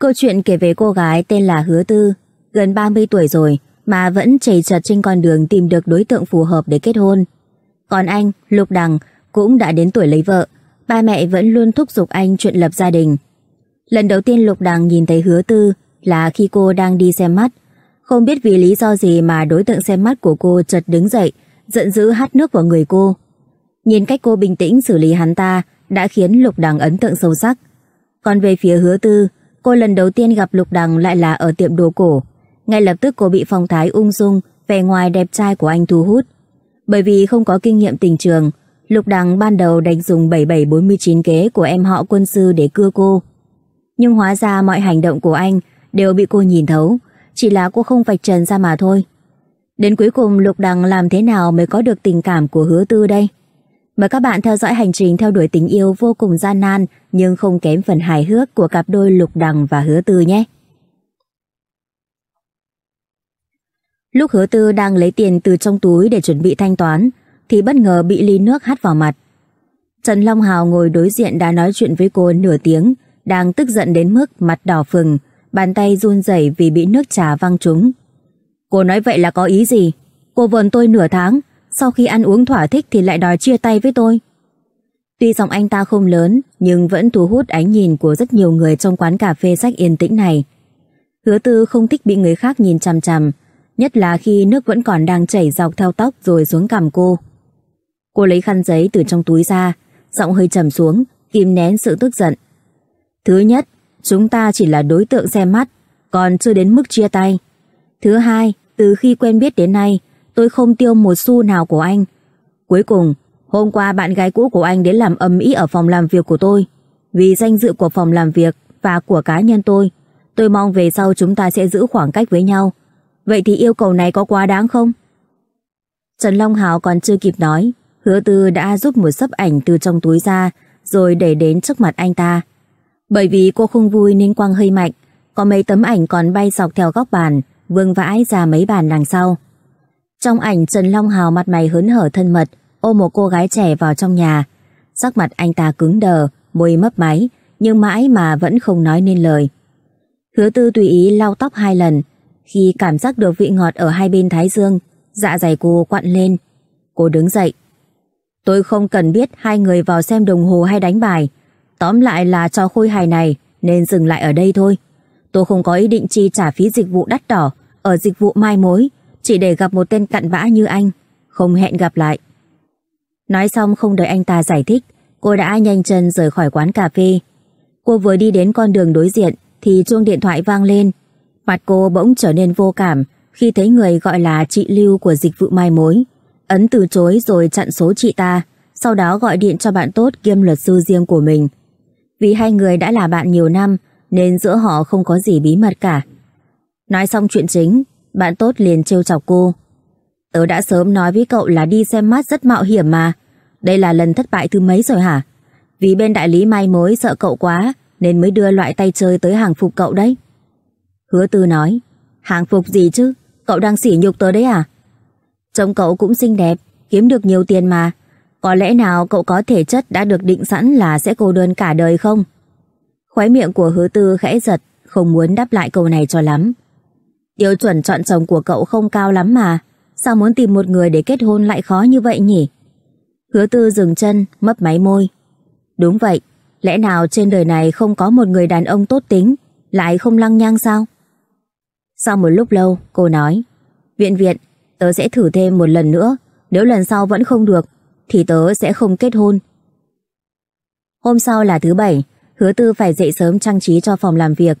Câu chuyện kể về cô gái tên là Hứa Tư, gần 30 tuổi rồi mà vẫn chảy chật trên con đường tìm được đối tượng phù hợp để kết hôn. Còn anh, Lục Đằng, cũng đã đến tuổi lấy vợ, ba mẹ vẫn luôn thúc giục anh chuyện lập gia đình. Lần đầu tiên Lục Đằng nhìn thấy Hứa Tư là khi cô đang đi xem mắt. Không biết vì lý do gì mà đối tượng xem mắt của cô chợt đứng dậy, giận dữ hát nước vào người cô. Nhìn cách cô bình tĩnh xử lý hắn ta đã khiến Lục Đằng ấn tượng sâu sắc. Còn về phía Hứa Tư, Cô lần đầu tiên gặp Lục Đằng lại là ở tiệm đồ cổ. Ngay lập tức cô bị phong thái ung dung, vẻ ngoài đẹp trai của anh thu hút. Bởi vì không có kinh nghiệm tình trường, Lục Đằng ban đầu đành dùng 7749 kế của em họ quân sư để cưa cô. Nhưng hóa ra mọi hành động của anh đều bị cô nhìn thấu, chỉ là cô không vạch trần ra mà thôi. Đến cuối cùng Lục Đằng làm thế nào mới có được tình cảm của hứa tư đây? Mời các bạn theo dõi hành trình theo đuổi tình yêu vô cùng gian nan nhưng không kém phần hài hước của cặp đôi Lục Đằng và Hứa Tư nhé. Lúc Hứa Tư đang lấy tiền từ trong túi để chuẩn bị thanh toán thì bất ngờ bị ly nước hắt vào mặt. Trần Long Hào ngồi đối diện đã nói chuyện với cô nửa tiếng, đang tức giận đến mức mặt đỏ phừng, bàn tay run rẩy vì bị nước trà văng trúng. Cô nói vậy là có ý gì? Cô vườn tôi nửa tháng, sau khi ăn uống thỏa thích thì lại đòi chia tay với tôi. Tuy giọng anh ta không lớn, nhưng vẫn thu hút ánh nhìn của rất nhiều người trong quán cà phê sách yên tĩnh này. Hứa tư không thích bị người khác nhìn chằm chằm, nhất là khi nước vẫn còn đang chảy dọc theo tóc rồi xuống cằm cô. Cô lấy khăn giấy từ trong túi ra, giọng hơi trầm xuống, kìm nén sự tức giận. Thứ nhất, chúng ta chỉ là đối tượng xem mắt, còn chưa đến mức chia tay. Thứ hai, từ khi quen biết đến nay, tôi không tiêu một xu nào của anh. Cuối cùng, hôm qua bạn gái cũ của anh đến làm ầm ĩ ở phòng làm việc của tôi. Vì danh dự của phòng làm việc và của cá nhân tôi, tôi mong về sau chúng ta sẽ giữ khoảng cách với nhau. Vậy thì yêu cầu này có quá đáng không? Trần Long Hào còn chưa kịp nói, hứa tư đã rút một sấp ảnh từ trong túi ra rồi đẩy đến trước mặt anh ta. Bởi vì cô không vui nên quang hơi mạnh, có mấy tấm ảnh còn bay dọc theo góc bàn, vương vãi ra mấy bàn đằng sau. Trong ảnh Trần Long Hào mặt mày hớn hở thân mật, ôm một cô gái trẻ vào trong nhà. Sắc mặt anh ta cứng đờ, môi mấp máy, nhưng mãi mà vẫn không nói nên lời. Hứa tư tùy ý lau tóc hai lần, khi cảm giác được vị ngọt ở hai bên thái dương, dạ dày cô quặn lên. Cô đứng dậy. Tôi không cần biết hai người vào xem đồng hồ hay đánh bài. Tóm lại là cho khôi hài này nên dừng lại ở đây thôi. Tôi không có ý định chi trả phí dịch vụ đắt đỏ ở dịch vụ mai mối chỉ để gặp một tên cặn bã như anh, không hẹn gặp lại. Nói xong không đợi anh ta giải thích, cô đã nhanh chân rời khỏi quán cà phê. Cô vừa đi đến con đường đối diện thì chuông điện thoại vang lên. Mặt cô bỗng trở nên vô cảm khi thấy người gọi là chị Lưu của dịch vụ mai mối. Ấn từ chối rồi chặn số chị ta, sau đó gọi điện cho bạn tốt kiêm luật sư riêng của mình. Vì hai người đã là bạn nhiều năm nên giữa họ không có gì bí mật cả. Nói xong chuyện chính, bạn tốt liền trêu chọc cô. Tớ đã sớm nói với cậu là đi xem mắt rất mạo hiểm mà. Đây là lần thất bại thứ mấy rồi hả? Vì bên đại lý mai mối sợ cậu quá nên mới đưa loại tay chơi tới hàng phục cậu đấy. Hứa tư nói, hàng phục gì chứ? Cậu đang sỉ nhục tớ đấy à? Trông cậu cũng xinh đẹp, kiếm được nhiều tiền mà. Có lẽ nào cậu có thể chất đã được định sẵn là sẽ cô đơn cả đời không? Khóe miệng của hứa tư khẽ giật, không muốn đáp lại câu này cho lắm. Tiêu chuẩn chọn chồng của cậu không cao lắm mà, sao muốn tìm một người để kết hôn lại khó như vậy nhỉ? Hứa tư dừng chân, mấp máy môi. Đúng vậy, lẽ nào trên đời này không có một người đàn ông tốt tính, lại không lăng nhăng sao? Sau một lúc lâu, cô nói, viện viện, tớ sẽ thử thêm một lần nữa, nếu lần sau vẫn không được, thì tớ sẽ không kết hôn. Hôm sau là thứ bảy, hứa tư phải dậy sớm trang trí cho phòng làm việc,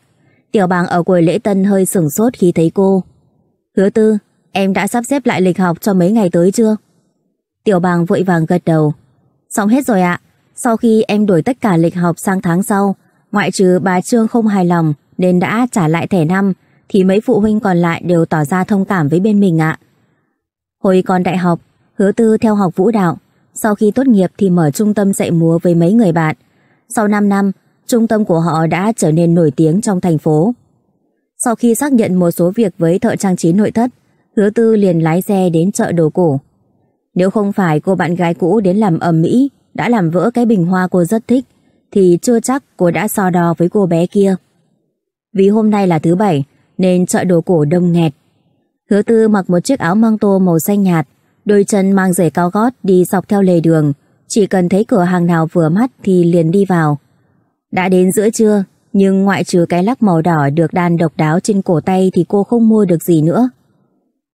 Tiểu bàng ở quầy lễ tân hơi sửng sốt khi thấy cô. Hứa tư, em đã sắp xếp lại lịch học cho mấy ngày tới chưa? Tiểu bàng vội vàng gật đầu. Xong hết rồi ạ. Sau khi em đổi tất cả lịch học sang tháng sau, ngoại trừ bà Trương không hài lòng nên đã trả lại thẻ năm, thì mấy phụ huynh còn lại đều tỏ ra thông cảm với bên mình ạ. Hồi còn đại học, hứa tư theo học vũ đạo, sau khi tốt nghiệp thì mở trung tâm dạy múa với mấy người bạn. Sau 5 năm, trung tâm của họ đã trở nên nổi tiếng trong thành phố. Sau khi xác nhận một số việc với thợ trang trí nội thất, hứa tư liền lái xe đến chợ đồ cổ. Nếu không phải cô bạn gái cũ đến làm ẩm mỹ, đã làm vỡ cái bình hoa cô rất thích, thì chưa chắc cô đã so đo với cô bé kia. Vì hôm nay là thứ bảy, nên chợ đồ cổ đông nghẹt. Hứa tư mặc một chiếc áo măng tô màu xanh nhạt, đôi chân mang giày cao gót đi dọc theo lề đường, chỉ cần thấy cửa hàng nào vừa mắt thì liền đi vào. Đã đến giữa trưa, nhưng ngoại trừ cái lắc màu đỏ được đan độc đáo trên cổ tay thì cô không mua được gì nữa.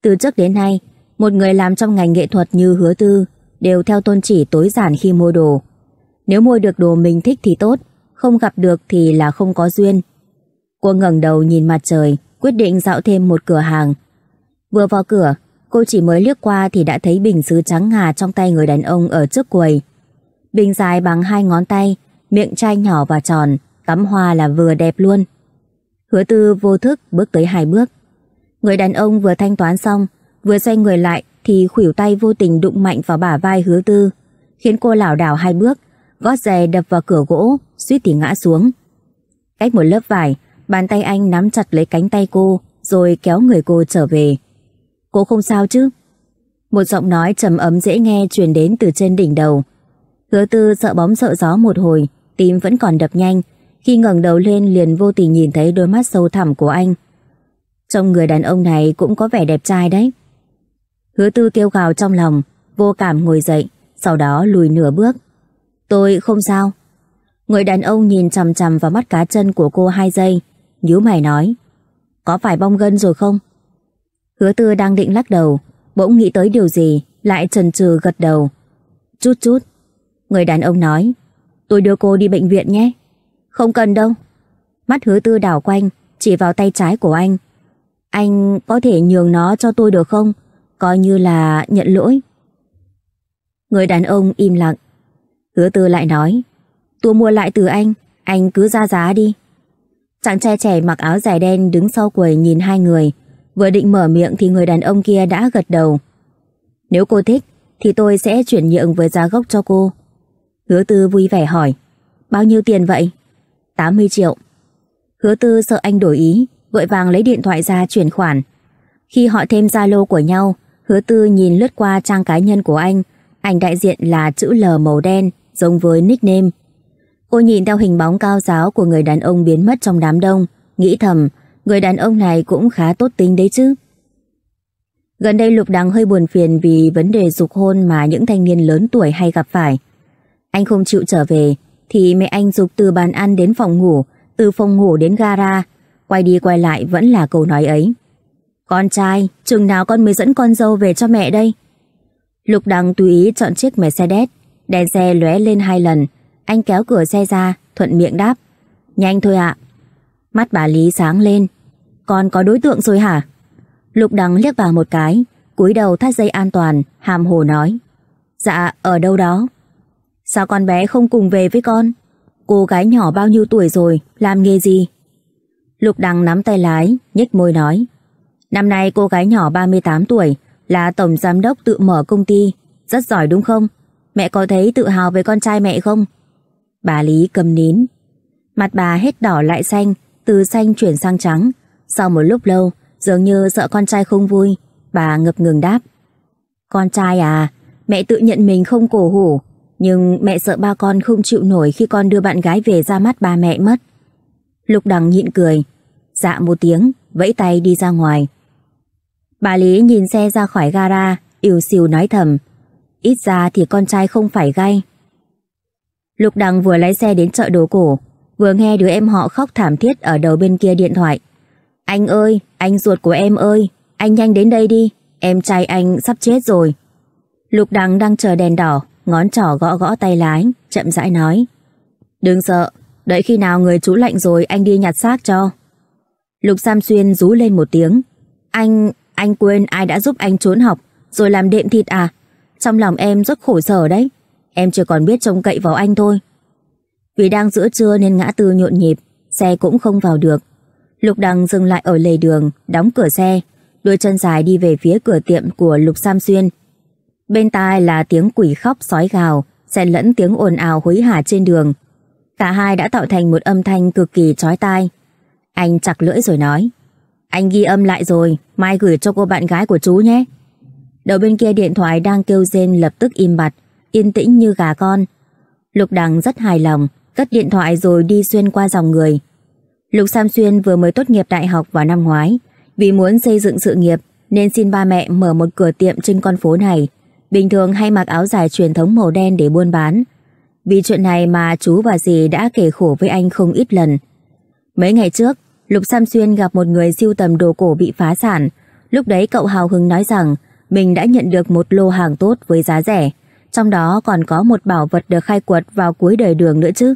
Từ trước đến nay, một người làm trong ngành nghệ thuật như hứa tư đều theo tôn chỉ tối giản khi mua đồ. Nếu mua được đồ mình thích thì tốt, không gặp được thì là không có duyên. Cô ngẩng đầu nhìn mặt trời, quyết định dạo thêm một cửa hàng. Vừa vào cửa, cô chỉ mới liếc qua thì đã thấy bình sứ trắng ngà trong tay người đàn ông ở trước quầy. Bình dài bằng hai ngón tay, miệng chai nhỏ và tròn, cắm hoa là vừa đẹp luôn. Hứa tư vô thức bước tới hai bước. Người đàn ông vừa thanh toán xong, vừa xoay người lại thì khuỷu tay vô tình đụng mạnh vào bả vai hứa tư, khiến cô lảo đảo hai bước, gót giày đập vào cửa gỗ, suýt thì ngã xuống. Cách một lớp vải, bàn tay anh nắm chặt lấy cánh tay cô, rồi kéo người cô trở về. Cô không sao chứ? Một giọng nói trầm ấm dễ nghe truyền đến từ trên đỉnh đầu. Hứa tư sợ bóng sợ gió một hồi, tim vẫn còn đập nhanh, khi ngẩng đầu lên liền vô tình nhìn thấy đôi mắt sâu thẳm của anh. Trông người đàn ông này cũng có vẻ đẹp trai đấy. Hứa tư kêu gào trong lòng, vô cảm ngồi dậy, sau đó lùi nửa bước. Tôi không sao. Người đàn ông nhìn chằm chằm vào mắt cá chân của cô hai giây, nhíu mày nói. Có phải bong gân rồi không? Hứa tư đang định lắc đầu, bỗng nghĩ tới điều gì, lại trần trừ gật đầu. Chút chút. Người đàn ông nói, tôi đưa cô đi bệnh viện nhé. Không cần đâu. Mắt hứa tư đảo quanh, chỉ vào tay trái của anh. Anh có thể nhường nó cho tôi được không? Coi như là nhận lỗi. Người đàn ông im lặng. Hứa tư lại nói. Tôi mua lại từ anh, anh cứ ra giá đi. Chàng trai trẻ mặc áo dài đen đứng sau quầy nhìn hai người. Vừa định mở miệng thì người đàn ông kia đã gật đầu. Nếu cô thích thì tôi sẽ chuyển nhượng với giá gốc cho cô. Hứa tư vui vẻ hỏi Bao nhiêu tiền vậy? 80 triệu Hứa tư sợ anh đổi ý Vội vàng lấy điện thoại ra chuyển khoản Khi họ thêm Zalo của nhau Hứa tư nhìn lướt qua trang cá nhân của anh Ảnh đại diện là chữ L màu đen Giống với nickname Cô nhìn theo hình bóng cao giáo Của người đàn ông biến mất trong đám đông Nghĩ thầm Người đàn ông này cũng khá tốt tính đấy chứ Gần đây Lục Đằng hơi buồn phiền vì vấn đề dục hôn mà những thanh niên lớn tuổi hay gặp phải. Anh không chịu trở về thì mẹ anh dục từ bàn ăn đến phòng ngủ, từ phòng ngủ đến gara, quay đi quay lại vẫn là câu nói ấy. Con trai, chừng nào con mới dẫn con dâu về cho mẹ đây? Lục Đăng tùy ý chọn chiếc Mercedes, đèn xe lóe lên hai lần, anh kéo cửa xe ra, thuận miệng đáp. Nhanh thôi ạ. Mắt bà Lý sáng lên. Con có đối tượng rồi hả? Lục Đăng liếc vào một cái, cúi đầu thắt dây an toàn, hàm hồ nói. Dạ, ở đâu đó. Sao con bé không cùng về với con? Cô gái nhỏ bao nhiêu tuổi rồi, làm nghề gì? Lục Đăng nắm tay lái, nhếch môi nói. Năm nay cô gái nhỏ 38 tuổi, là tổng giám đốc tự mở công ty, rất giỏi đúng không? Mẹ có thấy tự hào về con trai mẹ không? Bà Lý cầm nín. Mặt bà hết đỏ lại xanh, từ xanh chuyển sang trắng. Sau một lúc lâu, dường như sợ con trai không vui, bà ngập ngừng đáp. Con trai à, mẹ tự nhận mình không cổ hủ, nhưng mẹ sợ ba con không chịu nổi khi con đưa bạn gái về ra mắt ba mẹ mất. Lục đằng nhịn cười, dạ một tiếng, vẫy tay đi ra ngoài. Bà Lý nhìn xe ra khỏi gara, yêu xìu nói thầm. Ít ra thì con trai không phải gay. Lục đằng vừa lái xe đến chợ đồ cổ, vừa nghe đứa em họ khóc thảm thiết ở đầu bên kia điện thoại. Anh ơi, anh ruột của em ơi, anh nhanh đến đây đi, em trai anh sắp chết rồi. Lục đằng đang chờ đèn đỏ, ngón trỏ gõ gõ tay lái, chậm rãi nói. Đừng sợ, đợi khi nào người chú lạnh rồi anh đi nhặt xác cho. Lục Sam Xuyên rú lên một tiếng. Anh, anh quên ai đã giúp anh trốn học, rồi làm đệm thịt à? Trong lòng em rất khổ sở đấy. Em chưa còn biết trông cậy vào anh thôi. Vì đang giữa trưa nên ngã tư nhộn nhịp, xe cũng không vào được. Lục Đằng dừng lại ở lề đường, đóng cửa xe, đôi chân dài đi về phía cửa tiệm của Lục Sam Xuyên Bên tai là tiếng quỷ khóc sói gào, xen lẫn tiếng ồn ào hối hả trên đường. Cả hai đã tạo thành một âm thanh cực kỳ chói tai. Anh chặt lưỡi rồi nói. Anh ghi âm lại rồi, mai gửi cho cô bạn gái của chú nhé. Đầu bên kia điện thoại đang kêu rên lập tức im bặt, yên tĩnh như gà con. Lục Đằng rất hài lòng, cất điện thoại rồi đi xuyên qua dòng người. Lục Sam Xuyên vừa mới tốt nghiệp đại học vào năm ngoái, vì muốn xây dựng sự nghiệp nên xin ba mẹ mở một cửa tiệm trên con phố này bình thường hay mặc áo dài truyền thống màu đen để buôn bán. Vì chuyện này mà chú và dì đã kể khổ với anh không ít lần. Mấy ngày trước, Lục Sam Xuyên gặp một người siêu tầm đồ cổ bị phá sản. Lúc đấy cậu hào hứng nói rằng mình đã nhận được một lô hàng tốt với giá rẻ, trong đó còn có một bảo vật được khai quật vào cuối đời đường nữa chứ.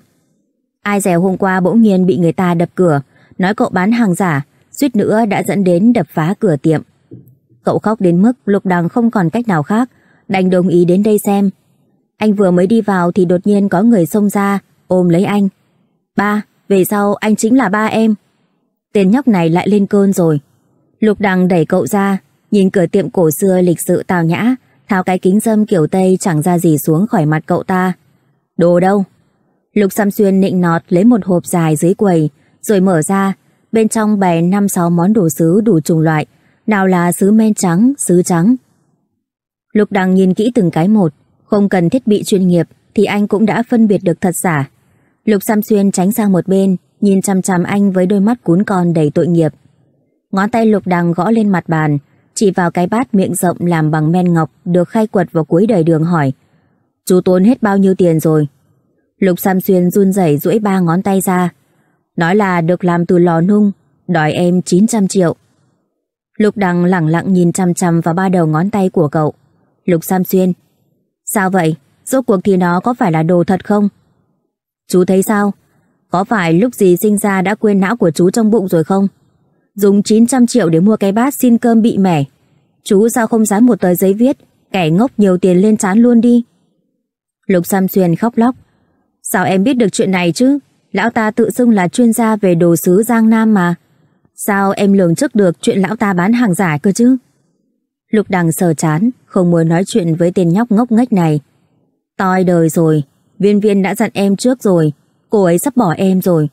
Ai dè hôm qua bỗng nhiên bị người ta đập cửa, nói cậu bán hàng giả, suýt nữa đã dẫn đến đập phá cửa tiệm. Cậu khóc đến mức Lục Đằng không còn cách nào khác, đành đồng ý đến đây xem. Anh vừa mới đi vào thì đột nhiên có người xông ra, ôm lấy anh. Ba, về sau anh chính là ba em. Tên nhóc này lại lên cơn rồi. Lục đằng đẩy cậu ra, nhìn cửa tiệm cổ xưa lịch sự tào nhã, tháo cái kính dâm kiểu Tây chẳng ra gì xuống khỏi mặt cậu ta. Đồ đâu? Lục Sam Xuyên nịnh nọt lấy một hộp dài dưới quầy, rồi mở ra, bên trong bày 5-6 món đồ sứ đủ chủng loại, nào là sứ men trắng, sứ trắng, Lục Đằng nhìn kỹ từng cái một, không cần thiết bị chuyên nghiệp thì anh cũng đã phân biệt được thật giả. Lục Sam Xuyên tránh sang một bên, nhìn chằm chằm anh với đôi mắt cuốn con đầy tội nghiệp. Ngón tay Lục Đằng gõ lên mặt bàn, chỉ vào cái bát miệng rộng làm bằng men ngọc được khai quật vào cuối đời đường hỏi. Chú tốn hết bao nhiêu tiền rồi? Lục Sam Xuyên run rẩy duỗi ba ngón tay ra. Nói là được làm từ lò nung, đòi em 900 triệu. Lục Đằng lặng lặng nhìn chằm chằm vào ba đầu ngón tay của cậu. Lục Sam Xuyên. Sao vậy? Rốt cuộc thì nó có phải là đồ thật không? Chú thấy sao? Có phải lúc gì sinh ra đã quên não của chú trong bụng rồi không? Dùng 900 triệu để mua cái bát xin cơm bị mẻ. Chú sao không dám một tờ giấy viết, kẻ ngốc nhiều tiền lên chán luôn đi. Lục Sam Xuyên khóc lóc. Sao em biết được chuyện này chứ? Lão ta tự xưng là chuyên gia về đồ sứ Giang Nam mà. Sao em lường trước được chuyện lão ta bán hàng giả cơ chứ? Lục đằng sờ chán, không muốn nói chuyện với tên nhóc ngốc nghếch này. Toi đời rồi, viên viên đã dặn em trước rồi, cô ấy sắp bỏ em rồi.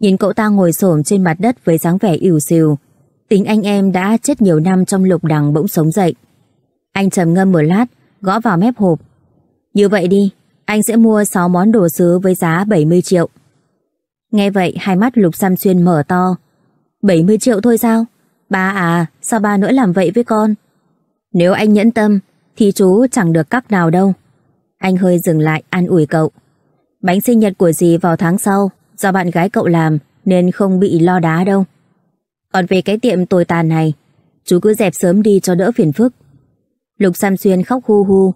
Nhìn cậu ta ngồi xổm trên mặt đất với dáng vẻ ỉu xìu, tính anh em đã chết nhiều năm trong lục đằng bỗng sống dậy. Anh trầm ngâm một lát, gõ vào mép hộp. Như vậy đi, anh sẽ mua 6 món đồ sứ với giá 70 triệu. Nghe vậy hai mắt Lục Sam Xuyên mở to. 70 triệu thôi sao? Ba à, sao ba nữa làm vậy với con? Nếu anh nhẫn tâm, thì chú chẳng được cắp nào đâu. Anh hơi dừng lại an ủi cậu. Bánh sinh nhật của dì vào tháng sau, do bạn gái cậu làm nên không bị lo đá đâu. Còn về cái tiệm tồi tàn này, chú cứ dẹp sớm đi cho đỡ phiền phức. Lục Sam Xuyên khóc hu hu.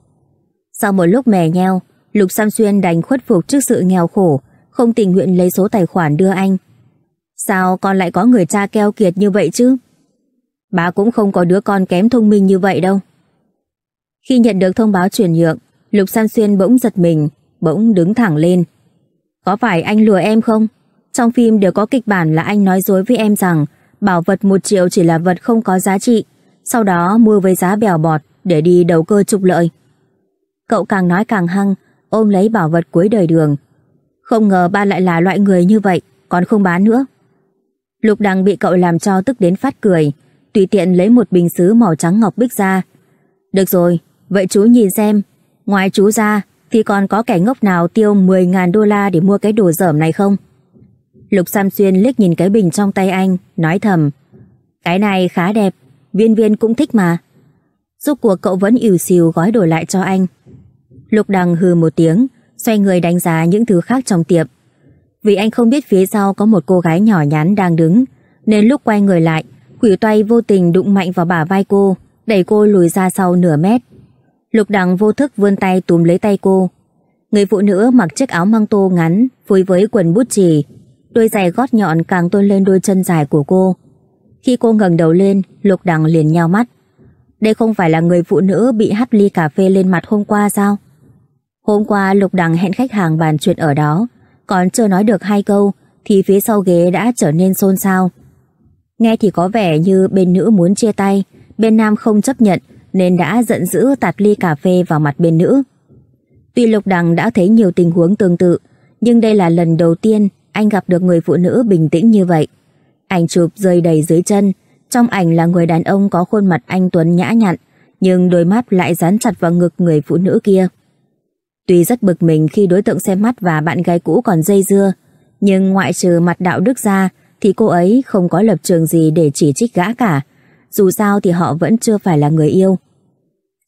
Sau một lúc mè nheo, Lục Sam Xuyên đành khuất phục trước sự nghèo khổ, không tình nguyện lấy số tài khoản đưa anh. Sao con lại có người cha keo kiệt như vậy chứ? bà cũng không có đứa con kém thông minh như vậy đâu. Khi nhận được thông báo chuyển nhượng, Lục San Xuyên bỗng giật mình, bỗng đứng thẳng lên. Có phải anh lừa em không? Trong phim đều có kịch bản là anh nói dối với em rằng bảo vật một triệu chỉ là vật không có giá trị, sau đó mua với giá bèo bọt để đi đầu cơ trục lợi. Cậu càng nói càng hăng, ôm lấy bảo vật cuối đời đường. Không ngờ ba lại là loại người như vậy, còn không bán nữa. Lục đằng bị cậu làm cho tức đến phát cười, tùy tiện lấy một bình xứ màu trắng ngọc bích ra. Được rồi, vậy chú nhìn xem, ngoài chú ra thì còn có kẻ ngốc nào tiêu 10.000 đô la để mua cái đồ dởm này không? Lục Sam Xuyên liếc nhìn cái bình trong tay anh, nói thầm. Cái này khá đẹp, viên viên cũng thích mà. giúp cuộc cậu vẫn ỉu xìu gói đồ lại cho anh. Lục Đằng hừ một tiếng, xoay người đánh giá những thứ khác trong tiệm. Vì anh không biết phía sau có một cô gái nhỏ nhắn đang đứng, nên lúc quay người lại, Quỷ tay vô tình đụng mạnh vào bả vai cô, đẩy cô lùi ra sau nửa mét. Lục đằng vô thức vươn tay túm lấy tay cô. Người phụ nữ mặc chiếc áo măng tô ngắn, phối với quần bút chì. Đôi giày gót nhọn càng tôn lên đôi chân dài của cô. Khi cô ngẩng đầu lên, lục đằng liền nhao mắt. Đây không phải là người phụ nữ bị hắt ly cà phê lên mặt hôm qua sao? Hôm qua Lục Đằng hẹn khách hàng bàn chuyện ở đó, còn chưa nói được hai câu thì phía sau ghế đã trở nên xôn xao. Nghe thì có vẻ như bên nữ muốn chia tay, bên nam không chấp nhận nên đã giận dữ tạt ly cà phê vào mặt bên nữ. Tuy Lục Đằng đã thấy nhiều tình huống tương tự, nhưng đây là lần đầu tiên anh gặp được người phụ nữ bình tĩnh như vậy. Ảnh chụp rơi đầy dưới chân, trong ảnh là người đàn ông có khuôn mặt anh Tuấn nhã nhặn, nhưng đôi mắt lại dán chặt vào ngực người phụ nữ kia. Tuy rất bực mình khi đối tượng xem mắt và bạn gái cũ còn dây dưa, nhưng ngoại trừ mặt đạo đức ra thì cô ấy không có lập trường gì để chỉ trích gã cả, dù sao thì họ vẫn chưa phải là người yêu.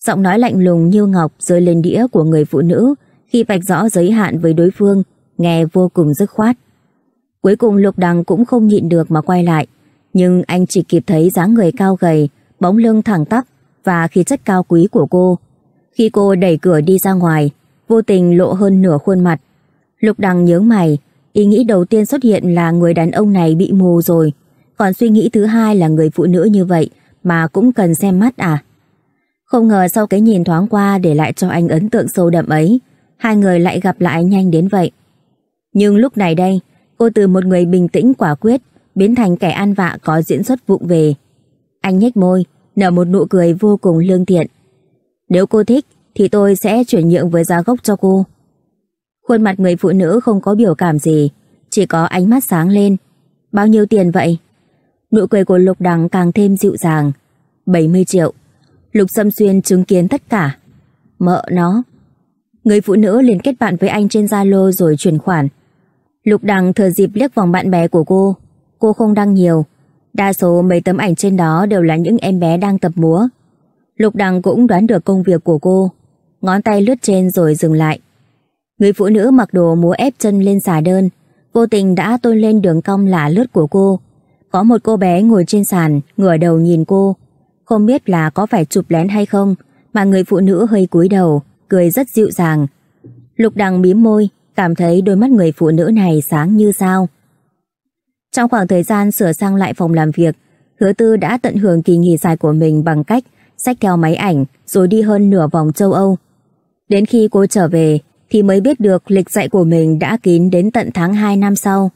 Giọng nói lạnh lùng như ngọc rơi lên đĩa của người phụ nữ khi vạch rõ giới hạn với đối phương, nghe vô cùng dứt khoát. Cuối cùng Lục Đằng cũng không nhịn được mà quay lại, nhưng anh chỉ kịp thấy dáng người cao gầy, bóng lưng thẳng tắp và khí chất cao quý của cô. Khi cô đẩy cửa đi ra ngoài, vô tình lộ hơn nửa khuôn mặt. Lục Đằng nhớ mày, Ý nghĩ đầu tiên xuất hiện là người đàn ông này bị mù rồi, còn suy nghĩ thứ hai là người phụ nữ như vậy mà cũng cần xem mắt à. Không ngờ sau cái nhìn thoáng qua để lại cho anh ấn tượng sâu đậm ấy, hai người lại gặp lại nhanh đến vậy. Nhưng lúc này đây, cô từ một người bình tĩnh quả quyết biến thành kẻ ăn vạ có diễn xuất vụng về. Anh nhếch môi, nở một nụ cười vô cùng lương thiện. Nếu cô thích thì tôi sẽ chuyển nhượng với giá gốc cho cô. Khuôn mặt người phụ nữ không có biểu cảm gì, chỉ có ánh mắt sáng lên. Bao nhiêu tiền vậy? Nụ cười của Lục Đằng càng thêm dịu dàng. 70 triệu. Lục Sâm Xuyên chứng kiến tất cả. Mợ nó. Người phụ nữ liền kết bạn với anh trên Zalo rồi chuyển khoản. Lục Đằng thừa dịp liếc vòng bạn bè của cô. Cô không đăng nhiều. Đa số mấy tấm ảnh trên đó đều là những em bé đang tập múa. Lục Đằng cũng đoán được công việc của cô. Ngón tay lướt trên rồi dừng lại. Người phụ nữ mặc đồ múa ép chân lên xà đơn, vô tình đã tôn lên đường cong lạ lướt của cô. Có một cô bé ngồi trên sàn, ngửa đầu nhìn cô. Không biết là có phải chụp lén hay không, mà người phụ nữ hơi cúi đầu, cười rất dịu dàng. Lục đằng mím môi, cảm thấy đôi mắt người phụ nữ này sáng như sao. Trong khoảng thời gian sửa sang lại phòng làm việc, hứa tư đã tận hưởng kỳ nghỉ dài của mình bằng cách xách theo máy ảnh rồi đi hơn nửa vòng châu Âu. Đến khi cô trở về, thì mới biết được lịch dạy của mình đã kín đến tận tháng 2 năm sau.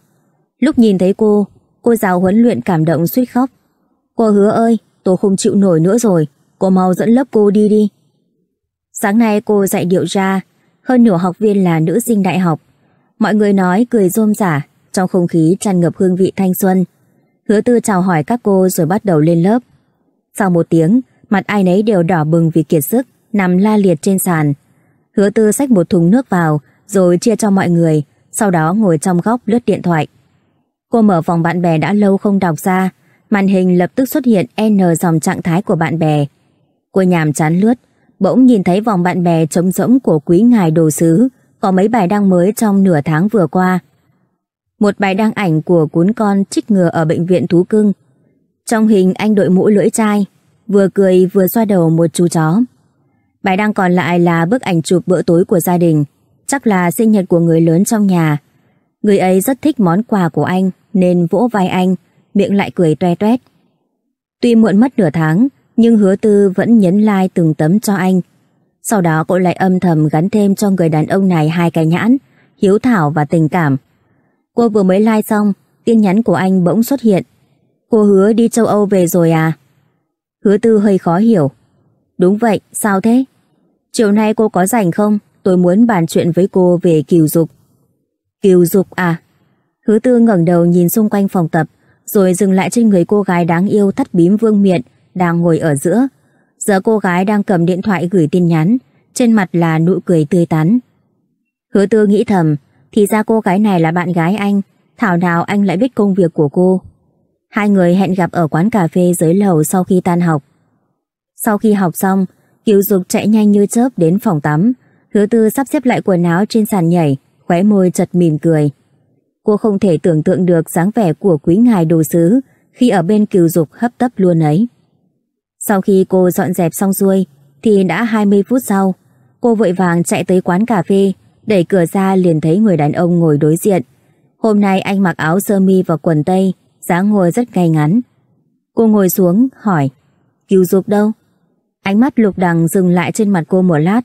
Lúc nhìn thấy cô, cô giáo huấn luyện cảm động suýt khóc. Cô hứa ơi, tôi không chịu nổi nữa rồi, cô mau dẫn lớp cô đi đi. Sáng nay cô dạy điệu ra, hơn nửa học viên là nữ sinh đại học. Mọi người nói cười rôm rả, trong không khí tràn ngập hương vị thanh xuân. Hứa tư chào hỏi các cô rồi bắt đầu lên lớp. Sau một tiếng, mặt ai nấy đều đỏ bừng vì kiệt sức, nằm la liệt trên sàn, Hứa tư xách một thùng nước vào, rồi chia cho mọi người, sau đó ngồi trong góc lướt điện thoại. Cô mở vòng bạn bè đã lâu không đọc ra, màn hình lập tức xuất hiện N dòng trạng thái của bạn bè. Cô nhàm chán lướt, bỗng nhìn thấy vòng bạn bè trống rỗng của quý ngài đồ sứ, có mấy bài đăng mới trong nửa tháng vừa qua. Một bài đăng ảnh của cuốn con trích ngừa ở bệnh viện thú cưng. Trong hình anh đội mũ lưỡi chai, vừa cười vừa xoa đầu một chú chó. Bài đăng còn lại là bức ảnh chụp bữa tối của gia đình, chắc là sinh nhật của người lớn trong nhà. Người ấy rất thích món quà của anh nên vỗ vai anh, miệng lại cười toe toét. Tuy muộn mất nửa tháng, nhưng hứa tư vẫn nhấn like từng tấm cho anh. Sau đó cô lại âm thầm gắn thêm cho người đàn ông này hai cái nhãn, hiếu thảo và tình cảm. Cô vừa mới like xong, tin nhắn của anh bỗng xuất hiện. Cô hứa đi châu Âu về rồi à? Hứa tư hơi khó hiểu. Đúng vậy, sao thế? Chiều nay cô có rảnh không? Tôi muốn bàn chuyện với cô về kiều dục. Kiều dục à? Hứa tư ngẩng đầu nhìn xung quanh phòng tập, rồi dừng lại trên người cô gái đáng yêu thắt bím vương miện, đang ngồi ở giữa. Giờ cô gái đang cầm điện thoại gửi tin nhắn, trên mặt là nụ cười tươi tắn. Hứa tư nghĩ thầm, thì ra cô gái này là bạn gái anh, thảo nào anh lại biết công việc của cô. Hai người hẹn gặp ở quán cà phê dưới lầu sau khi tan học. Sau khi học xong, Kiều Dục chạy nhanh như chớp đến phòng tắm. Hứa Tư sắp xếp lại quần áo trên sàn nhảy, khóe môi chật mỉm cười. Cô không thể tưởng tượng được dáng vẻ của quý ngài đồ sứ khi ở bên Kiều Dục hấp tấp luôn ấy. Sau khi cô dọn dẹp xong xuôi, thì đã 20 phút sau, cô vội vàng chạy tới quán cà phê, đẩy cửa ra liền thấy người đàn ông ngồi đối diện. Hôm nay anh mặc áo sơ mi và quần tây, dáng ngồi rất ngay ngắn. Cô ngồi xuống, hỏi, Kiều Dục đâu? Ánh mắt lục đằng dừng lại trên mặt cô một lát.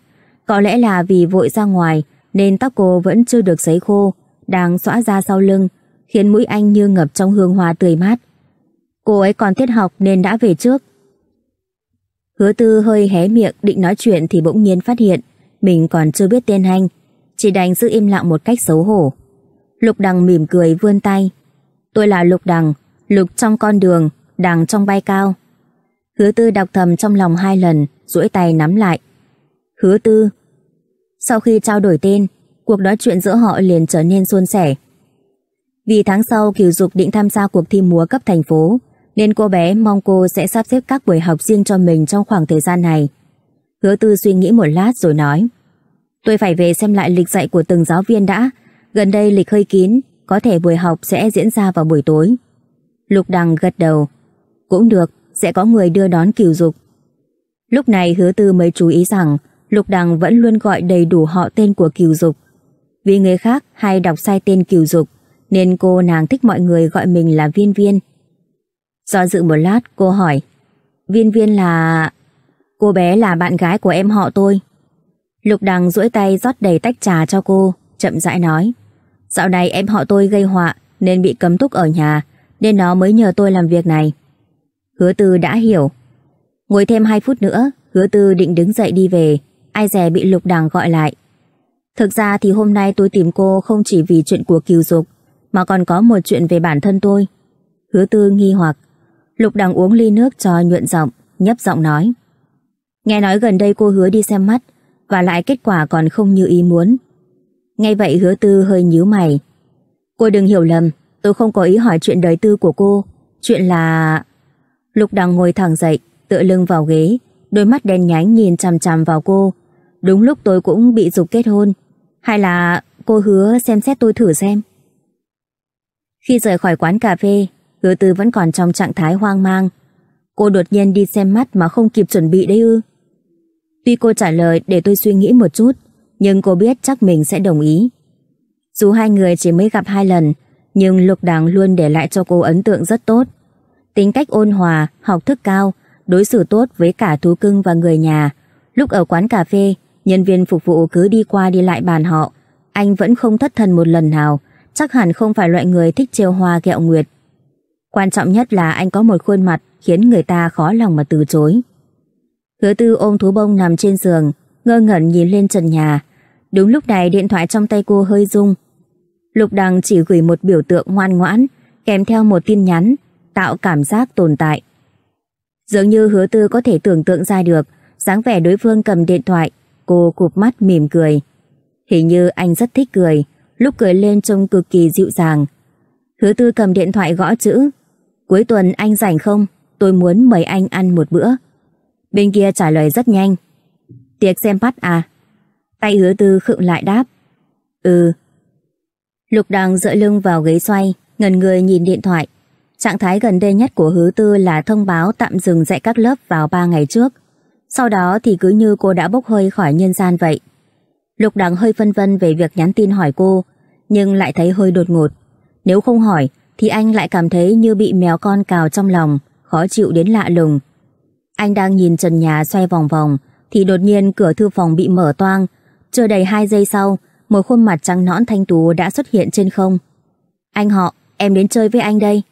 Có lẽ là vì vội ra ngoài nên tóc cô vẫn chưa được sấy khô, đang xõa ra sau lưng, khiến mũi anh như ngập trong hương hoa tươi mát. Cô ấy còn tiết học nên đã về trước. Hứa tư hơi hé miệng định nói chuyện thì bỗng nhiên phát hiện mình còn chưa biết tên anh, chỉ đành giữ im lặng một cách xấu hổ. Lục đằng mỉm cười vươn tay. Tôi là Lục đằng, lục trong con đường, đằng trong bay cao. Hứa tư đọc thầm trong lòng hai lần, duỗi tay nắm lại. Hứa tư. Sau khi trao đổi tên, cuộc nói chuyện giữa họ liền trở nên suôn sẻ. Vì tháng sau Kiều Dục định tham gia cuộc thi múa cấp thành phố, nên cô bé mong cô sẽ sắp xếp các buổi học riêng cho mình trong khoảng thời gian này. Hứa tư suy nghĩ một lát rồi nói. Tôi phải về xem lại lịch dạy của từng giáo viên đã. Gần đây lịch hơi kín, có thể buổi học sẽ diễn ra vào buổi tối. Lục Đằng gật đầu. Cũng được, sẽ có người đưa đón Kiều Dục. Lúc này hứa tư mới chú ý rằng Lục Đằng vẫn luôn gọi đầy đủ họ tên của Kiều Dục. Vì người khác hay đọc sai tên Kiều Dục nên cô nàng thích mọi người gọi mình là Viên Viên. Do dự một lát cô hỏi Viên Viên là... Cô bé là bạn gái của em họ tôi. Lục Đằng duỗi tay rót đầy tách trà cho cô, chậm rãi nói. Dạo này em họ tôi gây họa nên bị cấm túc ở nhà nên nó mới nhờ tôi làm việc này. Hứa tư đã hiểu. Ngồi thêm 2 phút nữa, hứa tư định đứng dậy đi về, ai dè bị lục đằng gọi lại. Thực ra thì hôm nay tôi tìm cô không chỉ vì chuyện của kiều dục, mà còn có một chuyện về bản thân tôi. Hứa tư nghi hoặc. Lục đằng uống ly nước cho nhuận giọng, nhấp giọng nói. Nghe nói gần đây cô hứa đi xem mắt, và lại kết quả còn không như ý muốn. Ngay vậy hứa tư hơi nhíu mày. Cô đừng hiểu lầm, tôi không có ý hỏi chuyện đời tư của cô. Chuyện là... Lục Đằng ngồi thẳng dậy, tựa lưng vào ghế, đôi mắt đen nhánh nhìn chằm chằm vào cô. Đúng lúc tôi cũng bị dục kết hôn. Hay là cô hứa xem xét tôi thử xem. Khi rời khỏi quán cà phê, hứa tư vẫn còn trong trạng thái hoang mang. Cô đột nhiên đi xem mắt mà không kịp chuẩn bị đấy ư. Tuy cô trả lời để tôi suy nghĩ một chút, nhưng cô biết chắc mình sẽ đồng ý. Dù hai người chỉ mới gặp hai lần, nhưng Lục Đằng luôn để lại cho cô ấn tượng rất tốt tính cách ôn hòa, học thức cao, đối xử tốt với cả thú cưng và người nhà. Lúc ở quán cà phê, nhân viên phục vụ cứ đi qua đi lại bàn họ, anh vẫn không thất thần một lần nào, chắc hẳn không phải loại người thích trêu hoa kẹo nguyệt. Quan trọng nhất là anh có một khuôn mặt khiến người ta khó lòng mà từ chối. Hứa tư ôm thú bông nằm trên giường, ngơ ngẩn nhìn lên trần nhà. Đúng lúc này điện thoại trong tay cô hơi rung. Lục đằng chỉ gửi một biểu tượng ngoan ngoãn, kèm theo một tin nhắn tạo cảm giác tồn tại. Dường như hứa tư có thể tưởng tượng ra được, dáng vẻ đối phương cầm điện thoại, cô cụp mắt mỉm cười. Hình như anh rất thích cười, lúc cười lên trông cực kỳ dịu dàng. Hứa tư cầm điện thoại gõ chữ, cuối tuần anh rảnh không? Tôi muốn mời anh ăn một bữa. Bên kia trả lời rất nhanh. Tiệc xem bắt à? Tay hứa tư khựng lại đáp. Ừ. Lục đằng dựa lưng vào ghế xoay, ngần người nhìn điện thoại. Trạng thái gần đây nhất của hứa tư là thông báo tạm dừng dạy các lớp vào 3 ngày trước. Sau đó thì cứ như cô đã bốc hơi khỏi nhân gian vậy. Lục đằng hơi phân vân về việc nhắn tin hỏi cô, nhưng lại thấy hơi đột ngột. Nếu không hỏi, thì anh lại cảm thấy như bị mèo con cào trong lòng, khó chịu đến lạ lùng. Anh đang nhìn trần nhà xoay vòng vòng, thì đột nhiên cửa thư phòng bị mở toang. Chưa đầy 2 giây sau, một khuôn mặt trắng nõn thanh tú đã xuất hiện trên không. Anh họ, em đến chơi với anh đây.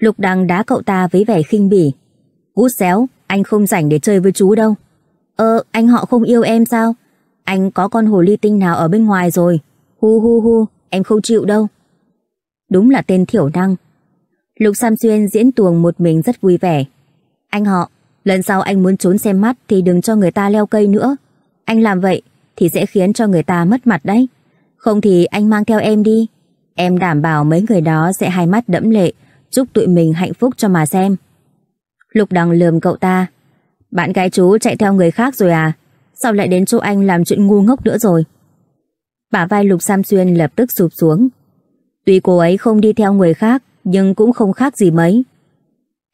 Lục Đăng đá cậu ta với vẻ khinh bỉ. Út xéo, anh không rảnh để chơi với chú đâu. Ờ, anh họ không yêu em sao? Anh có con hồ ly tinh nào ở bên ngoài rồi. Hu hu hu, em không chịu đâu. Đúng là tên thiểu năng. Lục Sam Xuyên diễn tuồng một mình rất vui vẻ. Anh họ, lần sau anh muốn trốn xem mắt thì đừng cho người ta leo cây nữa. Anh làm vậy thì sẽ khiến cho người ta mất mặt đấy. Không thì anh mang theo em đi. Em đảm bảo mấy người đó sẽ hai mắt đẫm lệ, Chúc tụi mình hạnh phúc cho mà xem Lục đằng lườm cậu ta Bạn gái chú chạy theo người khác rồi à Sao lại đến chỗ anh làm chuyện ngu ngốc nữa rồi Bả vai Lục Sam Xuyên lập tức sụp xuống Tuy cô ấy không đi theo người khác Nhưng cũng không khác gì mấy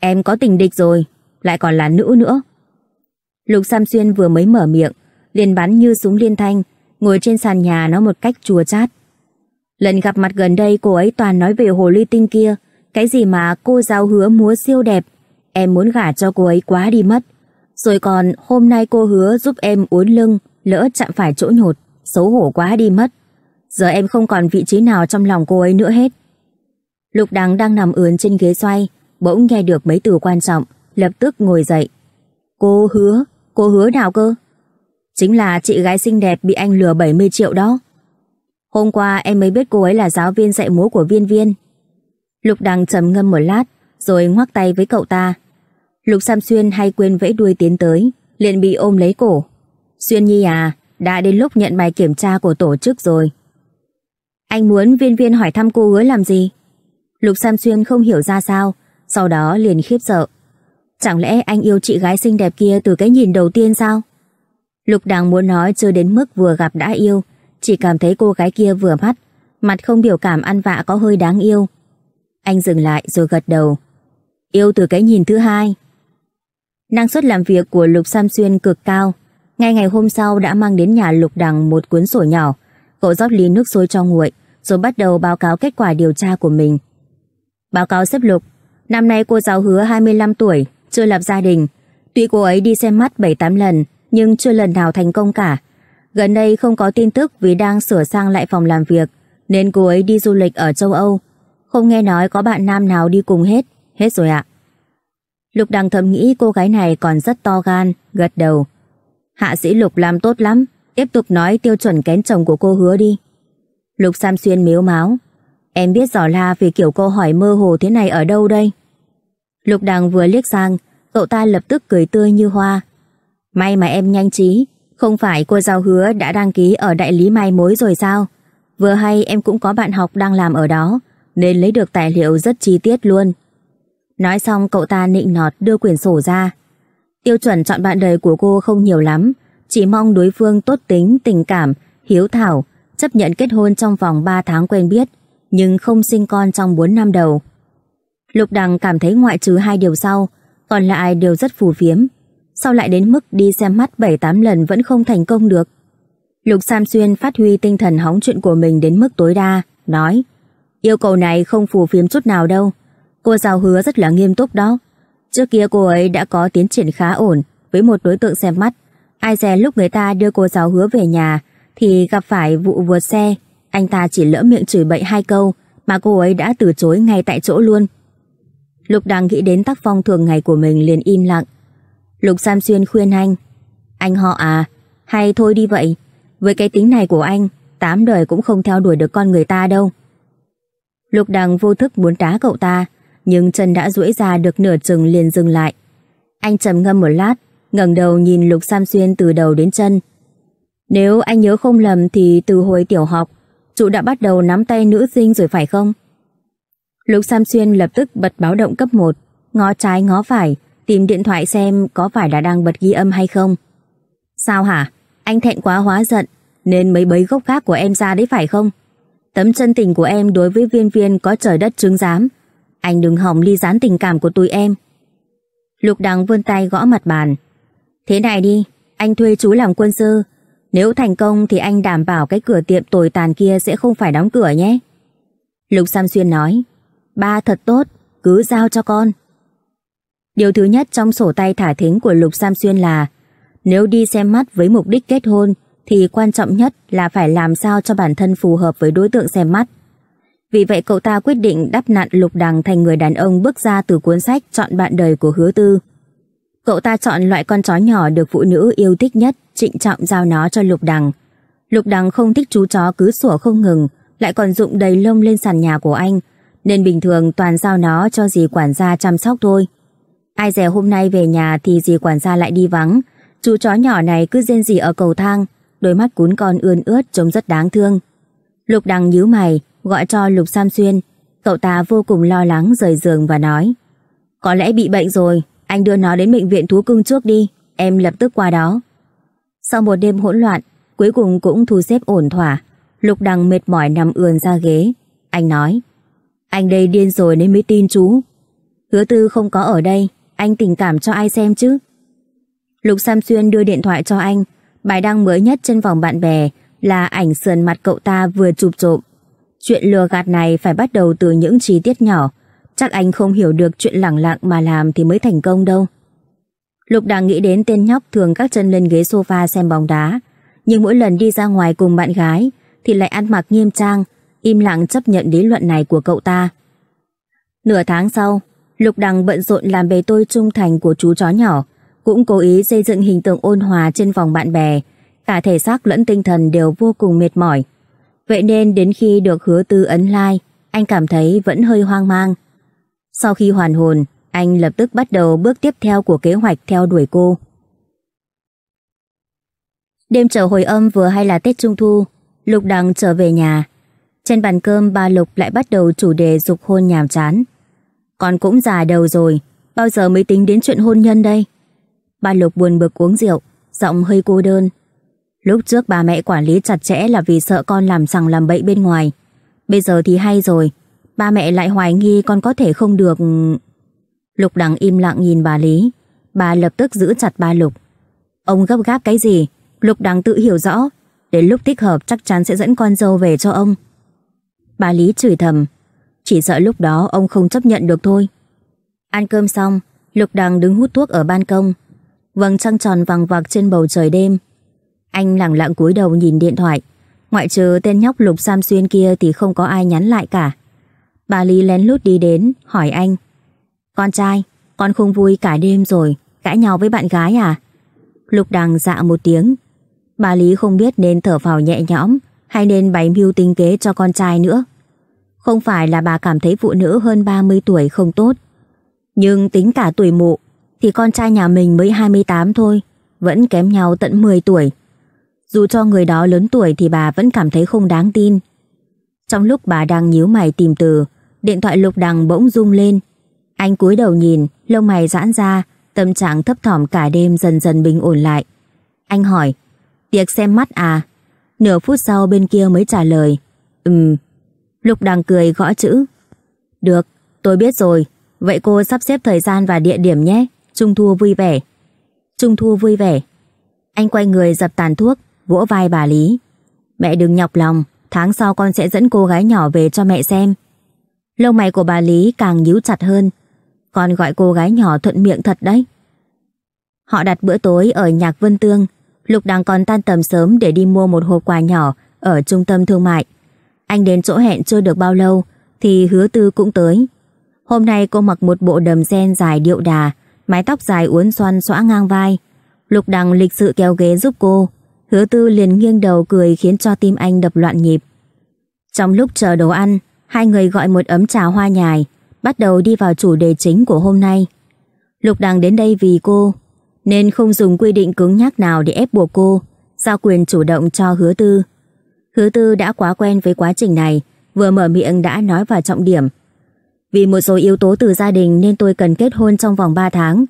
Em có tình địch rồi Lại còn là nữ nữa Lục Sam Xuyên vừa mới mở miệng liền bắn như súng liên thanh Ngồi trên sàn nhà nó một cách chùa chát Lần gặp mặt gần đây cô ấy toàn nói về hồ ly tinh kia cái gì mà cô giáo hứa múa siêu đẹp, em muốn gả cho cô ấy quá đi mất. Rồi còn hôm nay cô hứa giúp em uốn lưng, lỡ chạm phải chỗ nhột, xấu hổ quá đi mất. Giờ em không còn vị trí nào trong lòng cô ấy nữa hết. Lục Đằng đang nằm ướn trên ghế xoay, bỗng nghe được mấy từ quan trọng, lập tức ngồi dậy. Cô hứa, cô hứa nào cơ? Chính là chị gái xinh đẹp bị anh lừa 70 triệu đó. Hôm qua em mới biết cô ấy là giáo viên dạy múa của Viên Viên. Lục Đằng trầm ngâm một lát, rồi ngoắc tay với cậu ta. Lục Sam Xuyên hay quên vẫy đuôi tiến tới, liền bị ôm lấy cổ. Xuyên Nhi à, đã đến lúc nhận bài kiểm tra của tổ chức rồi. Anh muốn viên viên hỏi thăm cô hứa làm gì? Lục Sam Xuyên không hiểu ra sao, sau đó liền khiếp sợ. Chẳng lẽ anh yêu chị gái xinh đẹp kia từ cái nhìn đầu tiên sao? Lục Đằng muốn nói chưa đến mức vừa gặp đã yêu, chỉ cảm thấy cô gái kia vừa mắt, mặt không biểu cảm ăn vạ có hơi đáng yêu, anh dừng lại rồi gật đầu. Yêu từ cái nhìn thứ hai. Năng suất làm việc của Lục Sam Xuyên cực cao. Ngay ngày hôm sau đã mang đến nhà Lục Đằng một cuốn sổ nhỏ. Cậu rót ly nước sôi cho nguội rồi bắt đầu báo cáo kết quả điều tra của mình. Báo cáo xếp Lục. Năm nay cô giáo hứa 25 tuổi, chưa lập gia đình. Tuy cô ấy đi xem mắt 7-8 lần nhưng chưa lần nào thành công cả. Gần đây không có tin tức vì đang sửa sang lại phòng làm việc nên cô ấy đi du lịch ở châu Âu không nghe nói có bạn nam nào đi cùng hết Hết rồi ạ Lục đằng thầm nghĩ cô gái này còn rất to gan Gật đầu Hạ sĩ Lục làm tốt lắm Tiếp tục nói tiêu chuẩn kén chồng của cô hứa đi Lục Sam Xuyên miếu máu Em biết giỏ la vì kiểu cô hỏi mơ hồ thế này ở đâu đây Lục đằng vừa liếc sang Cậu ta lập tức cười tươi như hoa May mà em nhanh trí Không phải cô giao hứa đã đăng ký ở đại lý mai mối rồi sao Vừa hay em cũng có bạn học đang làm ở đó nên lấy được tài liệu rất chi tiết luôn. Nói xong cậu ta nịnh nọt đưa quyển sổ ra. Tiêu chuẩn chọn bạn đời của cô không nhiều lắm, chỉ mong đối phương tốt tính, tình cảm, hiếu thảo, chấp nhận kết hôn trong vòng 3 tháng quen biết, nhưng không sinh con trong 4 năm đầu. Lục Đằng cảm thấy ngoại trừ hai điều sau, còn lại đều rất phù phiếm. Sau lại đến mức đi xem mắt 7-8 lần vẫn không thành công được. Lục Sam Xuyên phát huy tinh thần hóng chuyện của mình đến mức tối đa, nói Yêu cầu này không phù phiếm chút nào đâu. Cô giáo hứa rất là nghiêm túc đó. Trước kia cô ấy đã có tiến triển khá ổn với một đối tượng xem mắt. Ai dè lúc người ta đưa cô giáo hứa về nhà thì gặp phải vụ vượt xe. Anh ta chỉ lỡ miệng chửi bậy hai câu mà cô ấy đã từ chối ngay tại chỗ luôn. Lục đang nghĩ đến tác phong thường ngày của mình liền im lặng. Lục Sam Xuyên khuyên anh. Anh họ à, hay thôi đi vậy. Với cái tính này của anh, tám đời cũng không theo đuổi được con người ta đâu. Lục đằng vô thức muốn đá cậu ta, nhưng chân đã duỗi ra được nửa chừng liền dừng lại. Anh trầm ngâm một lát, ngẩng đầu nhìn Lục Sam Xuyên từ đầu đến chân. Nếu anh nhớ không lầm thì từ hồi tiểu học, trụ đã bắt đầu nắm tay nữ sinh rồi phải không? Lục Sam Xuyên lập tức bật báo động cấp 1, ngó trái ngó phải, tìm điện thoại xem có phải là đang bật ghi âm hay không. Sao hả? Anh thẹn quá hóa giận, nên mới bấy gốc khác của em ra đấy phải không? Tấm chân tình của em đối với viên viên có trời đất chứng giám. Anh đừng hỏng ly gián tình cảm của tụi em. Lục đằng vươn tay gõ mặt bàn. Thế này đi, anh thuê chú làm quân sư. Nếu thành công thì anh đảm bảo cái cửa tiệm tồi tàn kia sẽ không phải đóng cửa nhé. Lục Sam Xuyên nói, ba thật tốt, cứ giao cho con. Điều thứ nhất trong sổ tay thả thính của Lục Sam Xuyên là nếu đi xem mắt với mục đích kết hôn thì quan trọng nhất là phải làm sao cho bản thân phù hợp với đối tượng xem mắt. Vì vậy cậu ta quyết định đắp nạn Lục Đằng thành người đàn ông bước ra từ cuốn sách Chọn bạn đời của Hứa Tư. Cậu ta chọn loại con chó nhỏ được phụ nữ yêu thích nhất, trịnh trọng giao nó cho Lục Đằng. Lục Đằng không thích chú chó cứ sủa không ngừng, lại còn dụng đầy lông lên sàn nhà của anh, nên bình thường toàn giao nó cho dì quản gia chăm sóc thôi. Ai dè hôm nay về nhà thì dì quản gia lại đi vắng, chú chó nhỏ này cứ rên rỉ ở cầu thang, đôi mắt cún con ươn ướt trông rất đáng thương. Lục Đằng nhíu mày, gọi cho Lục Sam Xuyên, cậu ta vô cùng lo lắng rời giường và nói Có lẽ bị bệnh rồi, anh đưa nó đến bệnh viện thú cưng trước đi, em lập tức qua đó. Sau một đêm hỗn loạn, cuối cùng cũng thu xếp ổn thỏa, Lục Đằng mệt mỏi nằm ườn ra ghế. Anh nói Anh đây điên rồi nên mới tin chú. Hứa tư không có ở đây, anh tình cảm cho ai xem chứ. Lục Sam Xuyên đưa điện thoại cho anh, Bài đăng mới nhất trên vòng bạn bè là ảnh sườn mặt cậu ta vừa chụp trộm. Chuyện lừa gạt này phải bắt đầu từ những chi tiết nhỏ. Chắc anh không hiểu được chuyện lẳng lặng mà làm thì mới thành công đâu. Lục đang nghĩ đến tên nhóc thường các chân lên ghế sofa xem bóng đá. Nhưng mỗi lần đi ra ngoài cùng bạn gái thì lại ăn mặc nghiêm trang, im lặng chấp nhận lý luận này của cậu ta. Nửa tháng sau, Lục Đằng bận rộn làm bề tôi trung thành của chú chó nhỏ, cũng cố ý xây dựng hình tượng ôn hòa trên vòng bạn bè, cả thể xác lẫn tinh thần đều vô cùng mệt mỏi. Vậy nên đến khi được hứa tư ấn lai, like, anh cảm thấy vẫn hơi hoang mang. Sau khi hoàn hồn, anh lập tức bắt đầu bước tiếp theo của kế hoạch theo đuổi cô. Đêm trở hồi âm vừa hay là Tết Trung Thu, Lục Đằng trở về nhà. Trên bàn cơm ba Lục lại bắt đầu chủ đề dục hôn nhàm chán. Con cũng già đầu rồi, bao giờ mới tính đến chuyện hôn nhân đây? Ba Lục buồn bực uống rượu, giọng hơi cô đơn. Lúc trước bà mẹ quản lý chặt chẽ là vì sợ con làm sằng làm bậy bên ngoài. Bây giờ thì hay rồi, ba mẹ lại hoài nghi con có thể không được... Lục Đằng im lặng nhìn bà Lý, bà lập tức giữ chặt ba Lục. Ông gấp gáp cái gì? Lục Đằng tự hiểu rõ, đến lúc thích hợp chắc chắn sẽ dẫn con dâu về cho ông. Bà Lý chửi thầm, chỉ sợ lúc đó ông không chấp nhận được thôi. Ăn cơm xong, Lục Đằng đứng hút thuốc ở ban công, vầng trăng tròn vàng vạc trên bầu trời đêm. Anh lặng lặng cúi đầu nhìn điện thoại, ngoại trừ tên nhóc Lục Sam Xuyên kia thì không có ai nhắn lại cả. Bà Lý lén lút đi đến, hỏi anh. Con trai, con không vui cả đêm rồi, cãi nhau với bạn gái à? Lục đằng dạ một tiếng. Bà Lý không biết nên thở vào nhẹ nhõm hay nên bày mưu tinh kế cho con trai nữa. Không phải là bà cảm thấy phụ nữ hơn 30 tuổi không tốt, nhưng tính cả tuổi mụ thì con trai nhà mình mới 28 thôi, vẫn kém nhau tận 10 tuổi. Dù cho người đó lớn tuổi thì bà vẫn cảm thấy không đáng tin. Trong lúc bà đang nhíu mày tìm từ, điện thoại lục đằng bỗng rung lên. Anh cúi đầu nhìn, lông mày giãn ra, tâm trạng thấp thỏm cả đêm dần dần bình ổn lại. Anh hỏi, tiệc xem mắt à? Nửa phút sau bên kia mới trả lời, ừm. Lục đằng cười gõ chữ. Được, tôi biết rồi, vậy cô sắp xếp thời gian và địa điểm nhé. Trung Thu vui vẻ. Trung Thu vui vẻ. Anh quay người dập tàn thuốc, vỗ vai bà Lý. Mẹ đừng nhọc lòng, tháng sau con sẽ dẫn cô gái nhỏ về cho mẹ xem. Lông mày của bà Lý càng nhíu chặt hơn. Con gọi cô gái nhỏ thuận miệng thật đấy. Họ đặt bữa tối ở Nhạc Vân Tương. Lục đang còn tan tầm sớm để đi mua một hộp quà nhỏ ở trung tâm thương mại. Anh đến chỗ hẹn chưa được bao lâu thì hứa tư cũng tới. Hôm nay cô mặc một bộ đầm ren dài điệu đà, mái tóc dài uốn xoăn xõa ngang vai. Lục đằng lịch sự kéo ghế giúp cô, hứa tư liền nghiêng đầu cười khiến cho tim anh đập loạn nhịp. Trong lúc chờ đồ ăn, hai người gọi một ấm trà hoa nhài, bắt đầu đi vào chủ đề chính của hôm nay. Lục đằng đến đây vì cô, nên không dùng quy định cứng nhắc nào để ép buộc cô, giao quyền chủ động cho hứa tư. Hứa tư đã quá quen với quá trình này, vừa mở miệng đã nói vào trọng điểm vì một số yếu tố từ gia đình nên tôi cần kết hôn trong vòng 3 tháng.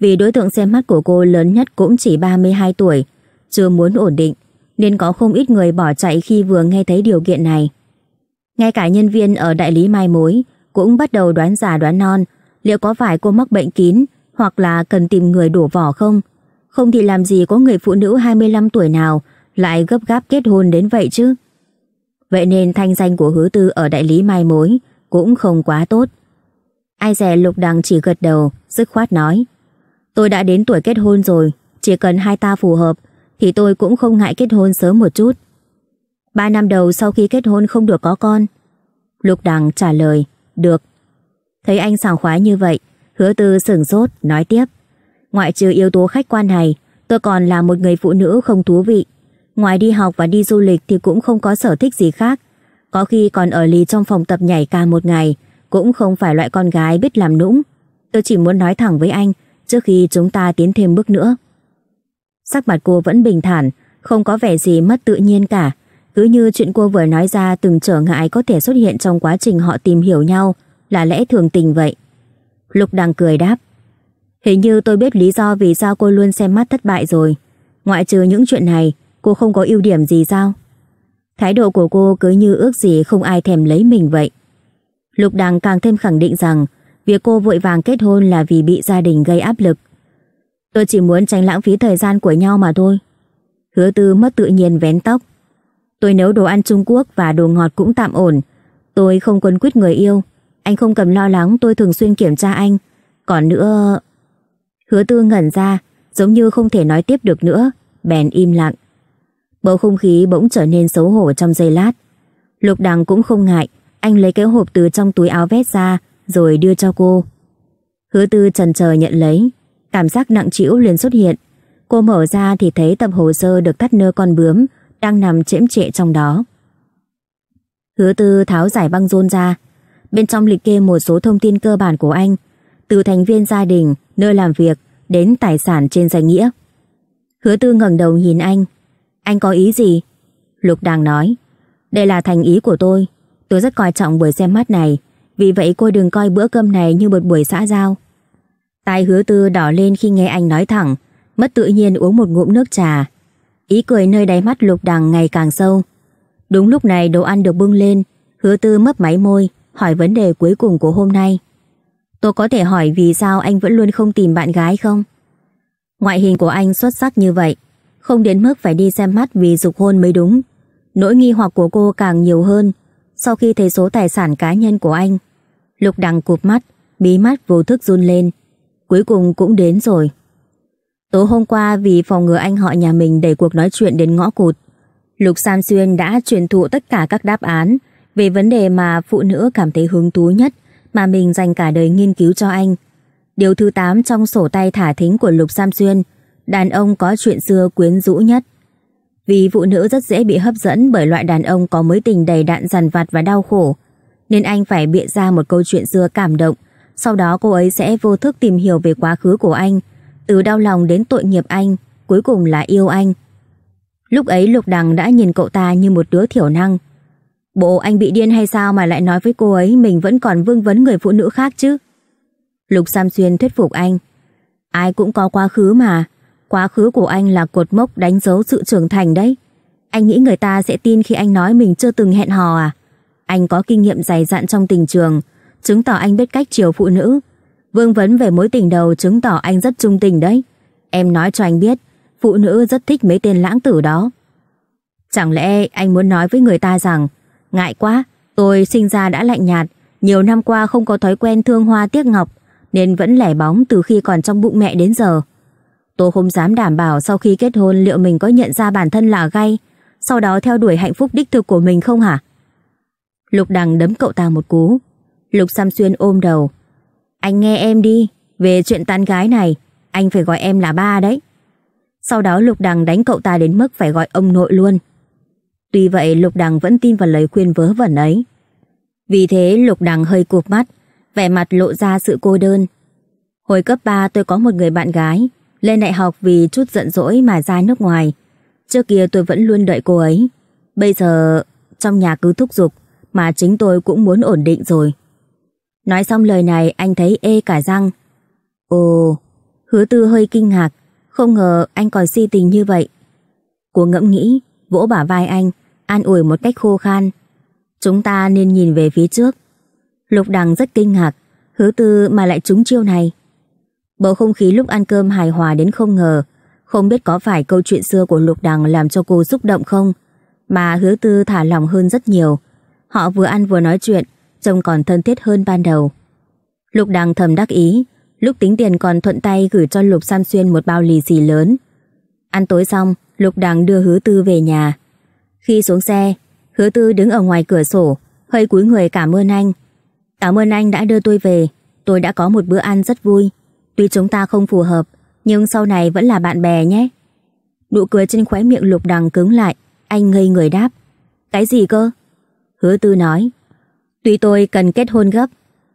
Vì đối tượng xem mắt của cô lớn nhất cũng chỉ 32 tuổi, chưa muốn ổn định, nên có không ít người bỏ chạy khi vừa nghe thấy điều kiện này. Ngay cả nhân viên ở đại lý mai mối cũng bắt đầu đoán giả đoán non liệu có phải cô mắc bệnh kín hoặc là cần tìm người đổ vỏ không. Không thì làm gì có người phụ nữ 25 tuổi nào lại gấp gáp kết hôn đến vậy chứ. Vậy nên thanh danh của hứa tư ở đại lý mai mối cũng không quá tốt. Ai dè Lục Đằng chỉ gật đầu, dứt khoát nói. Tôi đã đến tuổi kết hôn rồi, chỉ cần hai ta phù hợp, thì tôi cũng không ngại kết hôn sớm một chút. Ba năm đầu sau khi kết hôn không được có con. Lục Đằng trả lời, được. Thấy anh sảng khoái như vậy, hứa tư sửng sốt, nói tiếp. Ngoại trừ yếu tố khách quan này, tôi còn là một người phụ nữ không thú vị. Ngoài đi học và đi du lịch thì cũng không có sở thích gì khác. Có khi còn ở lì trong phòng tập nhảy ca một ngày, cũng không phải loại con gái biết làm nũng. Tôi chỉ muốn nói thẳng với anh, trước khi chúng ta tiến thêm bước nữa. Sắc mặt cô vẫn bình thản, không có vẻ gì mất tự nhiên cả. Cứ như chuyện cô vừa nói ra từng trở ngại có thể xuất hiện trong quá trình họ tìm hiểu nhau là lẽ thường tình vậy. Lục đang cười đáp. Hình như tôi biết lý do vì sao cô luôn xem mắt thất bại rồi. Ngoại trừ những chuyện này, cô không có ưu điểm gì sao? Thái độ của cô cứ như ước gì không ai thèm lấy mình vậy. Lục Đằng càng thêm khẳng định rằng việc cô vội vàng kết hôn là vì bị gia đình gây áp lực. Tôi chỉ muốn tránh lãng phí thời gian của nhau mà thôi. Hứa tư mất tự nhiên vén tóc. Tôi nấu đồ ăn Trung Quốc và đồ ngọt cũng tạm ổn. Tôi không quấn quýt người yêu. Anh không cần lo lắng tôi thường xuyên kiểm tra anh. Còn nữa... Hứa tư ngẩn ra, giống như không thể nói tiếp được nữa. Bèn im lặng. Bầu không khí bỗng trở nên xấu hổ trong giây lát. Lục đằng cũng không ngại, anh lấy cái hộp từ trong túi áo vét ra, rồi đưa cho cô. Hứa tư trần chờ nhận lấy, cảm giác nặng trĩu liền xuất hiện. Cô mở ra thì thấy tập hồ sơ được cắt nơ con bướm, đang nằm chễm trệ trong đó. Hứa tư tháo giải băng rôn ra, bên trong liệt kê một số thông tin cơ bản của anh, từ thành viên gia đình, nơi làm việc, đến tài sản trên danh nghĩa. Hứa tư ngẩng đầu nhìn anh, anh có ý gì? Lục đang nói. Đây là thành ý của tôi. Tôi rất coi trọng buổi xem mắt này. Vì vậy cô đừng coi bữa cơm này như một buổi xã giao. Tai hứa tư đỏ lên khi nghe anh nói thẳng. Mất tự nhiên uống một ngụm nước trà. Ý cười nơi đáy mắt lục đằng ngày càng sâu. Đúng lúc này đồ ăn được bưng lên. Hứa tư mấp máy môi, hỏi vấn đề cuối cùng của hôm nay. Tôi có thể hỏi vì sao anh vẫn luôn không tìm bạn gái không? Ngoại hình của anh xuất sắc như vậy, không đến mức phải đi xem mắt vì dục hôn mới đúng. Nỗi nghi hoặc của cô càng nhiều hơn sau khi thấy số tài sản cá nhân của anh. Lục đằng cụp mắt, bí mắt vô thức run lên. Cuối cùng cũng đến rồi. Tối hôm qua vì phòng ngừa anh họ nhà mình đẩy cuộc nói chuyện đến ngõ cụt, Lục Sam Xuyên đã truyền thụ tất cả các đáp án về vấn đề mà phụ nữ cảm thấy hứng thú nhất mà mình dành cả đời nghiên cứu cho anh. Điều thứ 8 trong sổ tay thả thính của Lục Sam Xuyên đàn ông có chuyện xưa quyến rũ nhất. Vì phụ nữ rất dễ bị hấp dẫn bởi loại đàn ông có mối tình đầy đạn dằn vặt và đau khổ, nên anh phải bịa ra một câu chuyện xưa cảm động, sau đó cô ấy sẽ vô thức tìm hiểu về quá khứ của anh, từ đau lòng đến tội nghiệp anh, cuối cùng là yêu anh. Lúc ấy Lục Đằng đã nhìn cậu ta như một đứa thiểu năng. Bộ anh bị điên hay sao mà lại nói với cô ấy mình vẫn còn vương vấn người phụ nữ khác chứ? Lục Sam Xuyên thuyết phục anh. Ai cũng có quá khứ mà, Quá khứ của anh là cột mốc đánh dấu sự trưởng thành đấy. Anh nghĩ người ta sẽ tin khi anh nói mình chưa từng hẹn hò à? Anh có kinh nghiệm dày dặn trong tình trường, chứng tỏ anh biết cách chiều phụ nữ. Vương vấn về mối tình đầu chứng tỏ anh rất trung tình đấy. Em nói cho anh biết, phụ nữ rất thích mấy tên lãng tử đó. Chẳng lẽ anh muốn nói với người ta rằng, ngại quá, tôi sinh ra đã lạnh nhạt, nhiều năm qua không có thói quen thương hoa tiếc ngọc, nên vẫn lẻ bóng từ khi còn trong bụng mẹ đến giờ. Tôi không dám đảm bảo sau khi kết hôn liệu mình có nhận ra bản thân là gay, sau đó theo đuổi hạnh phúc đích thực của mình không hả? Lục Đằng đấm cậu ta một cú. Lục Sam Xuyên ôm đầu. Anh nghe em đi, về chuyện tán gái này, anh phải gọi em là ba đấy. Sau đó Lục Đằng đánh cậu ta đến mức phải gọi ông nội luôn. Tuy vậy Lục Đằng vẫn tin vào lời khuyên vớ vẩn ấy. Vì thế Lục Đằng hơi cụp mắt, vẻ mặt lộ ra sự cô đơn. Hồi cấp 3 tôi có một người bạn gái, lên đại học vì chút giận dỗi mà ra nước ngoài. Trước kia tôi vẫn luôn đợi cô ấy. Bây giờ trong nhà cứ thúc giục mà chính tôi cũng muốn ổn định rồi. Nói xong lời này anh thấy ê cả răng. Ồ, hứa tư hơi kinh ngạc, không ngờ anh còn si tình như vậy. Cô ngẫm nghĩ, vỗ bả vai anh, an ủi một cách khô khan. Chúng ta nên nhìn về phía trước. Lục đằng rất kinh ngạc, hứa tư mà lại trúng chiêu này. Bầu không khí lúc ăn cơm hài hòa đến không ngờ Không biết có phải câu chuyện xưa của Lục Đằng làm cho cô xúc động không Mà hứa tư thả lòng hơn rất nhiều Họ vừa ăn vừa nói chuyện Trông còn thân thiết hơn ban đầu Lục Đằng thầm đắc ý Lúc tính tiền còn thuận tay gửi cho Lục Sam Xuyên một bao lì xì lớn Ăn tối xong Lục Đằng đưa hứa tư về nhà Khi xuống xe Hứa tư đứng ở ngoài cửa sổ Hơi cúi người cảm ơn anh Cảm ơn anh đã đưa tôi về Tôi đã có một bữa ăn rất vui Tuy chúng ta không phù hợp, nhưng sau này vẫn là bạn bè nhé. Nụ cười trên khóe miệng lục đằng cứng lại, anh ngây người đáp. Cái gì cơ? Hứa tư nói. Tuy tôi cần kết hôn gấp,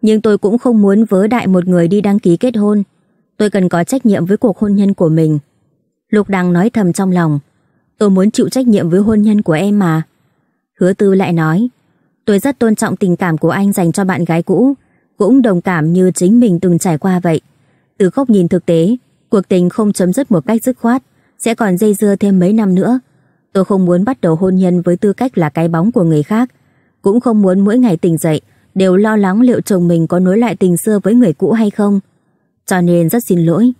nhưng tôi cũng không muốn vớ đại một người đi đăng ký kết hôn. Tôi cần có trách nhiệm với cuộc hôn nhân của mình. Lục đằng nói thầm trong lòng. Tôi muốn chịu trách nhiệm với hôn nhân của em mà. Hứa tư lại nói. Tôi rất tôn trọng tình cảm của anh dành cho bạn gái cũ, cũng đồng cảm như chính mình từng trải qua vậy. Từ góc nhìn thực tế, cuộc tình không chấm dứt một cách dứt khoát, sẽ còn dây dưa thêm mấy năm nữa. Tôi không muốn bắt đầu hôn nhân với tư cách là cái bóng của người khác, cũng không muốn mỗi ngày tỉnh dậy đều lo lắng liệu chồng mình có nối lại tình xưa với người cũ hay không. Cho nên rất xin lỗi.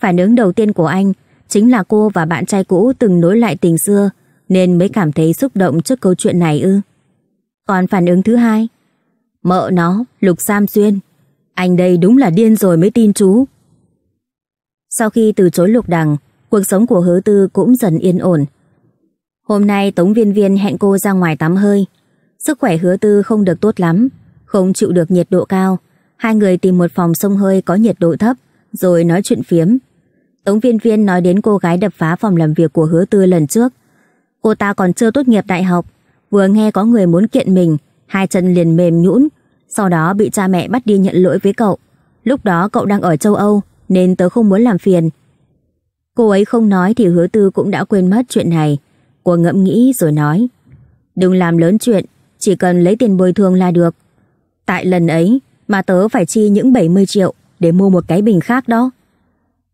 Phản ứng đầu tiên của anh chính là cô và bạn trai cũ từng nối lại tình xưa nên mới cảm thấy xúc động trước câu chuyện này ư. Còn phản ứng thứ hai, mợ nó, Lục Sam Xuyên, anh đây đúng là điên rồi mới tin chú. Sau khi từ chối lục đằng, cuộc sống của hứa tư cũng dần yên ổn. Hôm nay Tống Viên Viên hẹn cô ra ngoài tắm hơi. Sức khỏe hứa tư không được tốt lắm, không chịu được nhiệt độ cao. Hai người tìm một phòng sông hơi có nhiệt độ thấp, rồi nói chuyện phiếm. Tống Viên Viên nói đến cô gái đập phá phòng làm việc của hứa tư lần trước. Cô ta còn chưa tốt nghiệp đại học, vừa nghe có người muốn kiện mình, hai chân liền mềm nhũn, sau đó bị cha mẹ bắt đi nhận lỗi với cậu. Lúc đó cậu đang ở châu Âu, nên tớ không muốn làm phiền. Cô ấy không nói thì hứa tư cũng đã quên mất chuyện này. Cô ngẫm nghĩ rồi nói. Đừng làm lớn chuyện, chỉ cần lấy tiền bồi thường là được. Tại lần ấy mà tớ phải chi những 70 triệu để mua một cái bình khác đó.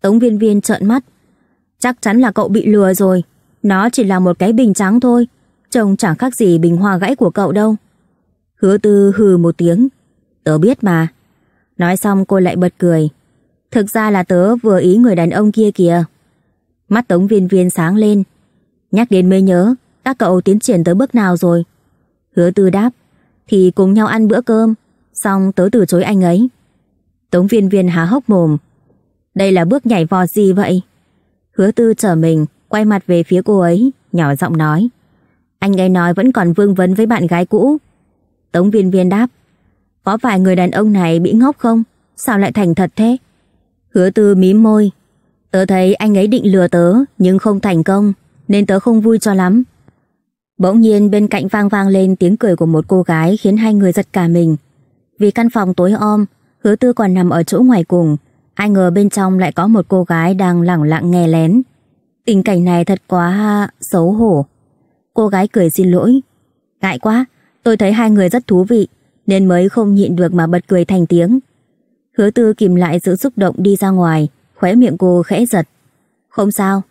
Tống viên viên trợn mắt. Chắc chắn là cậu bị lừa rồi. Nó chỉ là một cái bình trắng thôi. Trông chẳng khác gì bình hoa gãy của cậu đâu. Hứa tư hừ một tiếng. Tớ biết mà. Nói xong cô lại bật cười. Thực ra là tớ vừa ý người đàn ông kia kìa. Mắt tống viên viên sáng lên. Nhắc đến mới nhớ, các cậu tiến triển tới bước nào rồi? Hứa tư đáp, thì cùng nhau ăn bữa cơm, xong tớ từ chối anh ấy. Tống viên viên há hốc mồm. Đây là bước nhảy vò gì vậy? Hứa tư trở mình, quay mặt về phía cô ấy, nhỏ giọng nói. Anh ấy nói vẫn còn vương vấn với bạn gái cũ, Tống viên viên đáp Có phải người đàn ông này bị ngốc không? Sao lại thành thật thế? Hứa tư mím môi Tớ thấy anh ấy định lừa tớ nhưng không thành công nên tớ không vui cho lắm. Bỗng nhiên bên cạnh vang vang lên tiếng cười của một cô gái khiến hai người giật cả mình. Vì căn phòng tối om, hứa tư còn nằm ở chỗ ngoài cùng, ai ngờ bên trong lại có một cô gái đang lẳng lặng nghe lén. Tình cảnh này thật quá xấu hổ. Cô gái cười xin lỗi. Ngại quá, Tôi thấy hai người rất thú vị, nên mới không nhịn được mà bật cười thành tiếng. Hứa tư kìm lại sự xúc động đi ra ngoài, khóe miệng cô khẽ giật. Không sao.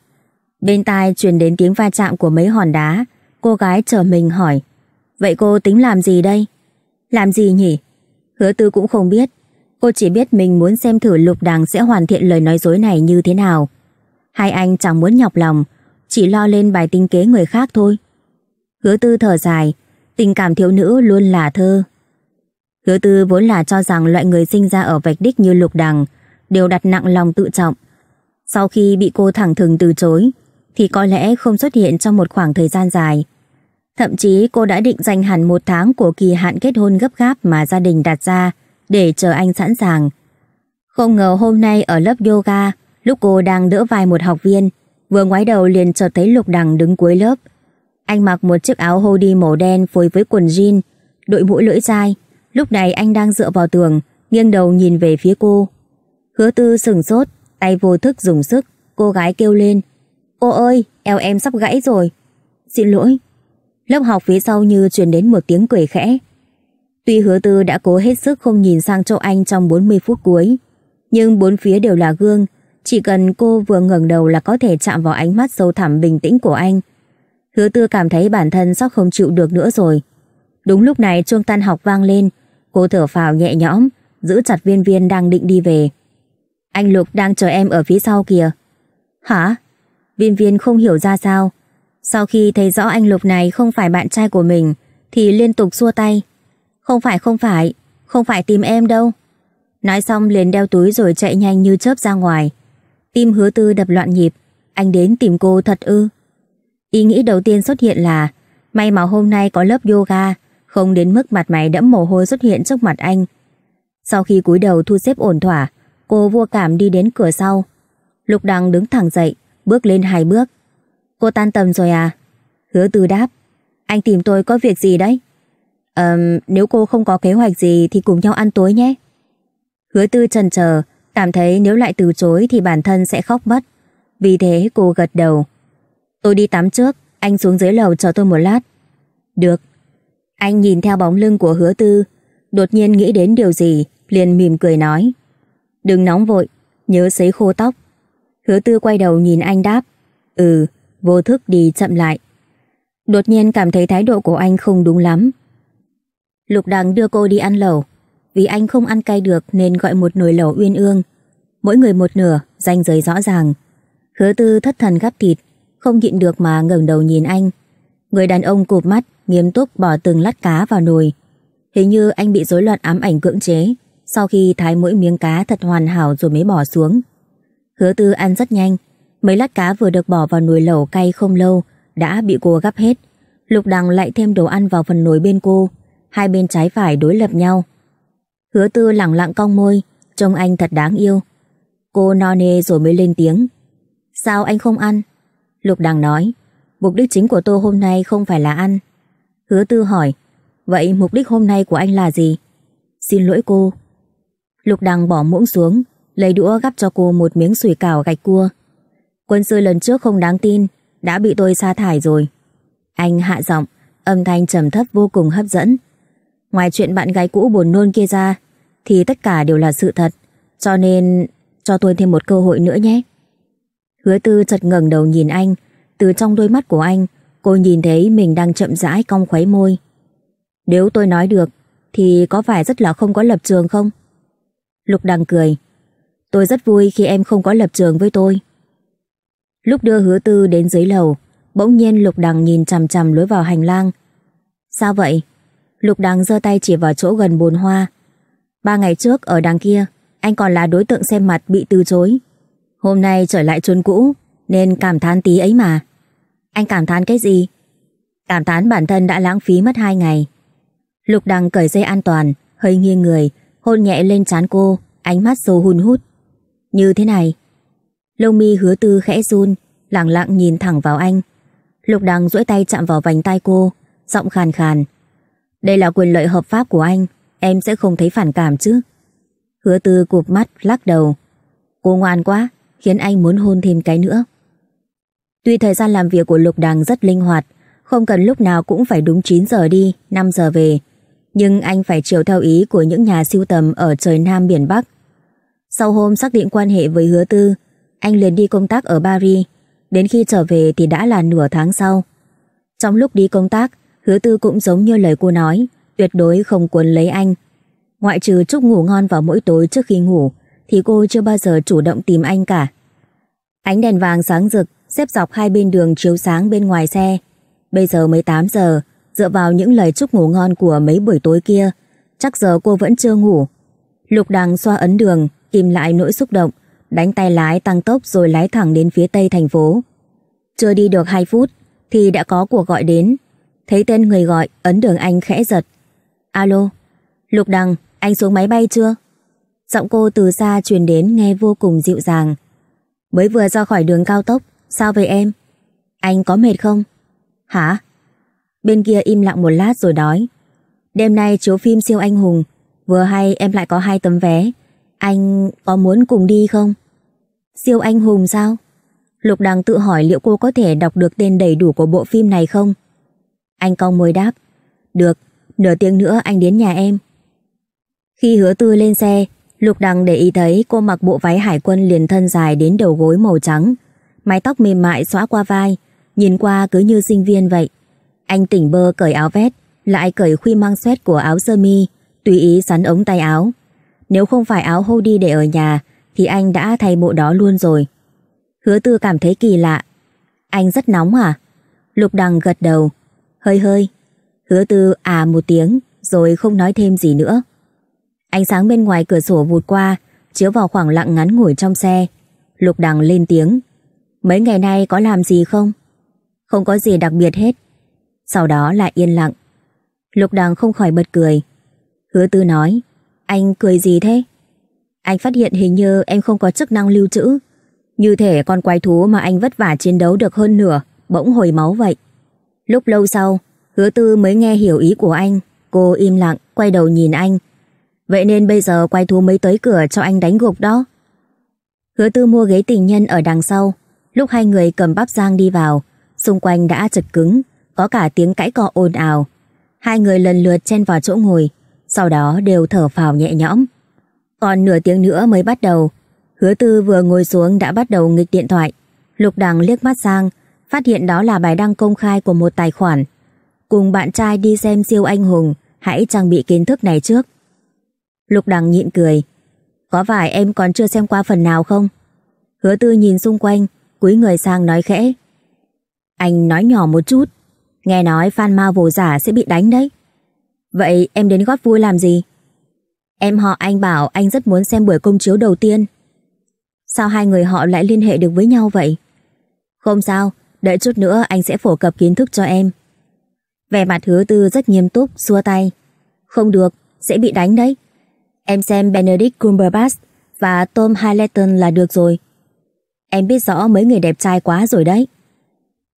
Bên tai truyền đến tiếng va chạm của mấy hòn đá, cô gái chờ mình hỏi. Vậy cô tính làm gì đây? Làm gì nhỉ? Hứa tư cũng không biết. Cô chỉ biết mình muốn xem thử lục đằng sẽ hoàn thiện lời nói dối này như thế nào. Hai anh chẳng muốn nhọc lòng, chỉ lo lên bài tính kế người khác thôi. Hứa tư thở dài, Tình cảm thiếu nữ luôn là thơ. Hứa tư vốn là cho rằng loại người sinh ra ở vạch đích như lục đằng đều đặt nặng lòng tự trọng. Sau khi bị cô thẳng thừng từ chối, thì có lẽ không xuất hiện trong một khoảng thời gian dài. Thậm chí cô đã định dành hẳn một tháng của kỳ hạn kết hôn gấp gáp mà gia đình đặt ra để chờ anh sẵn sàng. Không ngờ hôm nay ở lớp yoga, lúc cô đang đỡ vai một học viên, vừa ngoái đầu liền chợt thấy Lục Đằng đứng cuối lớp, anh mặc một chiếc áo hoodie màu đen phối với quần jean, đội mũ lưỡi chai. Lúc này anh đang dựa vào tường, nghiêng đầu nhìn về phía cô. Hứa tư sừng sốt, tay vô thức dùng sức, cô gái kêu lên. Cô ơi, eo em sắp gãy rồi. Xin lỗi. Lớp học phía sau như truyền đến một tiếng cười khẽ. Tuy hứa tư đã cố hết sức không nhìn sang chỗ anh trong 40 phút cuối, nhưng bốn phía đều là gương, chỉ cần cô vừa ngẩng đầu là có thể chạm vào ánh mắt sâu thẳm bình tĩnh của anh Hứa tư cảm thấy bản thân sắp không chịu được nữa rồi. Đúng lúc này chuông tan học vang lên, cô thở phào nhẹ nhõm, giữ chặt viên viên đang định đi về. Anh Lục đang chờ em ở phía sau kìa. Hả? Viên viên không hiểu ra sao. Sau khi thấy rõ anh Lục này không phải bạn trai của mình, thì liên tục xua tay. Không phải không phải, không phải tìm em đâu. Nói xong liền đeo túi rồi chạy nhanh như chớp ra ngoài. Tim hứa tư đập loạn nhịp, anh đến tìm cô thật ư. Ý nghĩ đầu tiên xuất hiện là may mà hôm nay có lớp yoga, không đến mức mặt mày đẫm mồ hôi xuất hiện trước mặt anh. Sau khi cúi đầu thu xếp ổn thỏa, cô vua cảm đi đến cửa sau. Lục Đằng đứng thẳng dậy, bước lên hai bước. Cô tan tầm rồi à? Hứa Tư đáp. Anh tìm tôi có việc gì đấy? Ờm, nếu cô không có kế hoạch gì thì cùng nhau ăn tối nhé. Hứa Tư trần chờ cảm thấy nếu lại từ chối thì bản thân sẽ khóc mất. Vì thế cô gật đầu. Tôi đi tắm trước, anh xuống dưới lầu chờ tôi một lát. Được. Anh nhìn theo bóng lưng của hứa tư, đột nhiên nghĩ đến điều gì, liền mỉm cười nói. Đừng nóng vội, nhớ sấy khô tóc. Hứa tư quay đầu nhìn anh đáp. Ừ, vô thức đi chậm lại. Đột nhiên cảm thấy thái độ của anh không đúng lắm. Lục Đằng đưa cô đi ăn lẩu. Vì anh không ăn cay được nên gọi một nồi lẩu uyên ương. Mỗi người một nửa, danh giới rõ ràng. Hứa tư thất thần gắp thịt, không nhịn được mà ngẩng đầu nhìn anh. Người đàn ông cụp mắt, nghiêm túc bỏ từng lát cá vào nồi. Hình như anh bị rối loạn ám ảnh cưỡng chế, sau khi thái mỗi miếng cá thật hoàn hảo rồi mới bỏ xuống. Hứa tư ăn rất nhanh, mấy lát cá vừa được bỏ vào nồi lẩu cay không lâu, đã bị cô gắp hết. Lục đằng lại thêm đồ ăn vào phần nồi bên cô, hai bên trái phải đối lập nhau. Hứa tư lẳng lặng cong môi, trông anh thật đáng yêu. Cô no nê rồi mới lên tiếng. Sao anh không ăn? Lục Đằng nói, mục đích chính của tôi hôm nay không phải là ăn. Hứa Tư hỏi, vậy mục đích hôm nay của anh là gì? Xin lỗi cô. Lục Đằng bỏ muỗng xuống, lấy đũa gắp cho cô một miếng sủi cảo gạch cua. Quân sư lần trước không đáng tin, đã bị tôi sa thải rồi. Anh hạ giọng, âm thanh trầm thấp vô cùng hấp dẫn. Ngoài chuyện bạn gái cũ buồn nôn kia ra, thì tất cả đều là sự thật, cho nên cho tôi thêm một cơ hội nữa nhé. Hứa tư chợt ngẩng đầu nhìn anh, từ trong đôi mắt của anh, cô nhìn thấy mình đang chậm rãi cong khuấy môi. Nếu tôi nói được, thì có phải rất là không có lập trường không? Lục đằng cười. Tôi rất vui khi em không có lập trường với tôi. Lúc đưa hứa tư đến dưới lầu, bỗng nhiên Lục đằng nhìn chằm chằm lối vào hành lang. Sao vậy? Lục đằng giơ tay chỉ vào chỗ gần bồn hoa. Ba ngày trước ở đằng kia, anh còn là đối tượng xem mặt bị từ chối. Hôm nay trở lại chốn cũ Nên cảm thán tí ấy mà Anh cảm thán cái gì Cảm thán bản thân đã lãng phí mất 2 ngày Lục đằng cởi dây an toàn Hơi nghiêng người Hôn nhẹ lên trán cô Ánh mắt sâu hun hút Như thế này Lông mi hứa tư khẽ run Lặng lặng nhìn thẳng vào anh Lục đằng duỗi tay chạm vào vành tay cô Giọng khàn khàn Đây là quyền lợi hợp pháp của anh Em sẽ không thấy phản cảm chứ Hứa tư cụp mắt lắc đầu Cô ngoan quá khiến anh muốn hôn thêm cái nữa. Tuy thời gian làm việc của Lục Đằng rất linh hoạt, không cần lúc nào cũng phải đúng 9 giờ đi, 5 giờ về, nhưng anh phải chiều theo ý của những nhà siêu tầm ở trời Nam biển Bắc. Sau hôm xác định quan hệ với hứa tư, anh liền đi công tác ở Paris, đến khi trở về thì đã là nửa tháng sau. Trong lúc đi công tác, hứa tư cũng giống như lời cô nói, tuyệt đối không cuốn lấy anh. Ngoại trừ chúc ngủ ngon vào mỗi tối trước khi ngủ, thì cô chưa bao giờ chủ động tìm anh cả. Ánh đèn vàng sáng rực xếp dọc hai bên đường chiếu sáng bên ngoài xe. Bây giờ mới 8 giờ, dựa vào những lời chúc ngủ ngon của mấy buổi tối kia, chắc giờ cô vẫn chưa ngủ. Lục đằng xoa ấn đường, kìm lại nỗi xúc động, đánh tay lái tăng tốc rồi lái thẳng đến phía tây thành phố. Chưa đi được 2 phút thì đã có cuộc gọi đến. Thấy tên người gọi, ấn đường anh khẽ giật. Alo, Lục đằng, anh xuống máy bay chưa? giọng cô từ xa truyền đến nghe vô cùng dịu dàng. Mới vừa ra khỏi đường cao tốc, sao về em? Anh có mệt không? Hả? Bên kia im lặng một lát rồi đói. Đêm nay chiếu phim siêu anh hùng, vừa hay em lại có hai tấm vé. Anh có muốn cùng đi không? Siêu anh hùng sao? Lục Đằng tự hỏi liệu cô có thể đọc được tên đầy đủ của bộ phim này không? Anh cong môi đáp. Được, nửa tiếng nữa anh đến nhà em. Khi hứa tư lên xe, Lục Đăng để ý thấy cô mặc bộ váy hải quân liền thân dài đến đầu gối màu trắng. Mái tóc mềm mại xõa qua vai, nhìn qua cứ như sinh viên vậy. Anh tỉnh bơ cởi áo vét, lại cởi khuy mang xét của áo sơ mi, tùy ý sắn ống tay áo. Nếu không phải áo hoodie để ở nhà, thì anh đã thay bộ đó luôn rồi. Hứa tư cảm thấy kỳ lạ. Anh rất nóng à? Lục Đăng gật đầu. Hơi hơi. Hứa tư à một tiếng, rồi không nói thêm gì nữa. Ánh sáng bên ngoài cửa sổ vụt qua, chiếu vào khoảng lặng ngắn ngủi trong xe. Lục đằng lên tiếng. Mấy ngày nay có làm gì không? Không có gì đặc biệt hết. Sau đó lại yên lặng. Lục đằng không khỏi bật cười. Hứa tư nói, anh cười gì thế? Anh phát hiện hình như em không có chức năng lưu trữ. Như thể con quái thú mà anh vất vả chiến đấu được hơn nửa, bỗng hồi máu vậy. Lúc lâu sau, hứa tư mới nghe hiểu ý của anh. Cô im lặng, quay đầu nhìn anh, Vậy nên bây giờ quay thú mới tới cửa cho anh đánh gục đó. Hứa tư mua ghế tình nhân ở đằng sau. Lúc hai người cầm bắp giang đi vào, xung quanh đã chật cứng, có cả tiếng cãi cọ ồn ào. Hai người lần lượt chen vào chỗ ngồi, sau đó đều thở phào nhẹ nhõm. Còn nửa tiếng nữa mới bắt đầu. Hứa tư vừa ngồi xuống đã bắt đầu nghịch điện thoại. Lục đằng liếc mắt sang, phát hiện đó là bài đăng công khai của một tài khoản. Cùng bạn trai đi xem siêu anh hùng, hãy trang bị kiến thức này trước. Lục đằng nhịn cười. Có phải em còn chưa xem qua phần nào không? Hứa tư nhìn xung quanh, cúi người sang nói khẽ. Anh nói nhỏ một chút, nghe nói phan ma vô giả sẽ bị đánh đấy. Vậy em đến góp vui làm gì? Em họ anh bảo anh rất muốn xem buổi công chiếu đầu tiên. Sao hai người họ lại liên hệ được với nhau vậy? Không sao, đợi chút nữa anh sẽ phổ cập kiến thức cho em. Vẻ mặt hứa tư rất nghiêm túc, xua tay. Không được, sẽ bị đánh đấy. Em xem Benedict Cumberbatch và Tom Hiddleston là được rồi. Em biết rõ mấy người đẹp trai quá rồi đấy.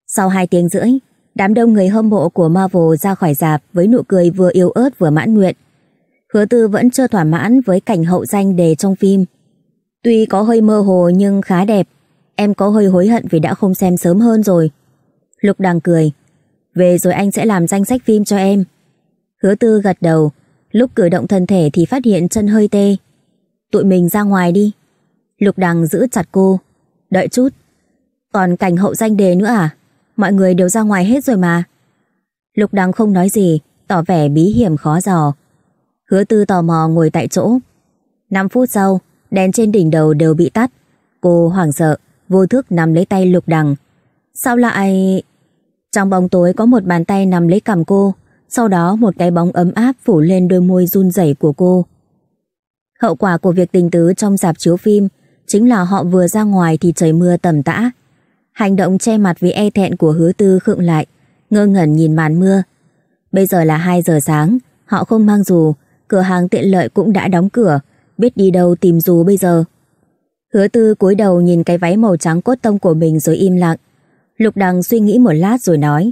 Sau 2 tiếng rưỡi, đám đông người hâm mộ của Marvel ra khỏi rạp với nụ cười vừa yếu ớt vừa mãn nguyện. Hứa tư vẫn chưa thỏa mãn với cảnh hậu danh đề trong phim. Tuy có hơi mơ hồ nhưng khá đẹp, em có hơi hối hận vì đã không xem sớm hơn rồi. Lục đằng cười, về rồi anh sẽ làm danh sách phim cho em. Hứa tư gật đầu, Lúc cử động thân thể thì phát hiện chân hơi tê. Tụi mình ra ngoài đi. Lục đằng giữ chặt cô. Đợi chút. Còn cảnh hậu danh đề nữa à? Mọi người đều ra ngoài hết rồi mà. Lục đằng không nói gì, tỏ vẻ bí hiểm khó dò. Hứa tư tò mò ngồi tại chỗ. 5 phút sau, đèn trên đỉnh đầu đều bị tắt. Cô hoảng sợ, vô thức nắm lấy tay lục đằng. Sao lại... Trong bóng tối có một bàn tay nắm lấy cầm cô, sau đó một cái bóng ấm áp phủ lên đôi môi run rẩy của cô. Hậu quả của việc tình tứ trong dạp chiếu phim chính là họ vừa ra ngoài thì trời mưa tầm tã. Hành động che mặt vì e thẹn của hứa tư khựng lại, ngơ ngẩn nhìn màn mưa. Bây giờ là 2 giờ sáng, họ không mang dù, cửa hàng tiện lợi cũng đã đóng cửa, biết đi đâu tìm dù bây giờ. Hứa tư cúi đầu nhìn cái váy màu trắng cốt tông của mình rồi im lặng. Lục đằng suy nghĩ một lát rồi nói.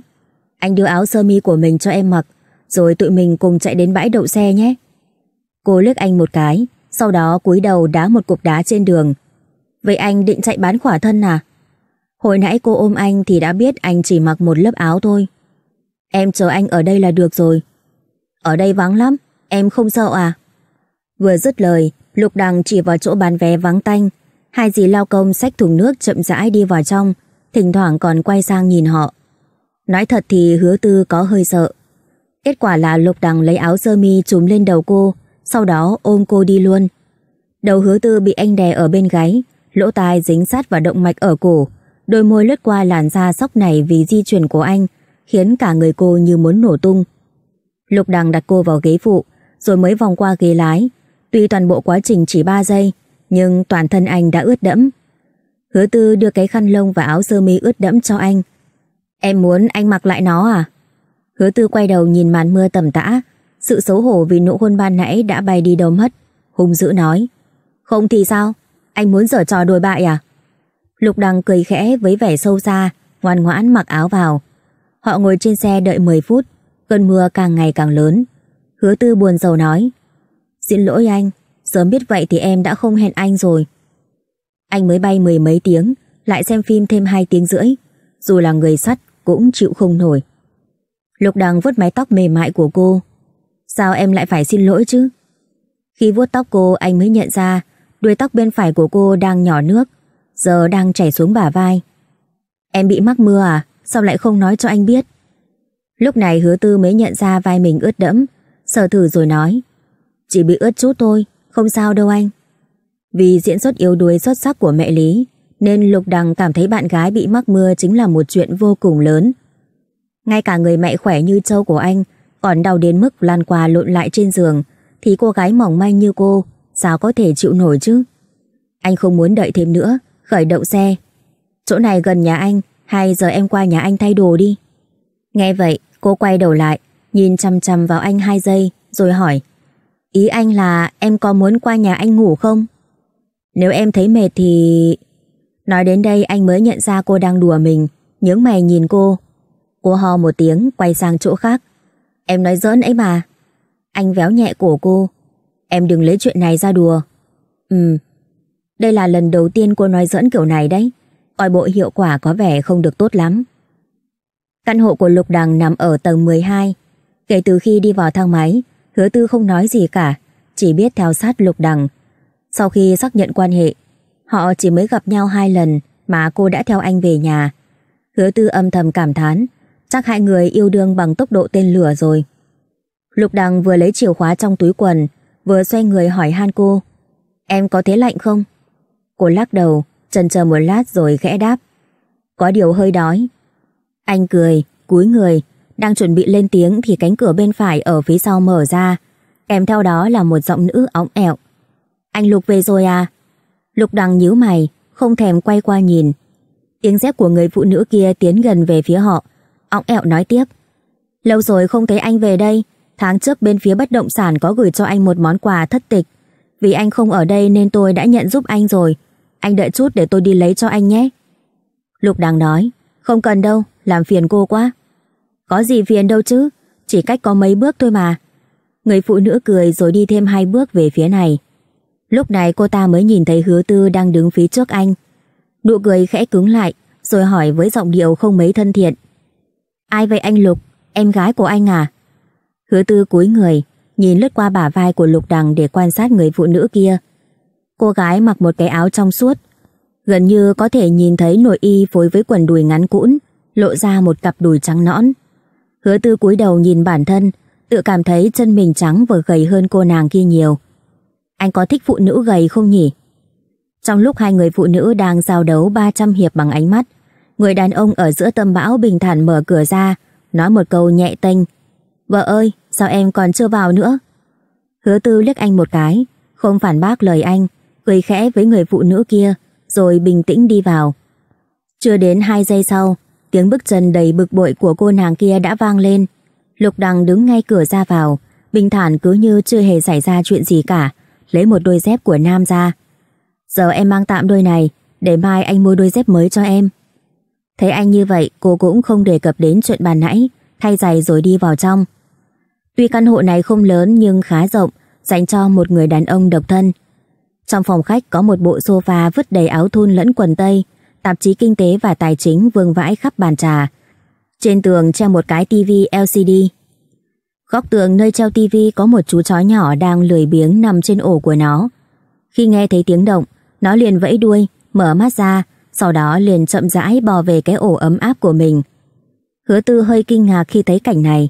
Anh đưa áo sơ mi của mình cho em mặc Rồi tụi mình cùng chạy đến bãi đậu xe nhé Cô liếc anh một cái Sau đó cúi đầu đá một cục đá trên đường Vậy anh định chạy bán khỏa thân à? Hồi nãy cô ôm anh thì đã biết anh chỉ mặc một lớp áo thôi Em chờ anh ở đây là được rồi Ở đây vắng lắm Em không sợ à? Vừa dứt lời Lục Đằng chỉ vào chỗ bán vé vắng tanh Hai dì lao công xách thùng nước chậm rãi đi vào trong Thỉnh thoảng còn quay sang nhìn họ Nói thật thì hứa tư có hơi sợ. Kết quả là Lục Đằng lấy áo sơ mi trúm lên đầu cô, sau đó ôm cô đi luôn. Đầu hứa tư bị anh đè ở bên gáy, lỗ tai dính sát vào động mạch ở cổ, đôi môi lướt qua làn da sóc này vì di chuyển của anh, khiến cả người cô như muốn nổ tung. Lục Đằng đặt cô vào ghế phụ, rồi mới vòng qua ghế lái. Tuy toàn bộ quá trình chỉ 3 giây, nhưng toàn thân anh đã ướt đẫm. Hứa tư đưa cái khăn lông và áo sơ mi ướt đẫm cho anh, Em muốn anh mặc lại nó à? Hứa tư quay đầu nhìn màn mưa tầm tã, sự xấu hổ vì nụ hôn ban nãy đã bay đi đâu mất. Hùng dữ nói, không thì sao? Anh muốn giở trò đùa bại à? Lục Đăng cười khẽ với vẻ sâu xa, ngoan ngoãn mặc áo vào. Họ ngồi trên xe đợi 10 phút, cơn mưa càng ngày càng lớn. Hứa tư buồn rầu nói, xin lỗi anh, sớm biết vậy thì em đã không hẹn anh rồi. Anh mới bay mười mấy tiếng, lại xem phim thêm hai tiếng rưỡi. Dù là người sắt, cũng chịu không nổi. Lục đằng vuốt mái tóc mềm mại của cô. Sao em lại phải xin lỗi chứ? Khi vuốt tóc cô anh mới nhận ra đuôi tóc bên phải của cô đang nhỏ nước, giờ đang chảy xuống bả vai. Em bị mắc mưa à? Sao lại không nói cho anh biết? Lúc này hứa tư mới nhận ra vai mình ướt đẫm, sờ thử rồi nói. Chỉ bị ướt chút thôi, không sao đâu anh. Vì diễn xuất yếu đuối xuất sắc của mẹ Lý, nên Lục Đằng cảm thấy bạn gái bị mắc mưa chính là một chuyện vô cùng lớn. Ngay cả người mẹ khỏe như châu của anh còn đau đến mức lan qua lộn lại trên giường thì cô gái mỏng manh như cô sao có thể chịu nổi chứ. Anh không muốn đợi thêm nữa, khởi động xe. Chỗ này gần nhà anh, hay giờ em qua nhà anh thay đồ đi. Nghe vậy, cô quay đầu lại, nhìn chăm chăm vào anh hai giây rồi hỏi Ý anh là em có muốn qua nhà anh ngủ không? Nếu em thấy mệt thì... Nói đến đây anh mới nhận ra cô đang đùa mình, nhướng mày nhìn cô. Cô ho một tiếng, quay sang chỗ khác. Em nói giỡn ấy mà. Anh véo nhẹ cổ cô. Em đừng lấy chuyện này ra đùa. Ừ, đây là lần đầu tiên cô nói giỡn kiểu này đấy. Coi bộ hiệu quả có vẻ không được tốt lắm. Căn hộ của Lục Đằng nằm ở tầng 12. Kể từ khi đi vào thang máy, hứa tư không nói gì cả, chỉ biết theo sát Lục Đằng. Sau khi xác nhận quan hệ, Họ chỉ mới gặp nhau hai lần mà cô đã theo anh về nhà. Hứa tư âm thầm cảm thán, chắc hai người yêu đương bằng tốc độ tên lửa rồi. Lục Đằng vừa lấy chìa khóa trong túi quần, vừa xoay người hỏi han cô. Em có thế lạnh không? Cô lắc đầu, chần chờ một lát rồi khẽ đáp. Có điều hơi đói. Anh cười, cúi người, đang chuẩn bị lên tiếng thì cánh cửa bên phải ở phía sau mở ra, kèm theo đó là một giọng nữ óng ẹo. Anh Lục về rồi à? Lục đằng nhíu mày, không thèm quay qua nhìn. Tiếng dép của người phụ nữ kia tiến gần về phía họ. Ông ẹo nói tiếp. Lâu rồi không thấy anh về đây. Tháng trước bên phía bất động sản có gửi cho anh một món quà thất tịch. Vì anh không ở đây nên tôi đã nhận giúp anh rồi. Anh đợi chút để tôi đi lấy cho anh nhé. Lục đằng nói. Không cần đâu, làm phiền cô quá. Có gì phiền đâu chứ, chỉ cách có mấy bước thôi mà. Người phụ nữ cười rồi đi thêm hai bước về phía này. Lúc này cô ta mới nhìn thấy hứa tư đang đứng phía trước anh. Nụ cười khẽ cứng lại, rồi hỏi với giọng điệu không mấy thân thiện. Ai vậy anh Lục, em gái của anh à? Hứa tư cúi người, nhìn lướt qua bả vai của Lục Đằng để quan sát người phụ nữ kia. Cô gái mặc một cái áo trong suốt, gần như có thể nhìn thấy nội y phối với quần đùi ngắn cũn, lộ ra một cặp đùi trắng nõn. Hứa tư cúi đầu nhìn bản thân, tự cảm thấy chân mình trắng và gầy hơn cô nàng kia nhiều. Anh có thích phụ nữ gầy không nhỉ? Trong lúc hai người phụ nữ đang giao đấu 300 hiệp bằng ánh mắt, người đàn ông ở giữa tâm bão bình thản mở cửa ra, nói một câu nhẹ tênh. Vợ ơi, sao em còn chưa vào nữa? Hứa tư liếc anh một cái, không phản bác lời anh, cười khẽ với người phụ nữ kia, rồi bình tĩnh đi vào. Chưa đến 2 giây sau, tiếng bước chân đầy bực bội của cô nàng kia đã vang lên. Lục Đằng đứng ngay cửa ra vào, bình thản cứ như chưa hề xảy ra chuyện gì cả, lấy một đôi dép của Nam ra. Giờ em mang tạm đôi này, để mai anh mua đôi dép mới cho em. Thấy anh như vậy, cô cũng không đề cập đến chuyện bàn nãy, thay giày rồi đi vào trong. Tuy căn hộ này không lớn nhưng khá rộng, dành cho một người đàn ông độc thân. Trong phòng khách có một bộ sofa vứt đầy áo thun lẫn quần tây, tạp chí kinh tế và tài chính vương vãi khắp bàn trà. Trên tường treo một cái tivi LCD Góc tường nơi treo tivi có một chú chó nhỏ đang lười biếng nằm trên ổ của nó. Khi nghe thấy tiếng động, nó liền vẫy đuôi, mở mắt ra, sau đó liền chậm rãi bò về cái ổ ấm áp của mình. Hứa tư hơi kinh ngạc khi thấy cảnh này.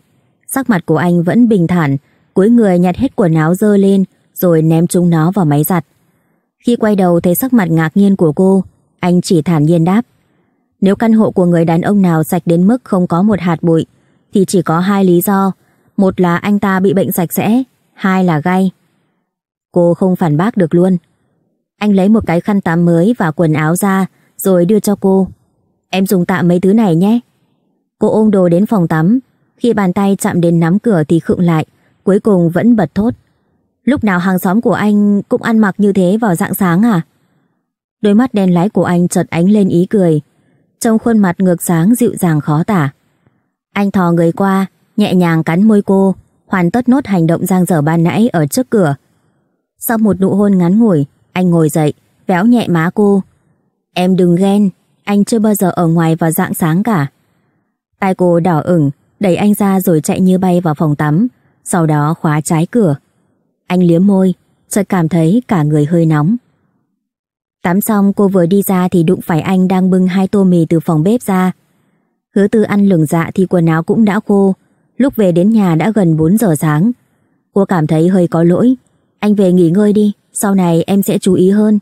Sắc mặt của anh vẫn bình thản, cúi người nhặt hết quần áo dơ lên rồi ném chúng nó vào máy giặt. Khi quay đầu thấy sắc mặt ngạc nhiên của cô, anh chỉ thản nhiên đáp. Nếu căn hộ của người đàn ông nào sạch đến mức không có một hạt bụi, thì chỉ có hai lý do một là anh ta bị bệnh sạch sẽ, hai là gay. Cô không phản bác được luôn. Anh lấy một cái khăn tắm mới và quần áo ra rồi đưa cho cô. Em dùng tạm mấy thứ này nhé. Cô ôm đồ đến phòng tắm. Khi bàn tay chạm đến nắm cửa thì khựng lại, cuối cùng vẫn bật thốt. Lúc nào hàng xóm của anh cũng ăn mặc như thế vào dạng sáng à? Đôi mắt đen lái của anh chợt ánh lên ý cười. Trong khuôn mặt ngược sáng dịu dàng khó tả. Anh thò người qua, nhẹ nhàng cắn môi cô, hoàn tất nốt hành động giang dở ban nãy ở trước cửa. Sau một nụ hôn ngắn ngủi, anh ngồi dậy, véo nhẹ má cô. Em đừng ghen, anh chưa bao giờ ở ngoài vào dạng sáng cả. Tai cô đỏ ửng, đẩy anh ra rồi chạy như bay vào phòng tắm, sau đó khóa trái cửa. Anh liếm môi, chợt cảm thấy cả người hơi nóng. Tắm xong cô vừa đi ra thì đụng phải anh đang bưng hai tô mì từ phòng bếp ra. Hứa tư ăn lửng dạ thì quần áo cũng đã khô, Lúc về đến nhà đã gần 4 giờ sáng. Cô cảm thấy hơi có lỗi. Anh về nghỉ ngơi đi, sau này em sẽ chú ý hơn.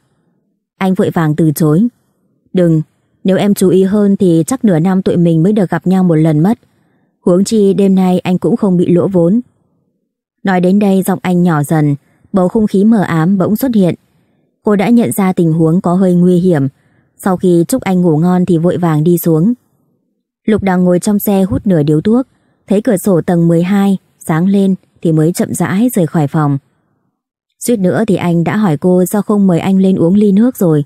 Anh vội vàng từ chối. Đừng, nếu em chú ý hơn thì chắc nửa năm tụi mình mới được gặp nhau một lần mất. Huống chi đêm nay anh cũng không bị lỗ vốn. Nói đến đây giọng anh nhỏ dần, bầu không khí mờ ám bỗng xuất hiện. Cô đã nhận ra tình huống có hơi nguy hiểm. Sau khi chúc anh ngủ ngon thì vội vàng đi xuống. Lục đang ngồi trong xe hút nửa điếu thuốc. Thấy cửa sổ tầng 12 sáng lên thì mới chậm rãi rời khỏi phòng. Suýt nữa thì anh đã hỏi cô sao không mời anh lên uống ly nước rồi.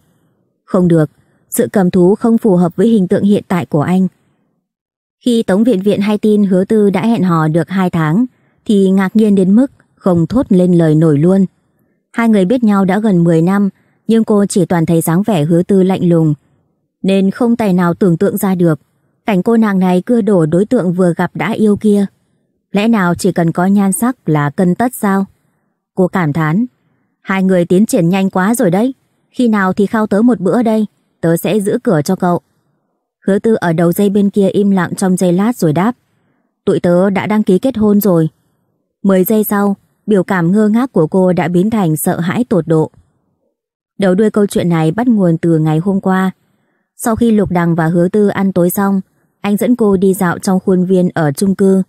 Không được, sự cầm thú không phù hợp với hình tượng hiện tại của anh. Khi Tống Viện Viện hay tin hứa tư đã hẹn hò được 2 tháng thì ngạc nhiên đến mức không thốt lên lời nổi luôn. Hai người biết nhau đã gần 10 năm nhưng cô chỉ toàn thấy dáng vẻ hứa tư lạnh lùng nên không tài nào tưởng tượng ra được Cảnh cô nàng này cưa đổ đối tượng vừa gặp đã yêu kia. Lẽ nào chỉ cần có nhan sắc là cân tất sao? Cô cảm thán. Hai người tiến triển nhanh quá rồi đấy. Khi nào thì khao tớ một bữa đây. Tớ sẽ giữ cửa cho cậu. Hứa tư ở đầu dây bên kia im lặng trong giây lát rồi đáp. Tụi tớ đã đăng ký kết hôn rồi. Mười giây sau, biểu cảm ngơ ngác của cô đã biến thành sợ hãi tột độ. Đầu đuôi câu chuyện này bắt nguồn từ ngày hôm qua. Sau khi Lục Đằng và Hứa Tư ăn tối xong, anh dẫn cô đi dạo trong khuôn viên ở chung cư.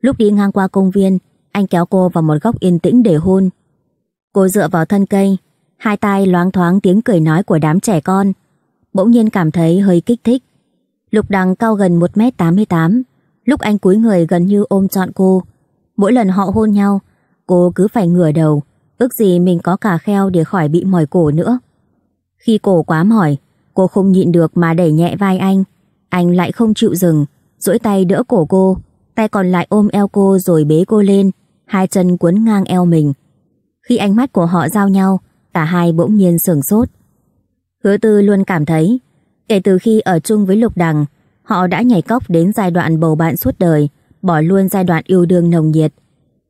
Lúc đi ngang qua công viên, anh kéo cô vào một góc yên tĩnh để hôn. Cô dựa vào thân cây, hai tay loáng thoáng tiếng cười nói của đám trẻ con. Bỗng nhiên cảm thấy hơi kích thích. Lục đằng cao gần 1m88, lúc anh cúi người gần như ôm trọn cô. Mỗi lần họ hôn nhau, cô cứ phải ngửa đầu, ước gì mình có cả kheo để khỏi bị mỏi cổ nữa. Khi cổ quá mỏi, cô không nhịn được mà đẩy nhẹ vai anh, anh lại không chịu dừng, duỗi tay đỡ cổ cô, tay còn lại ôm eo cô rồi bế cô lên, hai chân cuốn ngang eo mình. Khi ánh mắt của họ giao nhau, cả hai bỗng nhiên sửng sốt. Hứa tư luôn cảm thấy, kể từ khi ở chung với Lục Đằng, họ đã nhảy cóc đến giai đoạn bầu bạn suốt đời, bỏ luôn giai đoạn yêu đương nồng nhiệt.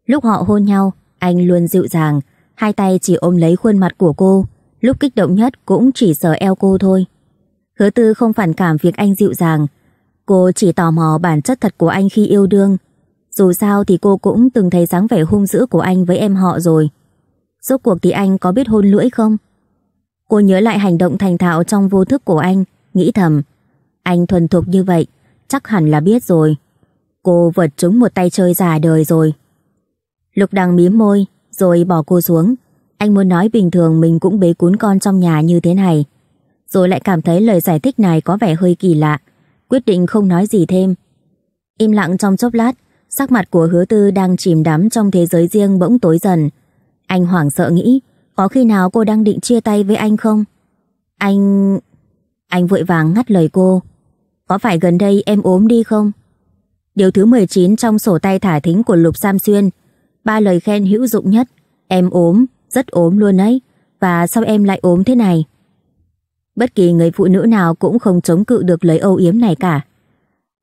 Lúc họ hôn nhau, anh luôn dịu dàng, hai tay chỉ ôm lấy khuôn mặt của cô, lúc kích động nhất cũng chỉ sờ eo cô thôi. Hứa tư không phản cảm việc anh dịu dàng. Cô chỉ tò mò bản chất thật của anh khi yêu đương. Dù sao thì cô cũng từng thấy dáng vẻ hung dữ của anh với em họ rồi. Rốt cuộc thì anh có biết hôn lưỡi không? Cô nhớ lại hành động thành thạo trong vô thức của anh, nghĩ thầm. Anh thuần thục như vậy, chắc hẳn là biết rồi. Cô vượt trúng một tay chơi già đời rồi. Lục đằng mím môi, rồi bỏ cô xuống. Anh muốn nói bình thường mình cũng bế cún con trong nhà như thế này rồi lại cảm thấy lời giải thích này có vẻ hơi kỳ lạ, quyết định không nói gì thêm. Im lặng trong chốc lát, sắc mặt của hứa tư đang chìm đắm trong thế giới riêng bỗng tối dần. Anh hoảng sợ nghĩ, có khi nào cô đang định chia tay với anh không? Anh... Anh vội vàng ngắt lời cô. Có phải gần đây em ốm đi không? Điều thứ 19 trong sổ tay thả thính của Lục Sam Xuyên. Ba lời khen hữu dụng nhất. Em ốm, rất ốm luôn ấy. Và sao em lại ốm thế này? Bất kỳ người phụ nữ nào cũng không chống cự được lấy âu yếm này cả.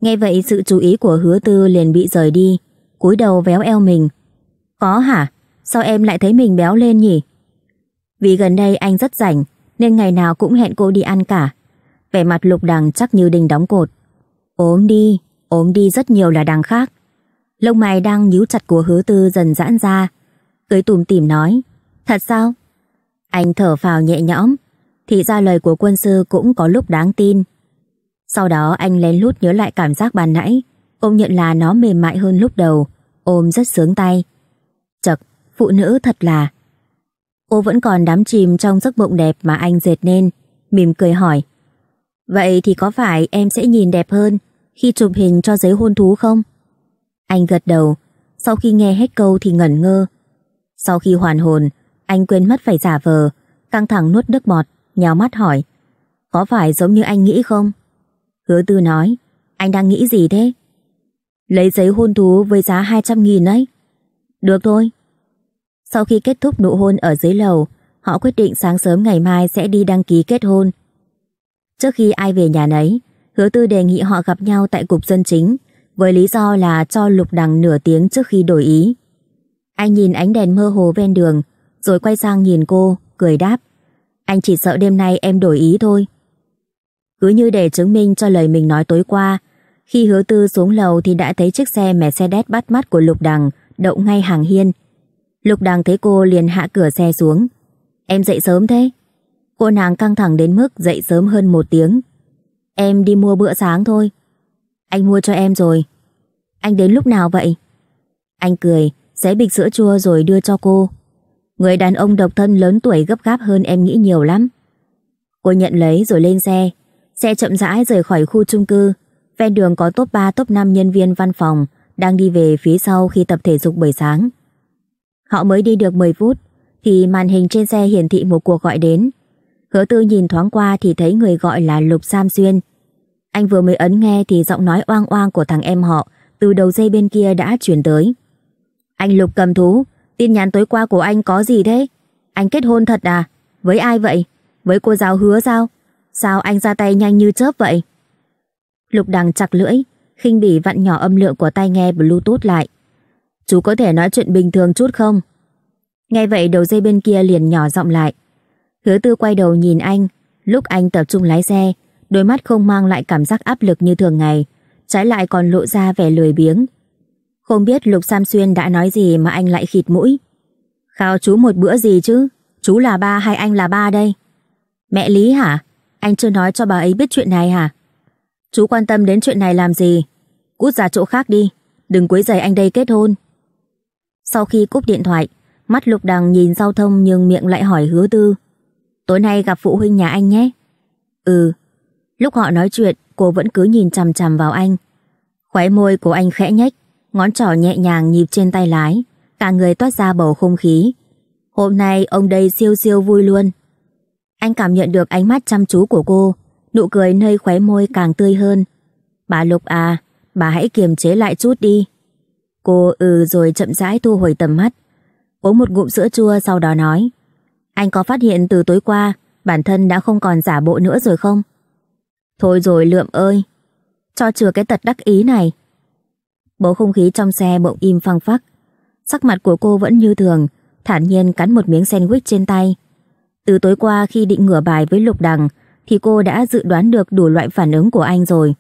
Nghe vậy sự chú ý của hứa tư liền bị rời đi, cúi đầu véo eo mình. Có hả? Sao em lại thấy mình béo lên nhỉ? Vì gần đây anh rất rảnh, nên ngày nào cũng hẹn cô đi ăn cả. Vẻ mặt lục đằng chắc như đình đóng cột. Ốm đi, ốm đi rất nhiều là đằng khác. Lông mày đang nhíu chặt của hứa tư dần giãn ra. Cưới tùm tìm nói. Thật sao? Anh thở phào nhẹ nhõm, thì ra lời của quân sư cũng có lúc đáng tin. Sau đó anh lén lút nhớ lại cảm giác bàn nãy, công nhận là nó mềm mại hơn lúc đầu, ôm rất sướng tay. Chật, phụ nữ thật là... Cô vẫn còn đắm chìm trong giấc mộng đẹp mà anh dệt nên, mỉm cười hỏi. Vậy thì có phải em sẽ nhìn đẹp hơn khi chụp hình cho giấy hôn thú không? Anh gật đầu, sau khi nghe hết câu thì ngẩn ngơ. Sau khi hoàn hồn, anh quên mất phải giả vờ, căng thẳng nuốt nước bọt nhéo mắt hỏi Có phải giống như anh nghĩ không? Hứa tư nói Anh đang nghĩ gì thế? Lấy giấy hôn thú với giá 200.000 đấy Được thôi Sau khi kết thúc nụ hôn ở dưới lầu Họ quyết định sáng sớm ngày mai sẽ đi đăng ký kết hôn Trước khi ai về nhà nấy Hứa tư đề nghị họ gặp nhau tại cục dân chính Với lý do là cho lục đằng nửa tiếng trước khi đổi ý Anh nhìn ánh đèn mơ hồ ven đường Rồi quay sang nhìn cô, cười đáp anh chỉ sợ đêm nay em đổi ý thôi. Cứ như để chứng minh cho lời mình nói tối qua, khi hứa tư xuống lầu thì đã thấy chiếc xe Mercedes bắt mắt của Lục Đằng đậu ngay hàng hiên. Lục Đằng thấy cô liền hạ cửa xe xuống. Em dậy sớm thế? Cô nàng căng thẳng đến mức dậy sớm hơn một tiếng. Em đi mua bữa sáng thôi. Anh mua cho em rồi. Anh đến lúc nào vậy? Anh cười, xé bịch sữa chua rồi đưa cho cô. Người đàn ông độc thân lớn tuổi gấp gáp hơn em nghĩ nhiều lắm. Cô nhận lấy rồi lên xe. Xe chậm rãi rời khỏi khu chung cư. Ven đường có top 3 top 5 nhân viên văn phòng đang đi về phía sau khi tập thể dục buổi sáng. Họ mới đi được 10 phút thì màn hình trên xe hiển thị một cuộc gọi đến. Hứa tư nhìn thoáng qua thì thấy người gọi là Lục Sam Xuyên. Anh vừa mới ấn nghe thì giọng nói oang oang của thằng em họ từ đầu dây bên kia đã chuyển tới. Anh Lục cầm thú, Tin nhắn tối qua của anh có gì thế? Anh kết hôn thật à? Với ai vậy? Với cô giáo hứa sao? Sao anh ra tay nhanh như chớp vậy? Lục đằng chặt lưỡi, khinh bỉ vặn nhỏ âm lượng của tai nghe Bluetooth lại. Chú có thể nói chuyện bình thường chút không? Nghe vậy đầu dây bên kia liền nhỏ giọng lại. Hứa tư quay đầu nhìn anh, lúc anh tập trung lái xe, đôi mắt không mang lại cảm giác áp lực như thường ngày, trái lại còn lộ ra vẻ lười biếng, không biết Lục Sam Xuyên đã nói gì mà anh lại khịt mũi. Khao chú một bữa gì chứ? Chú là ba hay anh là ba đây? Mẹ Lý hả? Anh chưa nói cho bà ấy biết chuyện này hả? Chú quan tâm đến chuyện này làm gì? Cút ra chỗ khác đi, đừng quấy rầy anh đây kết hôn. Sau khi cúp điện thoại, mắt Lục Đằng nhìn giao thông nhưng miệng lại hỏi hứa tư. Tối nay gặp phụ huynh nhà anh nhé. Ừ. Lúc họ nói chuyện, cô vẫn cứ nhìn chằm chằm vào anh. Khóe môi của anh khẽ nhếch, ngón trỏ nhẹ nhàng nhịp trên tay lái, cả người toát ra bầu không khí. Hôm nay ông đây siêu siêu vui luôn. Anh cảm nhận được ánh mắt chăm chú của cô, nụ cười nơi khóe môi càng tươi hơn. Bà Lục à, bà hãy kiềm chế lại chút đi. Cô ừ rồi chậm rãi thu hồi tầm mắt. Uống một ngụm sữa chua sau đó nói. Anh có phát hiện từ tối qua bản thân đã không còn giả bộ nữa rồi không? Thôi rồi lượm ơi, cho chừa cái tật đắc ý này, Bầu không khí trong xe bỗng im phăng phắc. Sắc mặt của cô vẫn như thường, thản nhiên cắn một miếng sandwich trên tay. Từ tối qua khi định ngửa bài với Lục Đằng, thì cô đã dự đoán được đủ loại phản ứng của anh rồi.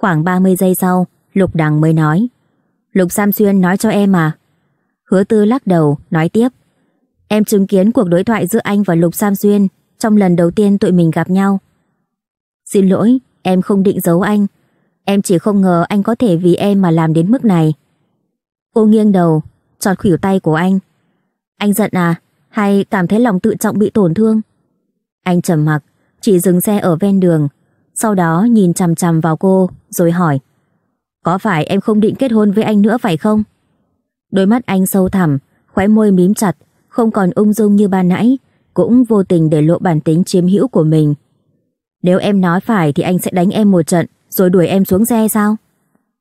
Khoảng 30 giây sau, Lục Đằng mới nói. Lục Sam Xuyên nói cho em à? Hứa Tư lắc đầu, nói tiếp. Em chứng kiến cuộc đối thoại giữa anh và Lục Sam Xuyên trong lần đầu tiên tụi mình gặp nhau. Xin lỗi, em không định giấu anh. Em chỉ không ngờ anh có thể vì em mà làm đến mức này. Cô nghiêng đầu, trọt khỉu tay của anh. Anh giận à? Hay cảm thấy lòng tự trọng bị tổn thương? Anh trầm mặc, chỉ dừng xe ở ven đường. Sau đó nhìn chằm chằm vào cô, rồi hỏi. Có phải em không định kết hôn với anh nữa phải không? Đôi mắt anh sâu thẳm, khóe môi mím chặt, không còn ung dung như ban nãy, cũng vô tình để lộ bản tính chiếm hữu của mình. Nếu em nói phải thì anh sẽ đánh em một trận, rồi đuổi em xuống xe sao?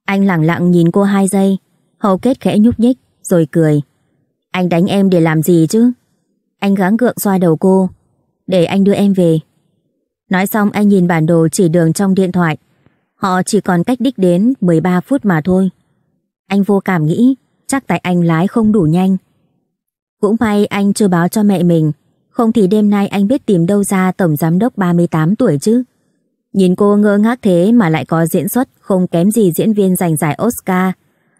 Anh lặng lặng nhìn cô hai giây, hầu kết khẽ nhúc nhích, rồi cười. Anh đánh em để làm gì chứ? Anh gắng gượng xoa đầu cô, để anh đưa em về. Nói xong anh nhìn bản đồ chỉ đường trong điện thoại. Họ chỉ còn cách đích đến 13 phút mà thôi. Anh vô cảm nghĩ, chắc tại anh lái không đủ nhanh. Cũng may anh chưa báo cho mẹ mình, không thì đêm nay anh biết tìm đâu ra tổng giám đốc 38 tuổi chứ. Nhìn cô ngơ ngác thế mà lại có diễn xuất không kém gì diễn viên giành giải Oscar.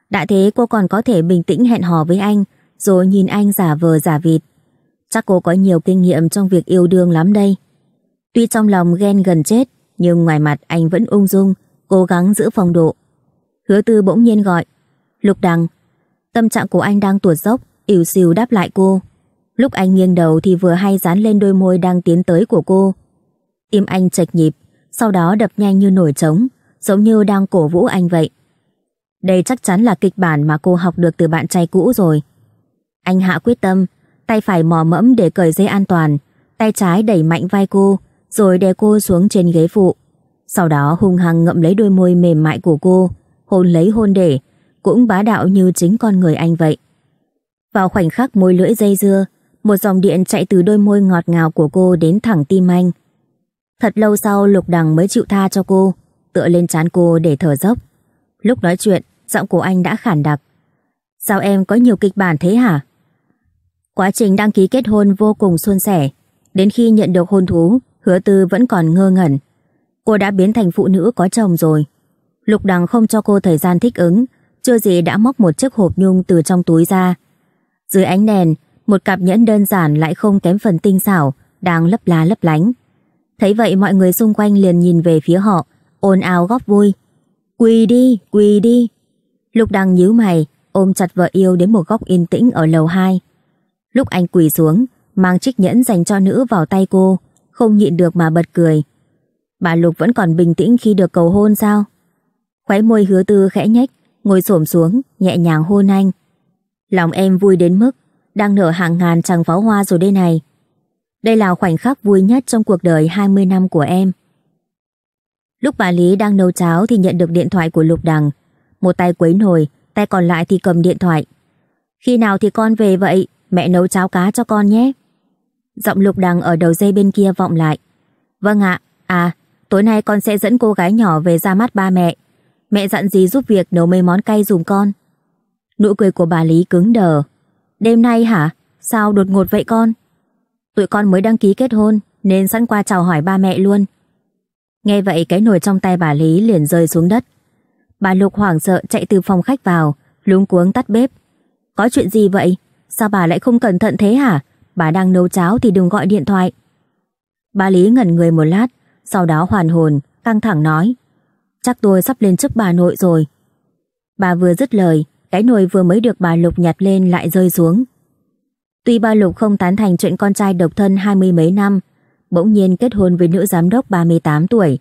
Đã thế cô còn có thể bình tĩnh hẹn hò với anh, rồi nhìn anh giả vờ giả vịt. Chắc cô có nhiều kinh nghiệm trong việc yêu đương lắm đây. Tuy trong lòng ghen gần chết, nhưng ngoài mặt anh vẫn ung dung, cố gắng giữ phong độ. Hứa tư bỗng nhiên gọi, Lục Đằng. Tâm trạng của anh đang tuột dốc, ỉu xìu đáp lại cô. Lúc anh nghiêng đầu thì vừa hay dán lên đôi môi đang tiến tới của cô. Tim anh chạch nhịp, sau đó đập nhanh như nổi trống, giống như đang cổ vũ anh vậy. Đây chắc chắn là kịch bản mà cô học được từ bạn trai cũ rồi. Anh Hạ quyết tâm, tay phải mò mẫm để cởi dây an toàn, tay trái đẩy mạnh vai cô, rồi đè cô xuống trên ghế phụ. Sau đó hung hăng ngậm lấy đôi môi mềm mại của cô, hôn lấy hôn để, cũng bá đạo như chính con người anh vậy. Vào khoảnh khắc môi lưỡi dây dưa, một dòng điện chạy từ đôi môi ngọt ngào của cô đến thẳng tim anh. Thật lâu sau Lục Đằng mới chịu tha cho cô, tựa lên chán cô để thở dốc. Lúc nói chuyện, giọng của anh đã khản đặc. Sao em có nhiều kịch bản thế hả? Quá trình đăng ký kết hôn vô cùng suôn sẻ. Đến khi nhận được hôn thú, hứa tư vẫn còn ngơ ngẩn. Cô đã biến thành phụ nữ có chồng rồi. Lục Đằng không cho cô thời gian thích ứng, chưa gì đã móc một chiếc hộp nhung từ trong túi ra. Dưới ánh đèn, một cặp nhẫn đơn giản lại không kém phần tinh xảo, đang lấp lá lấp lánh. Thấy vậy mọi người xung quanh liền nhìn về phía họ, ồn ào góp vui. Quỳ đi, quỳ đi. Lục Đăng nhíu mày, ôm chặt vợ yêu đến một góc yên tĩnh ở lầu 2. Lúc anh quỳ xuống, mang chiếc nhẫn dành cho nữ vào tay cô, không nhịn được mà bật cười. Bà Lục vẫn còn bình tĩnh khi được cầu hôn sao? Khóe môi hứa tư khẽ nhách, ngồi xổm xuống, nhẹ nhàng hôn anh. Lòng em vui đến mức, đang nở hàng ngàn tràng pháo hoa rồi đây này. Đây là khoảnh khắc vui nhất trong cuộc đời 20 năm của em. Lúc bà Lý đang nấu cháo thì nhận được điện thoại của Lục Đằng. Một tay quấy nồi, tay còn lại thì cầm điện thoại. Khi nào thì con về vậy, mẹ nấu cháo cá cho con nhé. Giọng Lục Đằng ở đầu dây bên kia vọng lại. Vâng ạ, à, tối nay con sẽ dẫn cô gái nhỏ về ra mắt ba mẹ. Mẹ dặn gì giúp việc nấu mấy món cay dùm con. Nụ cười của bà Lý cứng đờ. Đêm nay hả? Sao đột ngột vậy con? Tụi con mới đăng ký kết hôn Nên sẵn qua chào hỏi ba mẹ luôn Nghe vậy cái nồi trong tay bà Lý liền rơi xuống đất Bà Lục hoảng sợ chạy từ phòng khách vào Lúng cuống tắt bếp Có chuyện gì vậy? Sao bà lại không cẩn thận thế hả? Bà đang nấu cháo thì đừng gọi điện thoại Bà Lý ngẩn người một lát Sau đó hoàn hồn Căng thẳng nói Chắc tôi sắp lên chức bà nội rồi Bà vừa dứt lời Cái nồi vừa mới được bà Lục nhặt lên lại rơi xuống Tuy ba Lục không tán thành chuyện con trai độc thân hai mươi mấy năm, bỗng nhiên kết hôn với nữ giám đốc 38 tuổi,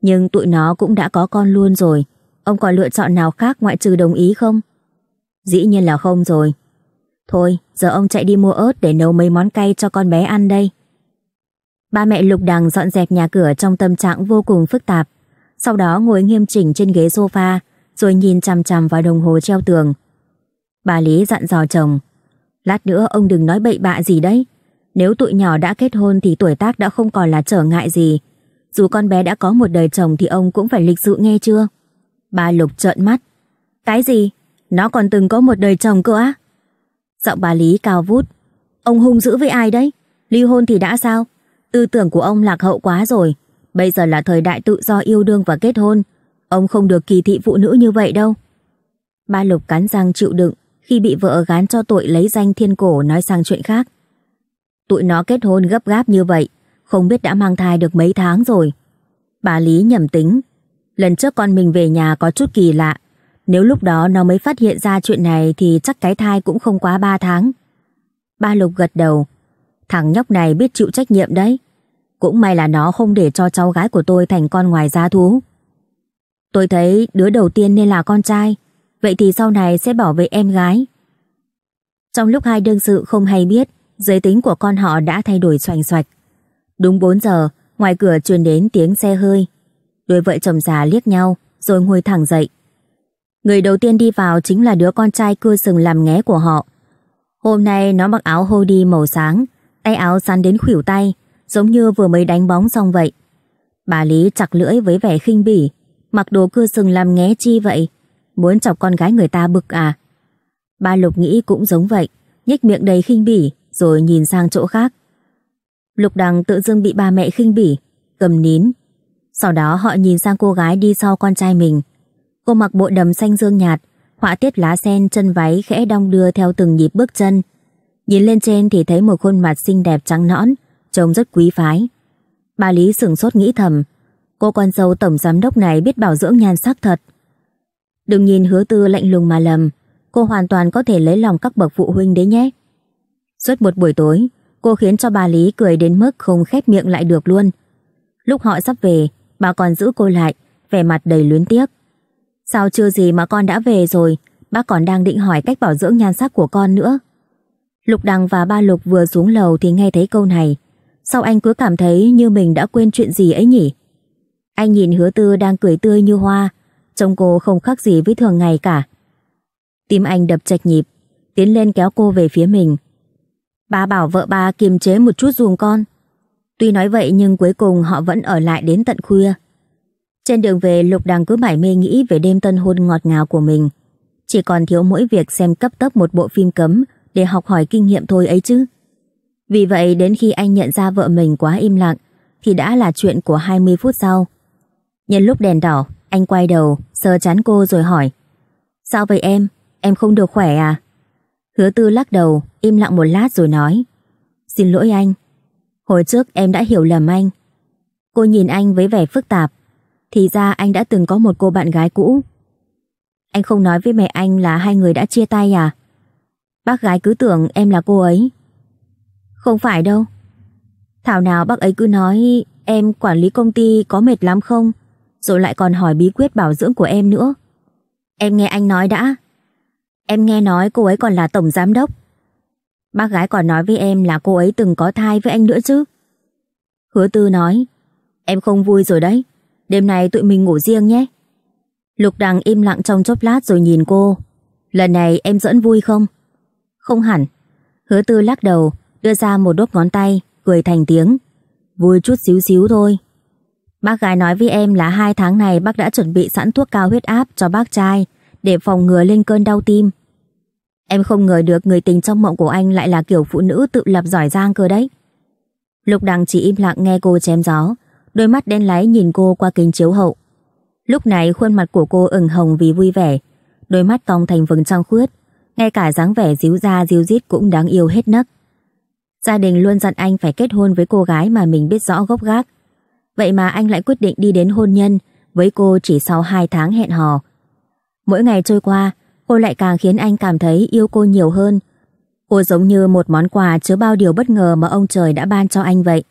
nhưng tụi nó cũng đã có con luôn rồi. Ông còn lựa chọn nào khác ngoại trừ đồng ý không? Dĩ nhiên là không rồi. Thôi, giờ ông chạy đi mua ớt để nấu mấy món cay cho con bé ăn đây. Ba mẹ Lục Đằng dọn dẹp nhà cửa trong tâm trạng vô cùng phức tạp. Sau đó ngồi nghiêm chỉnh trên ghế sofa, rồi nhìn chằm chằm vào đồng hồ treo tường. Bà Lý dặn dò chồng. Lát nữa ông đừng nói bậy bạ gì đấy. Nếu tụi nhỏ đã kết hôn thì tuổi tác đã không còn là trở ngại gì. Dù con bé đã có một đời chồng thì ông cũng phải lịch sự nghe chưa? Bà Lục trợn mắt. Cái gì? Nó còn từng có một đời chồng cơ á? Giọng bà Lý cao vút. Ông hung dữ với ai đấy? Ly hôn thì đã sao? Tư tưởng của ông lạc hậu quá rồi. Bây giờ là thời đại tự do yêu đương và kết hôn. Ông không được kỳ thị phụ nữ như vậy đâu. Ba Lục cắn răng chịu đựng khi bị vợ gán cho tội lấy danh thiên cổ nói sang chuyện khác. Tụi nó kết hôn gấp gáp như vậy, không biết đã mang thai được mấy tháng rồi. Bà Lý nhầm tính, lần trước con mình về nhà có chút kỳ lạ, nếu lúc đó nó mới phát hiện ra chuyện này thì chắc cái thai cũng không quá 3 tháng. Ba Lục gật đầu, thằng nhóc này biết chịu trách nhiệm đấy. Cũng may là nó không để cho cháu gái của tôi thành con ngoài giá thú. Tôi thấy đứa đầu tiên nên là con trai, vậy thì sau này sẽ bảo vệ em gái. Trong lúc hai đương sự không hay biết, giới tính của con họ đã thay đổi xoành xoạch. Đúng 4 giờ, ngoài cửa truyền đến tiếng xe hơi. Đôi vợ chồng già liếc nhau, rồi ngồi thẳng dậy. Người đầu tiên đi vào chính là đứa con trai cưa sừng làm nghé của họ. Hôm nay nó mặc áo hoodie màu sáng, tay áo sắn đến khuỷu tay, giống như vừa mới đánh bóng xong vậy. Bà Lý chặt lưỡi với vẻ khinh bỉ, mặc đồ cưa sừng làm nghé chi vậy? Muốn chọc con gái người ta bực à? Ba Lục nghĩ cũng giống vậy, nhếch miệng đầy khinh bỉ, rồi nhìn sang chỗ khác. Lục Đằng tự dưng bị ba mẹ khinh bỉ, cầm nín. Sau đó họ nhìn sang cô gái đi sau con trai mình. Cô mặc bộ đầm xanh dương nhạt, họa tiết lá sen chân váy khẽ đong đưa theo từng nhịp bước chân. Nhìn lên trên thì thấy một khuôn mặt xinh đẹp trắng nõn, trông rất quý phái. Bà Lý sửng sốt nghĩ thầm, cô con dâu tổng giám đốc này biết bảo dưỡng nhan sắc thật. Đừng nhìn hứa tư lạnh lùng mà lầm, cô hoàn toàn có thể lấy lòng các bậc phụ huynh đấy nhé. Suốt một buổi tối, cô khiến cho bà Lý cười đến mức không khép miệng lại được luôn. Lúc họ sắp về, bà còn giữ cô lại, vẻ mặt đầy luyến tiếc. Sao chưa gì mà con đã về rồi, bác còn đang định hỏi cách bảo dưỡng nhan sắc của con nữa. Lục Đằng và ba Lục vừa xuống lầu thì nghe thấy câu này. Sao anh cứ cảm thấy như mình đã quên chuyện gì ấy nhỉ? Anh nhìn hứa tư đang cười tươi như hoa, Trông cô không khác gì với thường ngày cả. Tim anh đập chạch nhịp, tiến lên kéo cô về phía mình. Ba bảo vợ ba kiềm chế một chút dùm con. Tuy nói vậy nhưng cuối cùng họ vẫn ở lại đến tận khuya. Trên đường về Lục đang cứ mải mê nghĩ về đêm tân hôn ngọt ngào của mình. Chỉ còn thiếu mỗi việc xem cấp tốc một bộ phim cấm để học hỏi kinh nghiệm thôi ấy chứ. Vì vậy đến khi anh nhận ra vợ mình quá im lặng thì đã là chuyện của 20 phút sau. Nhân lúc đèn đỏ, anh quay đầu, sờ chán cô rồi hỏi Sao vậy em? Em không được khỏe à? Hứa tư lắc đầu, im lặng một lát rồi nói Xin lỗi anh Hồi trước em đã hiểu lầm anh Cô nhìn anh với vẻ phức tạp Thì ra anh đã từng có một cô bạn gái cũ Anh không nói với mẹ anh là hai người đã chia tay à? Bác gái cứ tưởng em là cô ấy Không phải đâu Thảo nào bác ấy cứ nói Em quản lý công ty có mệt lắm không rồi lại còn hỏi bí quyết bảo dưỡng của em nữa. Em nghe anh nói đã. Em nghe nói cô ấy còn là tổng giám đốc. Bác gái còn nói với em là cô ấy từng có thai với anh nữa chứ. Hứa tư nói, em không vui rồi đấy, đêm nay tụi mình ngủ riêng nhé. Lục đằng im lặng trong chốc lát rồi nhìn cô. Lần này em dẫn vui không? Không hẳn. Hứa tư lắc đầu, đưa ra một đốt ngón tay, cười thành tiếng. Vui chút xíu xíu thôi. Bác gái nói với em là hai tháng này bác đã chuẩn bị sẵn thuốc cao huyết áp cho bác trai để phòng ngừa lên cơn đau tim. Em không ngờ được người tình trong mộng của anh lại là kiểu phụ nữ tự lập giỏi giang cơ đấy. Lục Đằng chỉ im lặng nghe cô chém gió, đôi mắt đen láy nhìn cô qua kính chiếu hậu. Lúc này khuôn mặt của cô ửng hồng vì vui vẻ, đôi mắt cong thành vầng trăng khuyết, ngay cả dáng vẻ díu da díu dít cũng đáng yêu hết nấc. Gia đình luôn dặn anh phải kết hôn với cô gái mà mình biết rõ gốc gác, Vậy mà anh lại quyết định đi đến hôn nhân với cô chỉ sau 2 tháng hẹn hò. Mỗi ngày trôi qua, cô lại càng khiến anh cảm thấy yêu cô nhiều hơn. Cô giống như một món quà chứa bao điều bất ngờ mà ông trời đã ban cho anh vậy.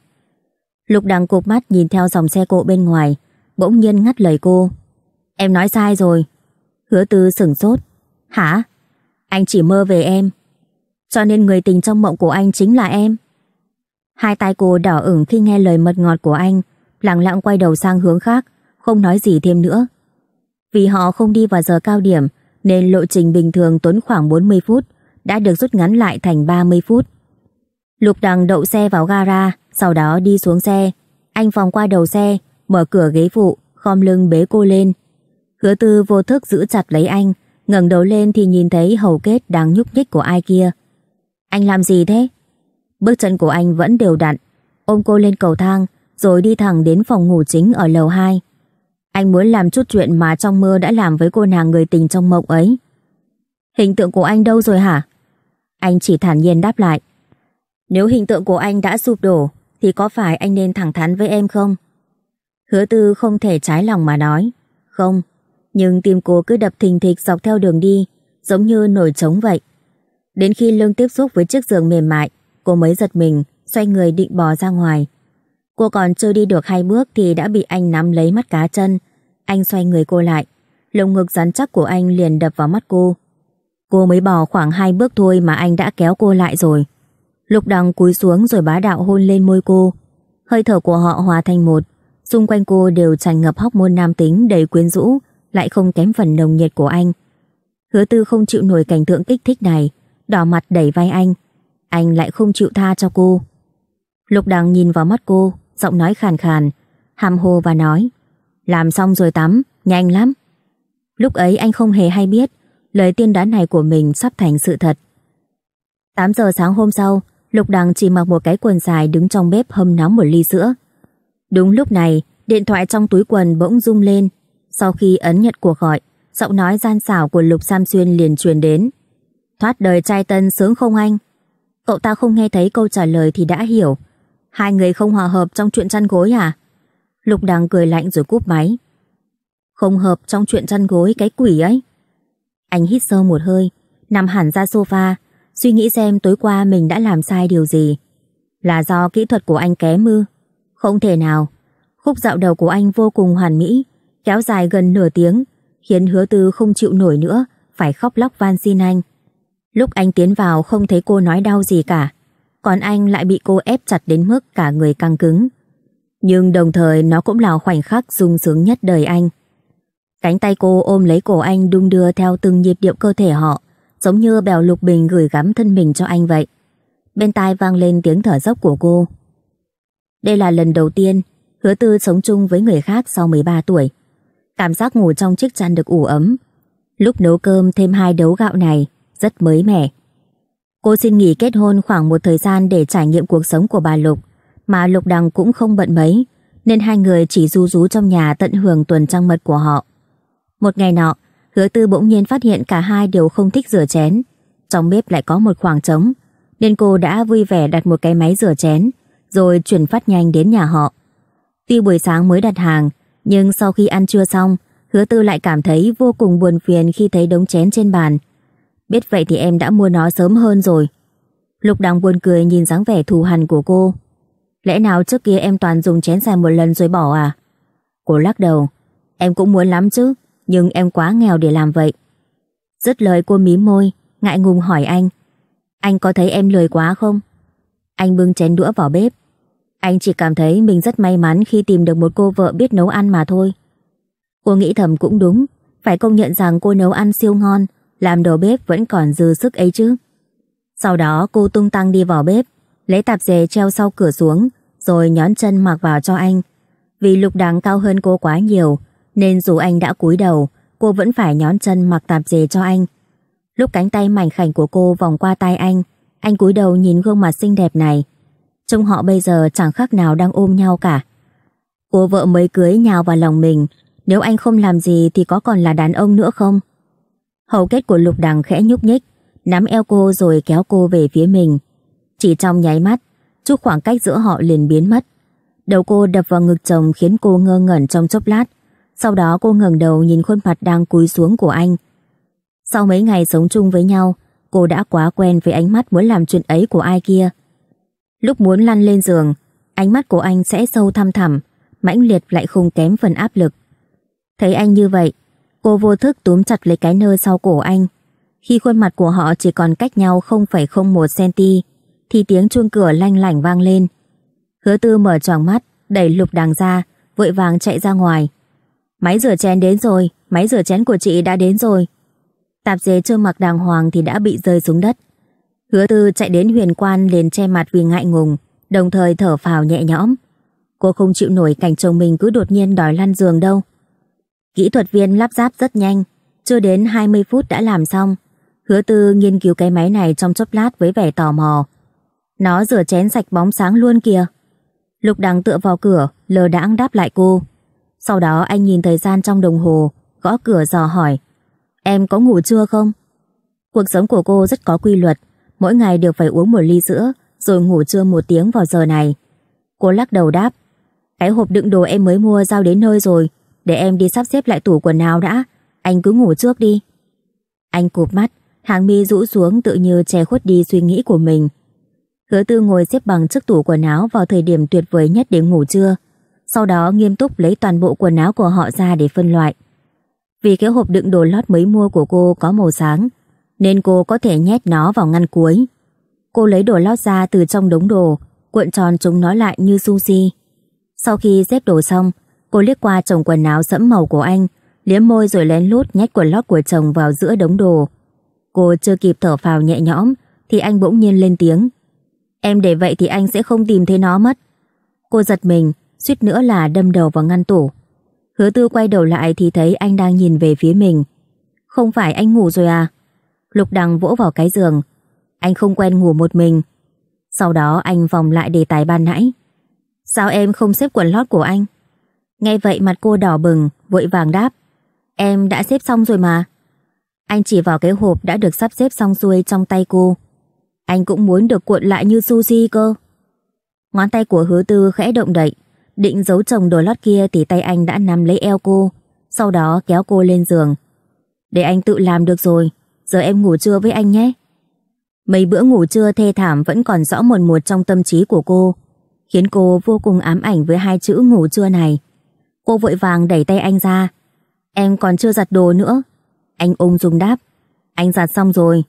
Lục đằng cụp mắt nhìn theo dòng xe cộ bên ngoài, bỗng nhiên ngắt lời cô. Em nói sai rồi. Hứa tư sửng sốt. Hả? Anh chỉ mơ về em. Cho nên người tình trong mộng của anh chính là em. Hai tay cô đỏ ửng khi nghe lời mật ngọt của anh, lặng lặng quay đầu sang hướng khác, không nói gì thêm nữa. Vì họ không đi vào giờ cao điểm, nên lộ trình bình thường tốn khoảng 40 phút, đã được rút ngắn lại thành 30 phút. Lục đằng đậu xe vào gara, sau đó đi xuống xe. Anh phòng qua đầu xe, mở cửa ghế phụ, khom lưng bế cô lên. Hứa tư vô thức giữ chặt lấy anh, ngẩng đầu lên thì nhìn thấy hầu kết đang nhúc nhích của ai kia. Anh làm gì thế? Bước chân của anh vẫn đều đặn, ôm cô lên cầu thang, rồi đi thẳng đến phòng ngủ chính ở lầu 2. Anh muốn làm chút chuyện mà trong mơ đã làm với cô nàng người tình trong mộng ấy. Hình tượng của anh đâu rồi hả? Anh chỉ thản nhiên đáp lại. Nếu hình tượng của anh đã sụp đổ, thì có phải anh nên thẳng thắn với em không? Hứa tư không thể trái lòng mà nói. Không, nhưng tim cô cứ đập thình thịch dọc theo đường đi, giống như nổi trống vậy. Đến khi lưng tiếp xúc với chiếc giường mềm mại, cô mới giật mình, xoay người định bò ra ngoài. Cô còn chưa đi được hai bước thì đã bị anh nắm lấy mắt cá chân. Anh xoay người cô lại. Lồng ngực rắn chắc của anh liền đập vào mắt cô. Cô mới bỏ khoảng hai bước thôi mà anh đã kéo cô lại rồi. Lục đằng cúi xuống rồi bá đạo hôn lên môi cô. Hơi thở của họ hòa thành một. Xung quanh cô đều tràn ngập hóc môn nam tính đầy quyến rũ, lại không kém phần nồng nhiệt của anh. Hứa tư không chịu nổi cảnh tượng kích thích này, đỏ mặt đẩy vai anh. Anh lại không chịu tha cho cô. Lục đằng nhìn vào mắt cô, giọng nói khàn khàn, hàm hồ và nói Làm xong rồi tắm, nhanh lắm. Lúc ấy anh không hề hay biết lời tiên đoán này của mình sắp thành sự thật. 8 giờ sáng hôm sau, Lục Đằng chỉ mặc một cái quần dài đứng trong bếp hâm nóng một ly sữa. Đúng lúc này, điện thoại trong túi quần bỗng rung lên. Sau khi ấn nhận cuộc gọi, giọng nói gian xảo của Lục Sam Xuyên liền truyền đến. Thoát đời trai tân sướng không anh? Cậu ta không nghe thấy câu trả lời thì đã hiểu, Hai người không hòa hợp trong chuyện chăn gối à? Lục đằng cười lạnh rồi cúp máy. Không hợp trong chuyện chăn gối cái quỷ ấy. Anh hít sâu một hơi, nằm hẳn ra sofa, suy nghĩ xem tối qua mình đã làm sai điều gì. Là do kỹ thuật của anh kém ư? Không thể nào. Khúc dạo đầu của anh vô cùng hoàn mỹ, kéo dài gần nửa tiếng, khiến hứa tư không chịu nổi nữa, phải khóc lóc van xin anh. Lúc anh tiến vào không thấy cô nói đau gì cả, còn anh lại bị cô ép chặt đến mức cả người căng cứng. Nhưng đồng thời nó cũng là khoảnh khắc sung sướng nhất đời anh. Cánh tay cô ôm lấy cổ anh đung đưa theo từng nhịp điệu cơ thể họ, giống như bèo lục bình gửi gắm thân mình cho anh vậy. Bên tai vang lên tiếng thở dốc của cô. Đây là lần đầu tiên hứa tư sống chung với người khác sau 13 tuổi. Cảm giác ngủ trong chiếc chăn được ủ ấm. Lúc nấu cơm thêm hai đấu gạo này, rất mới mẻ. Cô xin nghỉ kết hôn khoảng một thời gian để trải nghiệm cuộc sống của bà Lục, mà Lục Đăng cũng không bận mấy, nên hai người chỉ du rú trong nhà tận hưởng tuần trăng mật của họ. Một ngày nọ, hứa tư bỗng nhiên phát hiện cả hai đều không thích rửa chén. Trong bếp lại có một khoảng trống, nên cô đã vui vẻ đặt một cái máy rửa chén, rồi chuyển phát nhanh đến nhà họ. Tuy buổi sáng mới đặt hàng, nhưng sau khi ăn trưa xong, hứa tư lại cảm thấy vô cùng buồn phiền khi thấy đống chén trên bàn, Biết vậy thì em đã mua nó sớm hơn rồi. Lục đằng buồn cười nhìn dáng vẻ thù hằn của cô. Lẽ nào trước kia em toàn dùng chén xài một lần rồi bỏ à? Cô lắc đầu. Em cũng muốn lắm chứ, nhưng em quá nghèo để làm vậy. Dứt lời cô mí môi, ngại ngùng hỏi anh. Anh có thấy em lười quá không? Anh bưng chén đũa vào bếp. Anh chỉ cảm thấy mình rất may mắn khi tìm được một cô vợ biết nấu ăn mà thôi. Cô nghĩ thầm cũng đúng, phải công nhận rằng cô nấu ăn siêu ngon, làm đồ bếp vẫn còn dư sức ấy chứ. Sau đó cô tung tăng đi vào bếp, lấy tạp dề treo sau cửa xuống, rồi nhón chân mặc vào cho anh. Vì lục đằng cao hơn cô quá nhiều, nên dù anh đã cúi đầu, cô vẫn phải nhón chân mặc tạp dề cho anh. Lúc cánh tay mảnh khảnh của cô vòng qua tay anh, anh cúi đầu nhìn gương mặt xinh đẹp này. Trông họ bây giờ chẳng khác nào đang ôm nhau cả. Cô vợ mới cưới nhào vào lòng mình, nếu anh không làm gì thì có còn là đàn ông nữa không? Hầu kết của Lục Đằng khẽ nhúc nhích, nắm eo cô rồi kéo cô về phía mình. Chỉ trong nháy mắt, chút khoảng cách giữa họ liền biến mất. Đầu cô đập vào ngực chồng khiến cô ngơ ngẩn trong chốc lát. Sau đó cô ngẩng đầu nhìn khuôn mặt đang cúi xuống của anh. Sau mấy ngày sống chung với nhau, cô đã quá quen với ánh mắt muốn làm chuyện ấy của ai kia. Lúc muốn lăn lên giường, ánh mắt của anh sẽ sâu thăm thẳm, mãnh liệt lại không kém phần áp lực. Thấy anh như vậy, Cô vô thức túm chặt lấy cái nơ sau cổ anh. Khi khuôn mặt của họ chỉ còn cách nhau 0,01cm, thì tiếng chuông cửa lanh lảnh vang lên. Hứa tư mở tròn mắt, đẩy lục đằng ra, vội vàng chạy ra ngoài. Máy rửa chén đến rồi, máy rửa chén của chị đã đến rồi. Tạp dề chưa mặc đàng hoàng thì đã bị rơi xuống đất. Hứa tư chạy đến huyền quan liền che mặt vì ngại ngùng, đồng thời thở phào nhẹ nhõm. Cô không chịu nổi cảnh chồng mình cứ đột nhiên đòi lăn giường đâu. Kỹ thuật viên lắp ráp rất nhanh, chưa đến 20 phút đã làm xong. Hứa tư nghiên cứu cái máy này trong chốc lát với vẻ tò mò. Nó rửa chén sạch bóng sáng luôn kìa. Lục đằng tựa vào cửa, lờ đãng đáp lại cô. Sau đó anh nhìn thời gian trong đồng hồ, gõ cửa dò hỏi. Em có ngủ chưa không? Cuộc sống của cô rất có quy luật, mỗi ngày đều phải uống một ly sữa, rồi ngủ trưa một tiếng vào giờ này. Cô lắc đầu đáp. Cái hộp đựng đồ em mới mua giao đến nơi rồi, để em đi sắp xếp lại tủ quần áo đã Anh cứ ngủ trước đi Anh cụp mắt Hàng mi rũ xuống tự như che khuất đi suy nghĩ của mình Hứa tư ngồi xếp bằng trước tủ quần áo Vào thời điểm tuyệt vời nhất để ngủ trưa Sau đó nghiêm túc lấy toàn bộ quần áo của họ ra để phân loại Vì cái hộp đựng đồ lót mới mua của cô có màu sáng Nên cô có thể nhét nó vào ngăn cuối Cô lấy đồ lót ra từ trong đống đồ Cuộn tròn chúng nó lại như sushi Sau khi xếp đồ xong Cô liếc qua chồng quần áo sẫm màu của anh, liếm môi rồi lén lút nhét quần lót của chồng vào giữa đống đồ. Cô chưa kịp thở phào nhẹ nhõm thì anh bỗng nhiên lên tiếng. Em để vậy thì anh sẽ không tìm thấy nó mất. Cô giật mình, suýt nữa là đâm đầu vào ngăn tủ. Hứa tư quay đầu lại thì thấy anh đang nhìn về phía mình. Không phải anh ngủ rồi à? Lục đằng vỗ vào cái giường. Anh không quen ngủ một mình. Sau đó anh vòng lại đề tài ban nãy. Sao em không xếp quần lót của anh? Nghe vậy mặt cô đỏ bừng, vội vàng đáp. Em đã xếp xong rồi mà. Anh chỉ vào cái hộp đã được sắp xếp xong xuôi trong tay cô. Anh cũng muốn được cuộn lại như sushi cơ. Ngón tay của hứa tư khẽ động đậy, định giấu chồng đồ lót kia thì tay anh đã nắm lấy eo cô, sau đó kéo cô lên giường. Để anh tự làm được rồi, giờ em ngủ trưa với anh nhé. Mấy bữa ngủ trưa thê thảm vẫn còn rõ mồn một trong tâm trí của cô, khiến cô vô cùng ám ảnh với hai chữ ngủ trưa này. Cô vội vàng đẩy tay anh ra. Em còn chưa giặt đồ nữa. Anh ung dung đáp. Anh giặt xong rồi.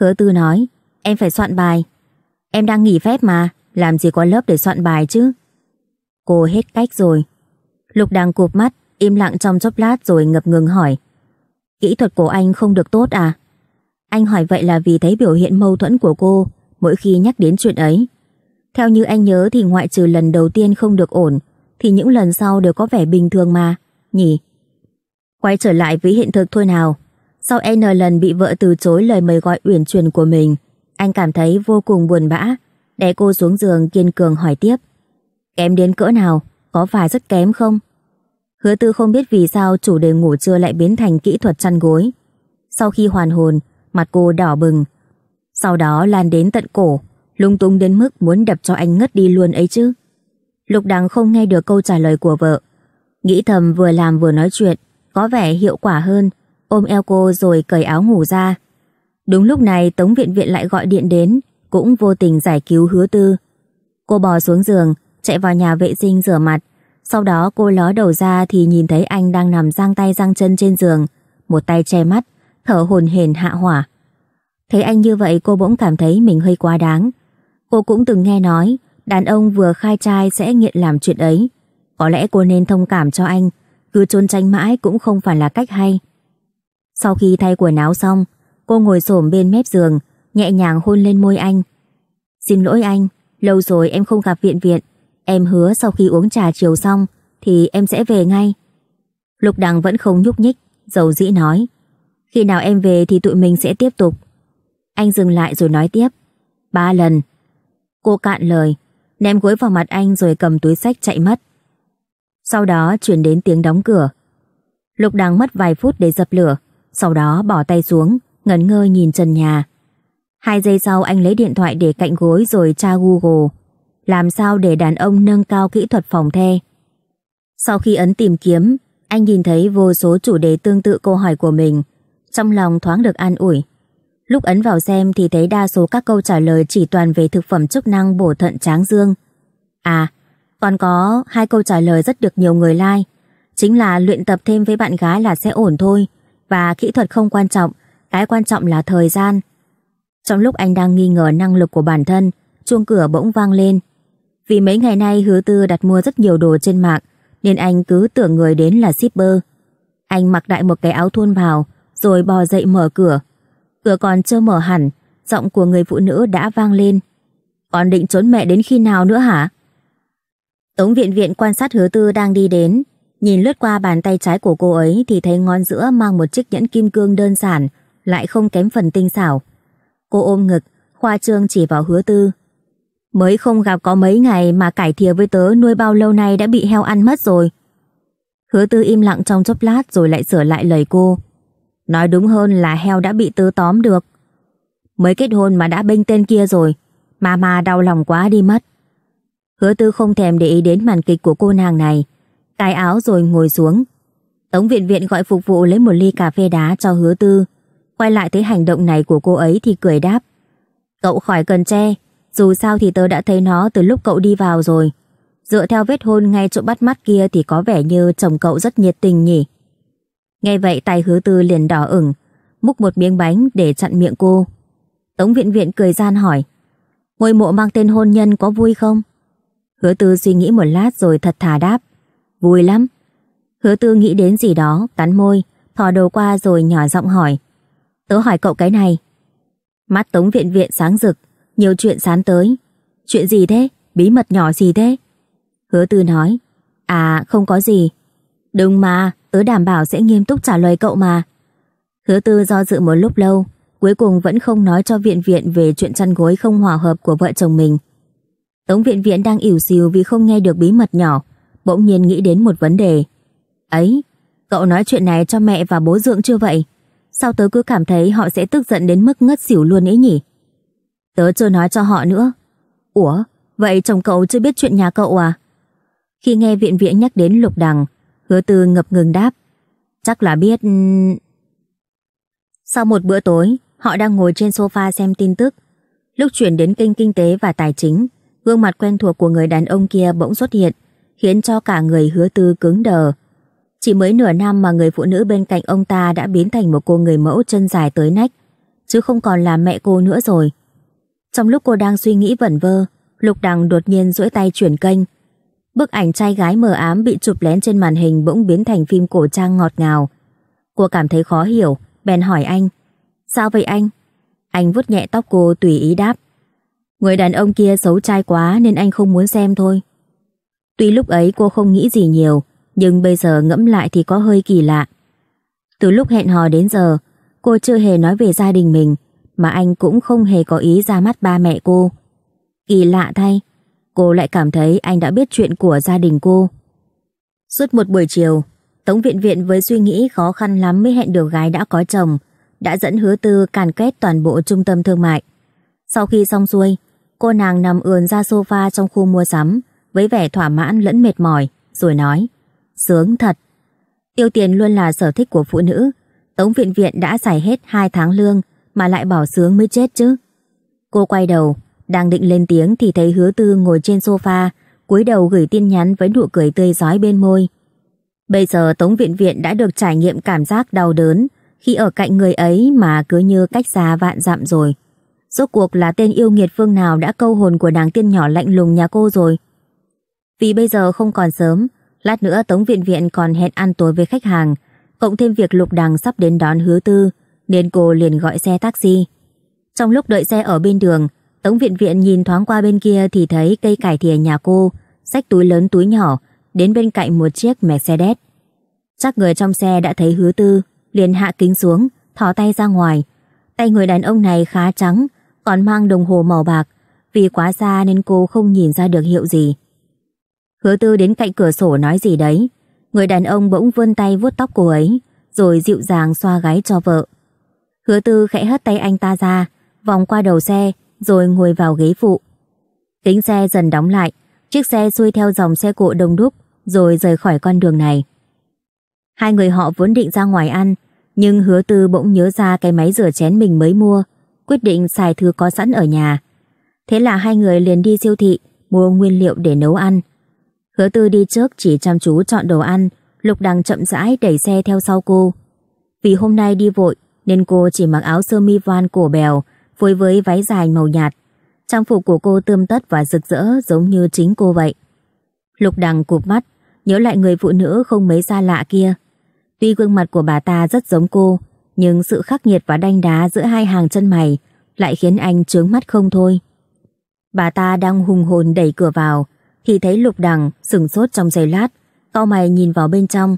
Hứa tư nói. Em phải soạn bài. Em đang nghỉ phép mà. Làm gì có lớp để soạn bài chứ. Cô hết cách rồi. Lục đang cụp mắt, im lặng trong chốc lát rồi ngập ngừng hỏi. Kỹ thuật của anh không được tốt à? Anh hỏi vậy là vì thấy biểu hiện mâu thuẫn của cô mỗi khi nhắc đến chuyện ấy. Theo như anh nhớ thì ngoại trừ lần đầu tiên không được ổn, thì những lần sau đều có vẻ bình thường mà, nhỉ? Quay trở lại với hiện thực thôi nào. Sau N lần bị vợ từ chối lời mời gọi uyển chuyển của mình, anh cảm thấy vô cùng buồn bã, đè cô xuống giường kiên cường hỏi tiếp. Kém đến cỡ nào? Có phải rất kém không? Hứa tư không biết vì sao chủ đề ngủ trưa lại biến thành kỹ thuật chăn gối. Sau khi hoàn hồn, mặt cô đỏ bừng. Sau đó lan đến tận cổ, lung tung đến mức muốn đập cho anh ngất đi luôn ấy chứ. Lục Đằng không nghe được câu trả lời của vợ. Nghĩ thầm vừa làm vừa nói chuyện, có vẻ hiệu quả hơn, ôm eo cô rồi cởi áo ngủ ra. Đúng lúc này Tống Viện Viện lại gọi điện đến, cũng vô tình giải cứu hứa tư. Cô bò xuống giường, chạy vào nhà vệ sinh rửa mặt. Sau đó cô ló đầu ra thì nhìn thấy anh đang nằm giang tay giang chân trên giường, một tay che mắt, thở hồn hển hạ hỏa. Thấy anh như vậy cô bỗng cảm thấy mình hơi quá đáng. Cô cũng từng nghe nói, Đàn ông vừa khai trai sẽ nghiện làm chuyện ấy. Có lẽ cô nên thông cảm cho anh, cứ trốn tranh mãi cũng không phải là cách hay. Sau khi thay quần áo xong, cô ngồi xổm bên mép giường, nhẹ nhàng hôn lên môi anh. Xin lỗi anh, lâu rồi em không gặp viện viện. Em hứa sau khi uống trà chiều xong thì em sẽ về ngay. Lục Đằng vẫn không nhúc nhích, dầu dĩ nói. Khi nào em về thì tụi mình sẽ tiếp tục. Anh dừng lại rồi nói tiếp. Ba lần. Cô cạn lời, ném gối vào mặt anh rồi cầm túi sách chạy mất. Sau đó chuyển đến tiếng đóng cửa. Lục đang mất vài phút để dập lửa, sau đó bỏ tay xuống, ngẩn ngơ nhìn trần nhà. Hai giây sau anh lấy điện thoại để cạnh gối rồi tra Google. Làm sao để đàn ông nâng cao kỹ thuật phòng the? Sau khi ấn tìm kiếm, anh nhìn thấy vô số chủ đề tương tự câu hỏi của mình. Trong lòng thoáng được an ủi. Lúc ấn vào xem thì thấy đa số các câu trả lời chỉ toàn về thực phẩm chức năng bổ thận tráng dương. À, còn có hai câu trả lời rất được nhiều người like. Chính là luyện tập thêm với bạn gái là sẽ ổn thôi. Và kỹ thuật không quan trọng, cái quan trọng là thời gian. Trong lúc anh đang nghi ngờ năng lực của bản thân, chuông cửa bỗng vang lên. Vì mấy ngày nay hứa tư đặt mua rất nhiều đồ trên mạng, nên anh cứ tưởng người đến là shipper. Anh mặc đại một cái áo thun vào, rồi bò dậy mở cửa, Cửa còn chưa mở hẳn, giọng của người phụ nữ đã vang lên. Còn định trốn mẹ đến khi nào nữa hả? Tống viện viện quan sát hứa tư đang đi đến. Nhìn lướt qua bàn tay trái của cô ấy thì thấy ngón giữa mang một chiếc nhẫn kim cương đơn giản, lại không kém phần tinh xảo. Cô ôm ngực, khoa trương chỉ vào hứa tư. Mới không gặp có mấy ngày mà cải thìa với tớ nuôi bao lâu nay đã bị heo ăn mất rồi. Hứa tư im lặng trong chốc lát rồi lại sửa lại lời cô. Nói đúng hơn là heo đã bị tứ tóm được. Mới kết hôn mà đã bênh tên kia rồi, mama đau lòng quá đi mất. Hứa tư không thèm để ý đến màn kịch của cô nàng này, cài áo rồi ngồi xuống. Tống viện viện gọi phục vụ lấy một ly cà phê đá cho hứa tư. Quay lại thấy hành động này của cô ấy thì cười đáp. Cậu khỏi cần che, dù sao thì tớ đã thấy nó từ lúc cậu đi vào rồi. Dựa theo vết hôn ngay chỗ bắt mắt kia thì có vẻ như chồng cậu rất nhiệt tình nhỉ. Nghe vậy tay hứa tư liền đỏ ửng, múc một miếng bánh để chặn miệng cô. Tống viện viện cười gian hỏi, ngôi mộ mang tên hôn nhân có vui không? Hứa tư suy nghĩ một lát rồi thật thà đáp, vui lắm. Hứa tư nghĩ đến gì đó, cắn môi, thò đầu qua rồi nhỏ giọng hỏi, tớ hỏi cậu cái này. Mắt tống viện viện sáng rực, nhiều chuyện sán tới. Chuyện gì thế? Bí mật nhỏ gì thế? Hứa tư nói, à không có gì. Đừng mà, tớ đảm bảo sẽ nghiêm túc trả lời cậu mà. Hứa tư do dự một lúc lâu, cuối cùng vẫn không nói cho viện viện về chuyện chăn gối không hòa hợp của vợ chồng mình. Tống viện viện đang ỉu xìu vì không nghe được bí mật nhỏ, bỗng nhiên nghĩ đến một vấn đề. Ấy, cậu nói chuyện này cho mẹ và bố dưỡng chưa vậy? Sao tớ cứ cảm thấy họ sẽ tức giận đến mức ngất xỉu luôn ấy nhỉ? Tớ chưa nói cho họ nữa. Ủa, vậy chồng cậu chưa biết chuyện nhà cậu à? Khi nghe viện viện nhắc đến lục đằng, Hứa tư ngập ngừng đáp. Chắc là biết... Ừ. Sau một bữa tối, họ đang ngồi trên sofa xem tin tức. Lúc chuyển đến kênh kinh tế và tài chính, gương mặt quen thuộc của người đàn ông kia bỗng xuất hiện, khiến cho cả người hứa tư cứng đờ. Chỉ mới nửa năm mà người phụ nữ bên cạnh ông ta đã biến thành một cô người mẫu chân dài tới nách, chứ không còn là mẹ cô nữa rồi. Trong lúc cô đang suy nghĩ vẩn vơ, Lục Đằng đột nhiên duỗi tay chuyển kênh, Bức ảnh trai gái mờ ám bị chụp lén trên màn hình bỗng biến thành phim cổ trang ngọt ngào. Cô cảm thấy khó hiểu, bèn hỏi anh. Sao vậy anh? Anh vuốt nhẹ tóc cô tùy ý đáp. Người đàn ông kia xấu trai quá nên anh không muốn xem thôi. Tuy lúc ấy cô không nghĩ gì nhiều, nhưng bây giờ ngẫm lại thì có hơi kỳ lạ. Từ lúc hẹn hò đến giờ, cô chưa hề nói về gia đình mình, mà anh cũng không hề có ý ra mắt ba mẹ cô. Kỳ lạ thay, cô lại cảm thấy anh đã biết chuyện của gia đình cô. Suốt một buổi chiều, Tống Viện Viện với suy nghĩ khó khăn lắm mới hẹn được gái đã có chồng, đã dẫn hứa tư càn quét toàn bộ trung tâm thương mại. Sau khi xong xuôi, cô nàng nằm ườn ra sofa trong khu mua sắm, với vẻ thỏa mãn lẫn mệt mỏi, rồi nói, sướng thật. Tiêu tiền luôn là sở thích của phụ nữ, Tống Viện Viện đã xài hết 2 tháng lương mà lại bảo sướng mới chết chứ. Cô quay đầu, đang định lên tiếng thì thấy hứa tư ngồi trên sofa, cúi đầu gửi tin nhắn với nụ cười tươi giói bên môi. Bây giờ Tống Viện Viện đã được trải nghiệm cảm giác đau đớn khi ở cạnh người ấy mà cứ như cách xa vạn dặm rồi. Rốt cuộc là tên yêu nghiệt phương nào đã câu hồn của nàng tiên nhỏ lạnh lùng nhà cô rồi. Vì bây giờ không còn sớm, lát nữa Tống Viện Viện còn hẹn ăn tối với khách hàng, cộng thêm việc Lục Đằng sắp đến đón hứa tư, nên cô liền gọi xe taxi. Trong lúc đợi xe ở bên đường, Tống viện viện nhìn thoáng qua bên kia thì thấy cây cải thìa nhà cô, sách túi lớn túi nhỏ, đến bên cạnh một chiếc Mercedes. Chắc người trong xe đã thấy hứa tư, liền hạ kính xuống, thò tay ra ngoài. Tay người đàn ông này khá trắng, còn mang đồng hồ màu bạc, vì quá xa nên cô không nhìn ra được hiệu gì. Hứa tư đến cạnh cửa sổ nói gì đấy, người đàn ông bỗng vươn tay vuốt tóc cô ấy, rồi dịu dàng xoa gáy cho vợ. Hứa tư khẽ hất tay anh ta ra, vòng qua đầu xe, rồi ngồi vào ghế phụ. Kính xe dần đóng lại, chiếc xe xuôi theo dòng xe cộ đông đúc rồi rời khỏi con đường này. Hai người họ vốn định ra ngoài ăn, nhưng hứa tư bỗng nhớ ra cái máy rửa chén mình mới mua, quyết định xài thứ có sẵn ở nhà. Thế là hai người liền đi siêu thị, mua nguyên liệu để nấu ăn. Hứa tư đi trước chỉ chăm chú chọn đồ ăn, lục đằng chậm rãi đẩy xe theo sau cô. Vì hôm nay đi vội nên cô chỉ mặc áo sơ mi van cổ bèo phối với váy dài màu nhạt. Trang phục của cô tươm tất và rực rỡ giống như chính cô vậy. Lục đằng cụp mắt, nhớ lại người phụ nữ không mấy xa lạ kia. Tuy gương mặt của bà ta rất giống cô, nhưng sự khắc nghiệt và đanh đá giữa hai hàng chân mày lại khiến anh trướng mắt không thôi. Bà ta đang hùng hồn đẩy cửa vào, thì thấy lục đằng sừng sốt trong giây lát, cao mày nhìn vào bên trong.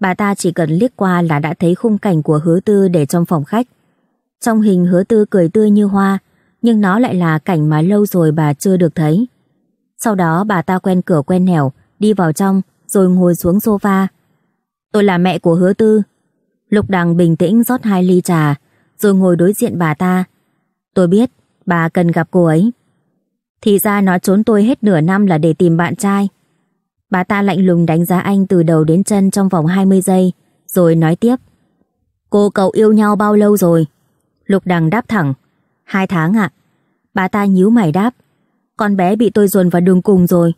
Bà ta chỉ cần liếc qua là đã thấy khung cảnh của hứa tư để trong phòng khách. Trong hình hứa tư cười tươi như hoa, nhưng nó lại là cảnh mà lâu rồi bà chưa được thấy. Sau đó bà ta quen cửa quen nẻo, đi vào trong, rồi ngồi xuống sofa. Tôi là mẹ của hứa tư. Lục đằng bình tĩnh rót hai ly trà, rồi ngồi đối diện bà ta. Tôi biết, bà cần gặp cô ấy. Thì ra nó trốn tôi hết nửa năm là để tìm bạn trai. Bà ta lạnh lùng đánh giá anh từ đầu đến chân trong vòng 20 giây, rồi nói tiếp. Cô cậu yêu nhau bao lâu rồi? Lục Đằng đáp thẳng. Hai tháng ạ. À? Bà ta nhíu mày đáp. Con bé bị tôi dồn vào đường cùng rồi.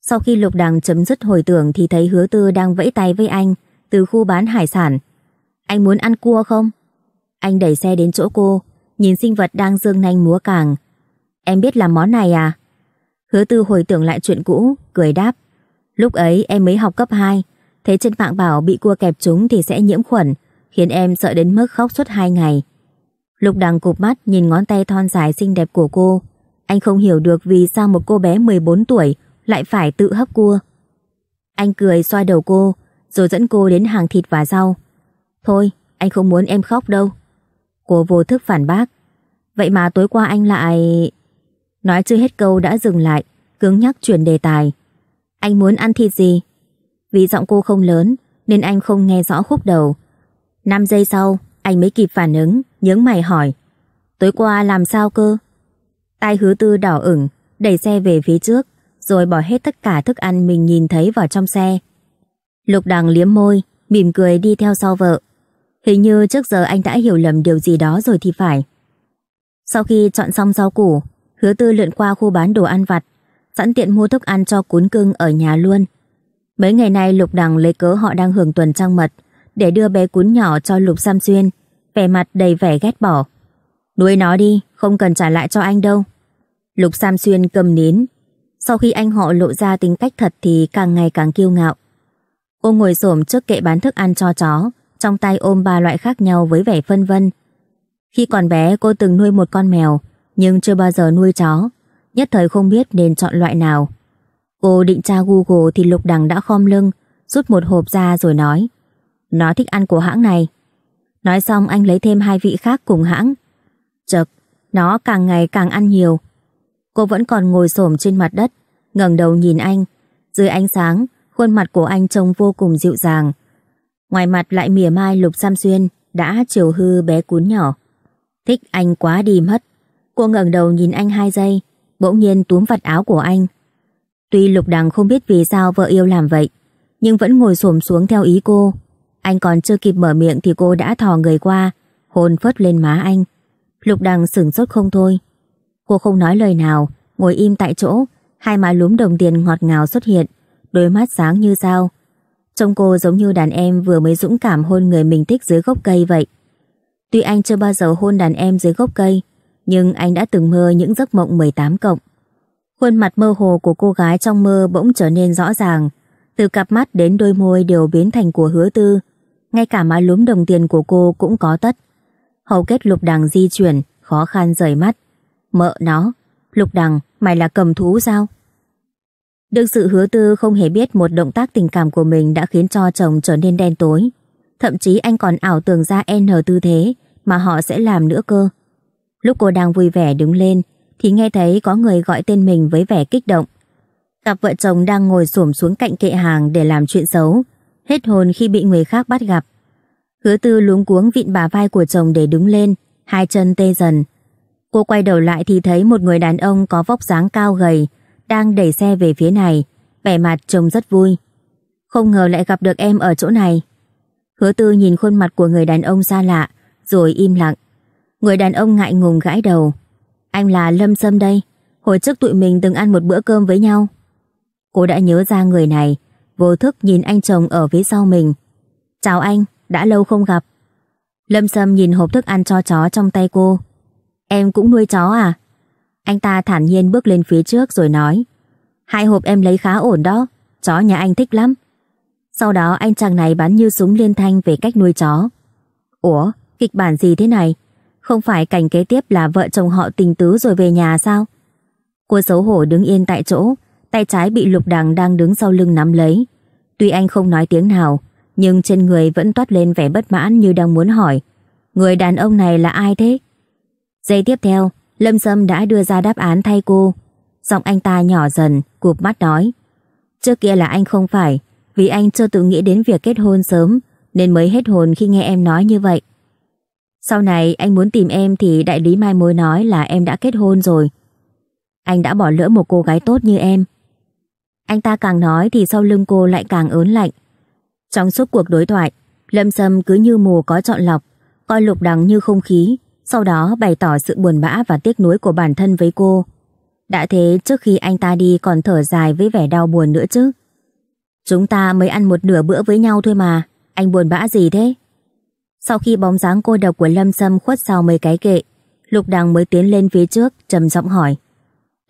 Sau khi Lục Đằng chấm dứt hồi tưởng thì thấy hứa tư đang vẫy tay với anh từ khu bán hải sản. Anh muốn ăn cua không? Anh đẩy xe đến chỗ cô, nhìn sinh vật đang dương nanh múa càng. Em biết làm món này à? Hứa tư hồi tưởng lại chuyện cũ, cười đáp. Lúc ấy em mới học cấp 2, thấy trên mạng bảo bị cua kẹp chúng thì sẽ nhiễm khuẩn, khiến em sợ đến mức khóc suốt 2 ngày. Lục đằng cụp mắt nhìn ngón tay thon dài xinh đẹp của cô. Anh không hiểu được vì sao một cô bé 14 tuổi lại phải tự hấp cua. Anh cười xoa đầu cô, rồi dẫn cô đến hàng thịt và rau. Thôi, anh không muốn em khóc đâu. Cô vô thức phản bác. Vậy mà tối qua anh lại... Nói chưa hết câu đã dừng lại, cứng nhắc chuyển đề tài. Anh muốn ăn thịt gì? Vì giọng cô không lớn, nên anh không nghe rõ khúc đầu. 5 giây sau, anh mới kịp phản ứng những mày hỏi. Tối qua làm sao cơ? Tay hứa tư đỏ ửng, đẩy xe về phía trước, rồi bỏ hết tất cả thức ăn mình nhìn thấy vào trong xe. Lục đằng liếm môi, mỉm cười đi theo sau vợ. Hình như trước giờ anh đã hiểu lầm điều gì đó rồi thì phải. Sau khi chọn xong rau củ, hứa tư lượn qua khu bán đồ ăn vặt, sẵn tiện mua thức ăn cho cuốn cưng ở nhà luôn. Mấy ngày nay Lục Đằng lấy cớ họ đang hưởng tuần trăng mật để đưa bé Cún nhỏ cho Lục Sam Xuyên vẻ mặt đầy vẻ ghét bỏ. Nuôi nó đi, không cần trả lại cho anh đâu. Lục Sam Xuyên cầm nín. Sau khi anh họ lộ ra tính cách thật thì càng ngày càng kiêu ngạo. Cô ngồi xổm trước kệ bán thức ăn cho chó, trong tay ôm ba loại khác nhau với vẻ phân vân. Khi còn bé cô từng nuôi một con mèo, nhưng chưa bao giờ nuôi chó, nhất thời không biết nên chọn loại nào. Cô định tra Google thì Lục Đằng đã khom lưng, rút một hộp ra rồi nói Nó thích ăn của hãng này, Nói xong anh lấy thêm hai vị khác cùng hãng. Chật, nó càng ngày càng ăn nhiều. Cô vẫn còn ngồi xổm trên mặt đất, ngẩng đầu nhìn anh. Dưới ánh sáng, khuôn mặt của anh trông vô cùng dịu dàng. Ngoài mặt lại mỉa mai Lục Sam Xuyên đã chiều hư bé cún nhỏ. Thích anh quá đi mất. Cô ngẩng đầu nhìn anh hai giây, bỗng nhiên túm vặt áo của anh. Tuy Lục Đằng không biết vì sao vợ yêu làm vậy, nhưng vẫn ngồi xổm xuống theo ý cô, anh còn chưa kịp mở miệng thì cô đã thò người qua, hôn phớt lên má anh. Lục đằng sửng sốt không thôi. Cô không nói lời nào, ngồi im tại chỗ, hai má lúm đồng tiền ngọt ngào xuất hiện, đôi mắt sáng như sao. Trông cô giống như đàn em vừa mới dũng cảm hôn người mình thích dưới gốc cây vậy. Tuy anh chưa bao giờ hôn đàn em dưới gốc cây, nhưng anh đã từng mơ những giấc mộng 18 cộng. Khuôn mặt mơ hồ của cô gái trong mơ bỗng trở nên rõ ràng, từ cặp mắt đến đôi môi đều biến thành của hứa tư, ngay cả má lúm đồng tiền của cô cũng có tất. Hầu kết lục đằng di chuyển, khó khăn rời mắt. Mợ nó, lục đằng, mày là cầm thú sao? Được sự hứa tư không hề biết một động tác tình cảm của mình đã khiến cho chồng trở nên đen tối. Thậm chí anh còn ảo tưởng ra N tư thế mà họ sẽ làm nữa cơ. Lúc cô đang vui vẻ đứng lên thì nghe thấy có người gọi tên mình với vẻ kích động. Cặp vợ chồng đang ngồi xổm xuống cạnh kệ hàng để làm chuyện xấu hết hồn khi bị người khác bắt gặp. Hứa tư luống cuống vịn bà vai của chồng để đứng lên, hai chân tê dần. Cô quay đầu lại thì thấy một người đàn ông có vóc dáng cao gầy, đang đẩy xe về phía này, vẻ mặt trông rất vui. Không ngờ lại gặp được em ở chỗ này. Hứa tư nhìn khuôn mặt của người đàn ông xa lạ, rồi im lặng. Người đàn ông ngại ngùng gãi đầu. Anh là Lâm Sâm đây, hồi trước tụi mình từng ăn một bữa cơm với nhau. Cô đã nhớ ra người này, vô thức nhìn anh chồng ở phía sau mình. Chào anh, đã lâu không gặp. Lâm Sâm nhìn hộp thức ăn cho chó trong tay cô. Em cũng nuôi chó à? Anh ta thản nhiên bước lên phía trước rồi nói. Hai hộp em lấy khá ổn đó, chó nhà anh thích lắm. Sau đó anh chàng này bắn như súng liên thanh về cách nuôi chó. Ủa, kịch bản gì thế này? Không phải cảnh kế tiếp là vợ chồng họ tình tứ rồi về nhà sao? Cô xấu hổ đứng yên tại chỗ, tay trái bị lục đằng đang đứng sau lưng nắm lấy. Tuy anh không nói tiếng nào, nhưng trên người vẫn toát lên vẻ bất mãn như đang muốn hỏi. Người đàn ông này là ai thế? Giây tiếp theo, Lâm Sâm đã đưa ra đáp án thay cô. Giọng anh ta nhỏ dần, cụp mắt nói. Trước kia là anh không phải, vì anh chưa tự nghĩ đến việc kết hôn sớm, nên mới hết hồn khi nghe em nói như vậy. Sau này anh muốn tìm em thì đại lý mai mối nói là em đã kết hôn rồi. Anh đã bỏ lỡ một cô gái tốt như em. Anh ta càng nói thì sau lưng cô lại càng ớn lạnh. Trong suốt cuộc đối thoại, Lâm Sâm cứ như mù có chọn lọc, coi lục đằng như không khí, sau đó bày tỏ sự buồn bã và tiếc nuối của bản thân với cô. Đã thế trước khi anh ta đi còn thở dài với vẻ đau buồn nữa chứ. Chúng ta mới ăn một nửa bữa với nhau thôi mà, anh buồn bã gì thế? Sau khi bóng dáng cô độc của Lâm Sâm khuất sau mấy cái kệ, Lục Đằng mới tiến lên phía trước, trầm giọng hỏi.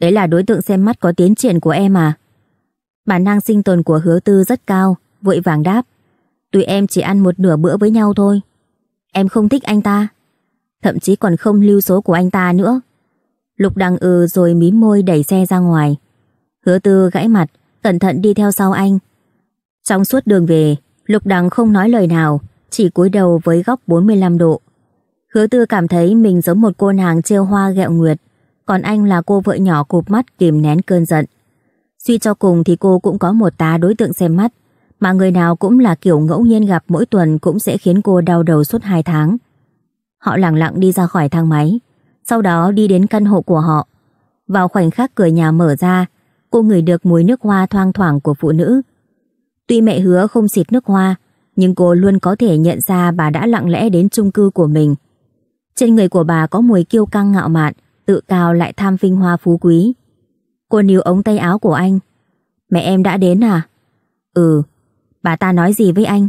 Đấy là đối tượng xem mắt có tiến triển của em à? Bản năng sinh tồn của hứa tư rất cao, vội vàng đáp. Tụi em chỉ ăn một nửa bữa với nhau thôi. Em không thích anh ta. Thậm chí còn không lưu số của anh ta nữa. Lục đằng ừ rồi mím môi đẩy xe ra ngoài. Hứa tư gãy mặt, cẩn thận đi theo sau anh. Trong suốt đường về, Lục đằng không nói lời nào, chỉ cúi đầu với góc 45 độ. Hứa tư cảm thấy mình giống một cô nàng trêu hoa gẹo nguyệt, còn anh là cô vợ nhỏ cụp mắt kìm nén cơn giận. Suy cho cùng thì cô cũng có một tá đối tượng xem mắt, mà người nào cũng là kiểu ngẫu nhiên gặp mỗi tuần cũng sẽ khiến cô đau đầu suốt 2 tháng. Họ lặng lặng đi ra khỏi thang máy, sau đó đi đến căn hộ của họ. Vào khoảnh khắc cửa nhà mở ra, cô ngửi được mùi nước hoa thoang thoảng của phụ nữ. Tuy mẹ hứa không xịt nước hoa, nhưng cô luôn có thể nhận ra bà đã lặng lẽ đến chung cư của mình. Trên người của bà có mùi kiêu căng ngạo mạn, tự cao lại tham vinh hoa phú quý. Cô níu ống tay áo của anh. Mẹ em đã đến à? Ừ. Bà ta nói gì với anh?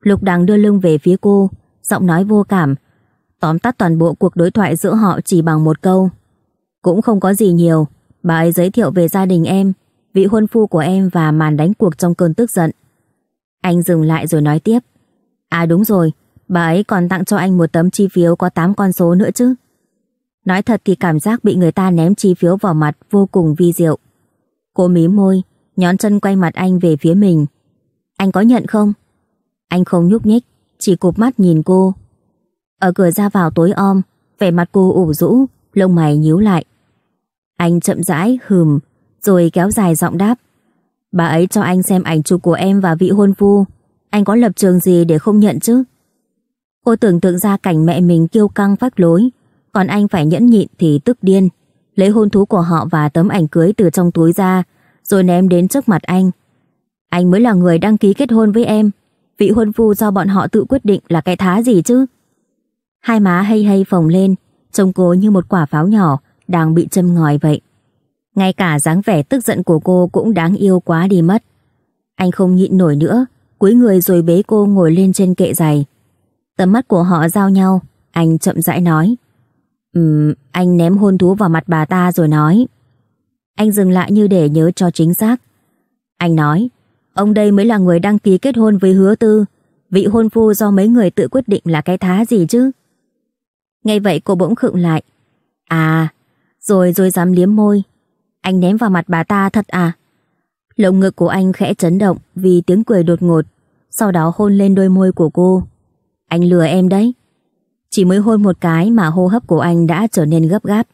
Lục Đằng đưa lưng về phía cô, giọng nói vô cảm. Tóm tắt toàn bộ cuộc đối thoại giữa họ chỉ bằng một câu. Cũng không có gì nhiều. Bà ấy giới thiệu về gia đình em, vị hôn phu của em và màn đánh cuộc trong cơn tức giận. Anh dừng lại rồi nói tiếp. À đúng rồi, bà ấy còn tặng cho anh một tấm chi phiếu có 8 con số nữa chứ. Nói thật thì cảm giác bị người ta ném chi phiếu vào mặt vô cùng vi diệu. Cô mí môi, nhón chân quay mặt anh về phía mình. Anh có nhận không? Anh không nhúc nhích, chỉ cụp mắt nhìn cô. Ở cửa ra vào tối om, vẻ mặt cô ủ rũ, lông mày nhíu lại. Anh chậm rãi hừm, rồi kéo dài giọng đáp. Bà ấy cho anh xem ảnh chụp của em và vị hôn phu. Anh có lập trường gì để không nhận chứ? Cô tưởng tượng ra cảnh mẹ mình kiêu căng phách lối, còn anh phải nhẫn nhịn thì tức điên Lấy hôn thú của họ và tấm ảnh cưới từ trong túi ra Rồi ném đến trước mặt anh Anh mới là người đăng ký kết hôn với em Vị hôn phu do bọn họ tự quyết định là cái thá gì chứ Hai má hay hay phồng lên Trông cô như một quả pháo nhỏ Đang bị châm ngòi vậy Ngay cả dáng vẻ tức giận của cô Cũng đáng yêu quá đi mất Anh không nhịn nổi nữa cúi người rồi bế cô ngồi lên trên kệ giày Tầm mắt của họ giao nhau Anh chậm rãi nói Ừm, anh ném hôn thú vào mặt bà ta rồi nói. Anh dừng lại như để nhớ cho chính xác. Anh nói, ông đây mới là người đăng ký kết hôn với hứa tư, vị hôn phu do mấy người tự quyết định là cái thá gì chứ. Ngay vậy cô bỗng khựng lại. À, rồi rồi dám liếm môi. Anh ném vào mặt bà ta thật à? Lồng ngực của anh khẽ chấn động vì tiếng cười đột ngột, sau đó hôn lên đôi môi của cô. Anh lừa em đấy. Chỉ mới hôn một cái mà hô hấp của anh đã trở nên gấp gáp.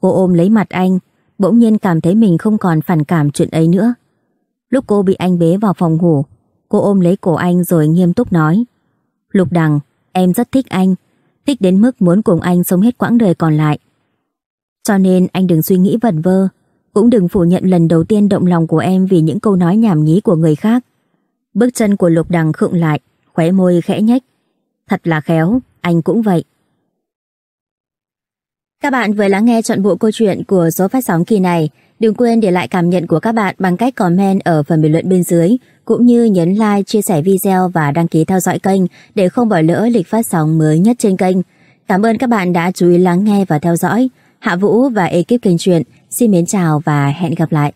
Cô ôm lấy mặt anh, bỗng nhiên cảm thấy mình không còn phản cảm chuyện ấy nữa. Lúc cô bị anh bế vào phòng ngủ, cô ôm lấy cổ anh rồi nghiêm túc nói. Lục đằng, em rất thích anh, thích đến mức muốn cùng anh sống hết quãng đời còn lại. Cho nên anh đừng suy nghĩ vẩn vơ, cũng đừng phủ nhận lần đầu tiên động lòng của em vì những câu nói nhảm nhí của người khác. Bước chân của lục đằng khựng lại, khóe môi khẽ nhách. Thật là khéo, anh cũng vậy. Các bạn vừa lắng nghe trọn bộ câu chuyện của số phát sóng kỳ này. Đừng quên để lại cảm nhận của các bạn bằng cách comment ở phần bình luận bên dưới, cũng như nhấn like, chia sẻ video và đăng ký theo dõi kênh để không bỏ lỡ lịch phát sóng mới nhất trên kênh. Cảm ơn các bạn đã chú ý lắng nghe và theo dõi. Hạ Vũ và ekip kênh truyện xin mến chào và hẹn gặp lại.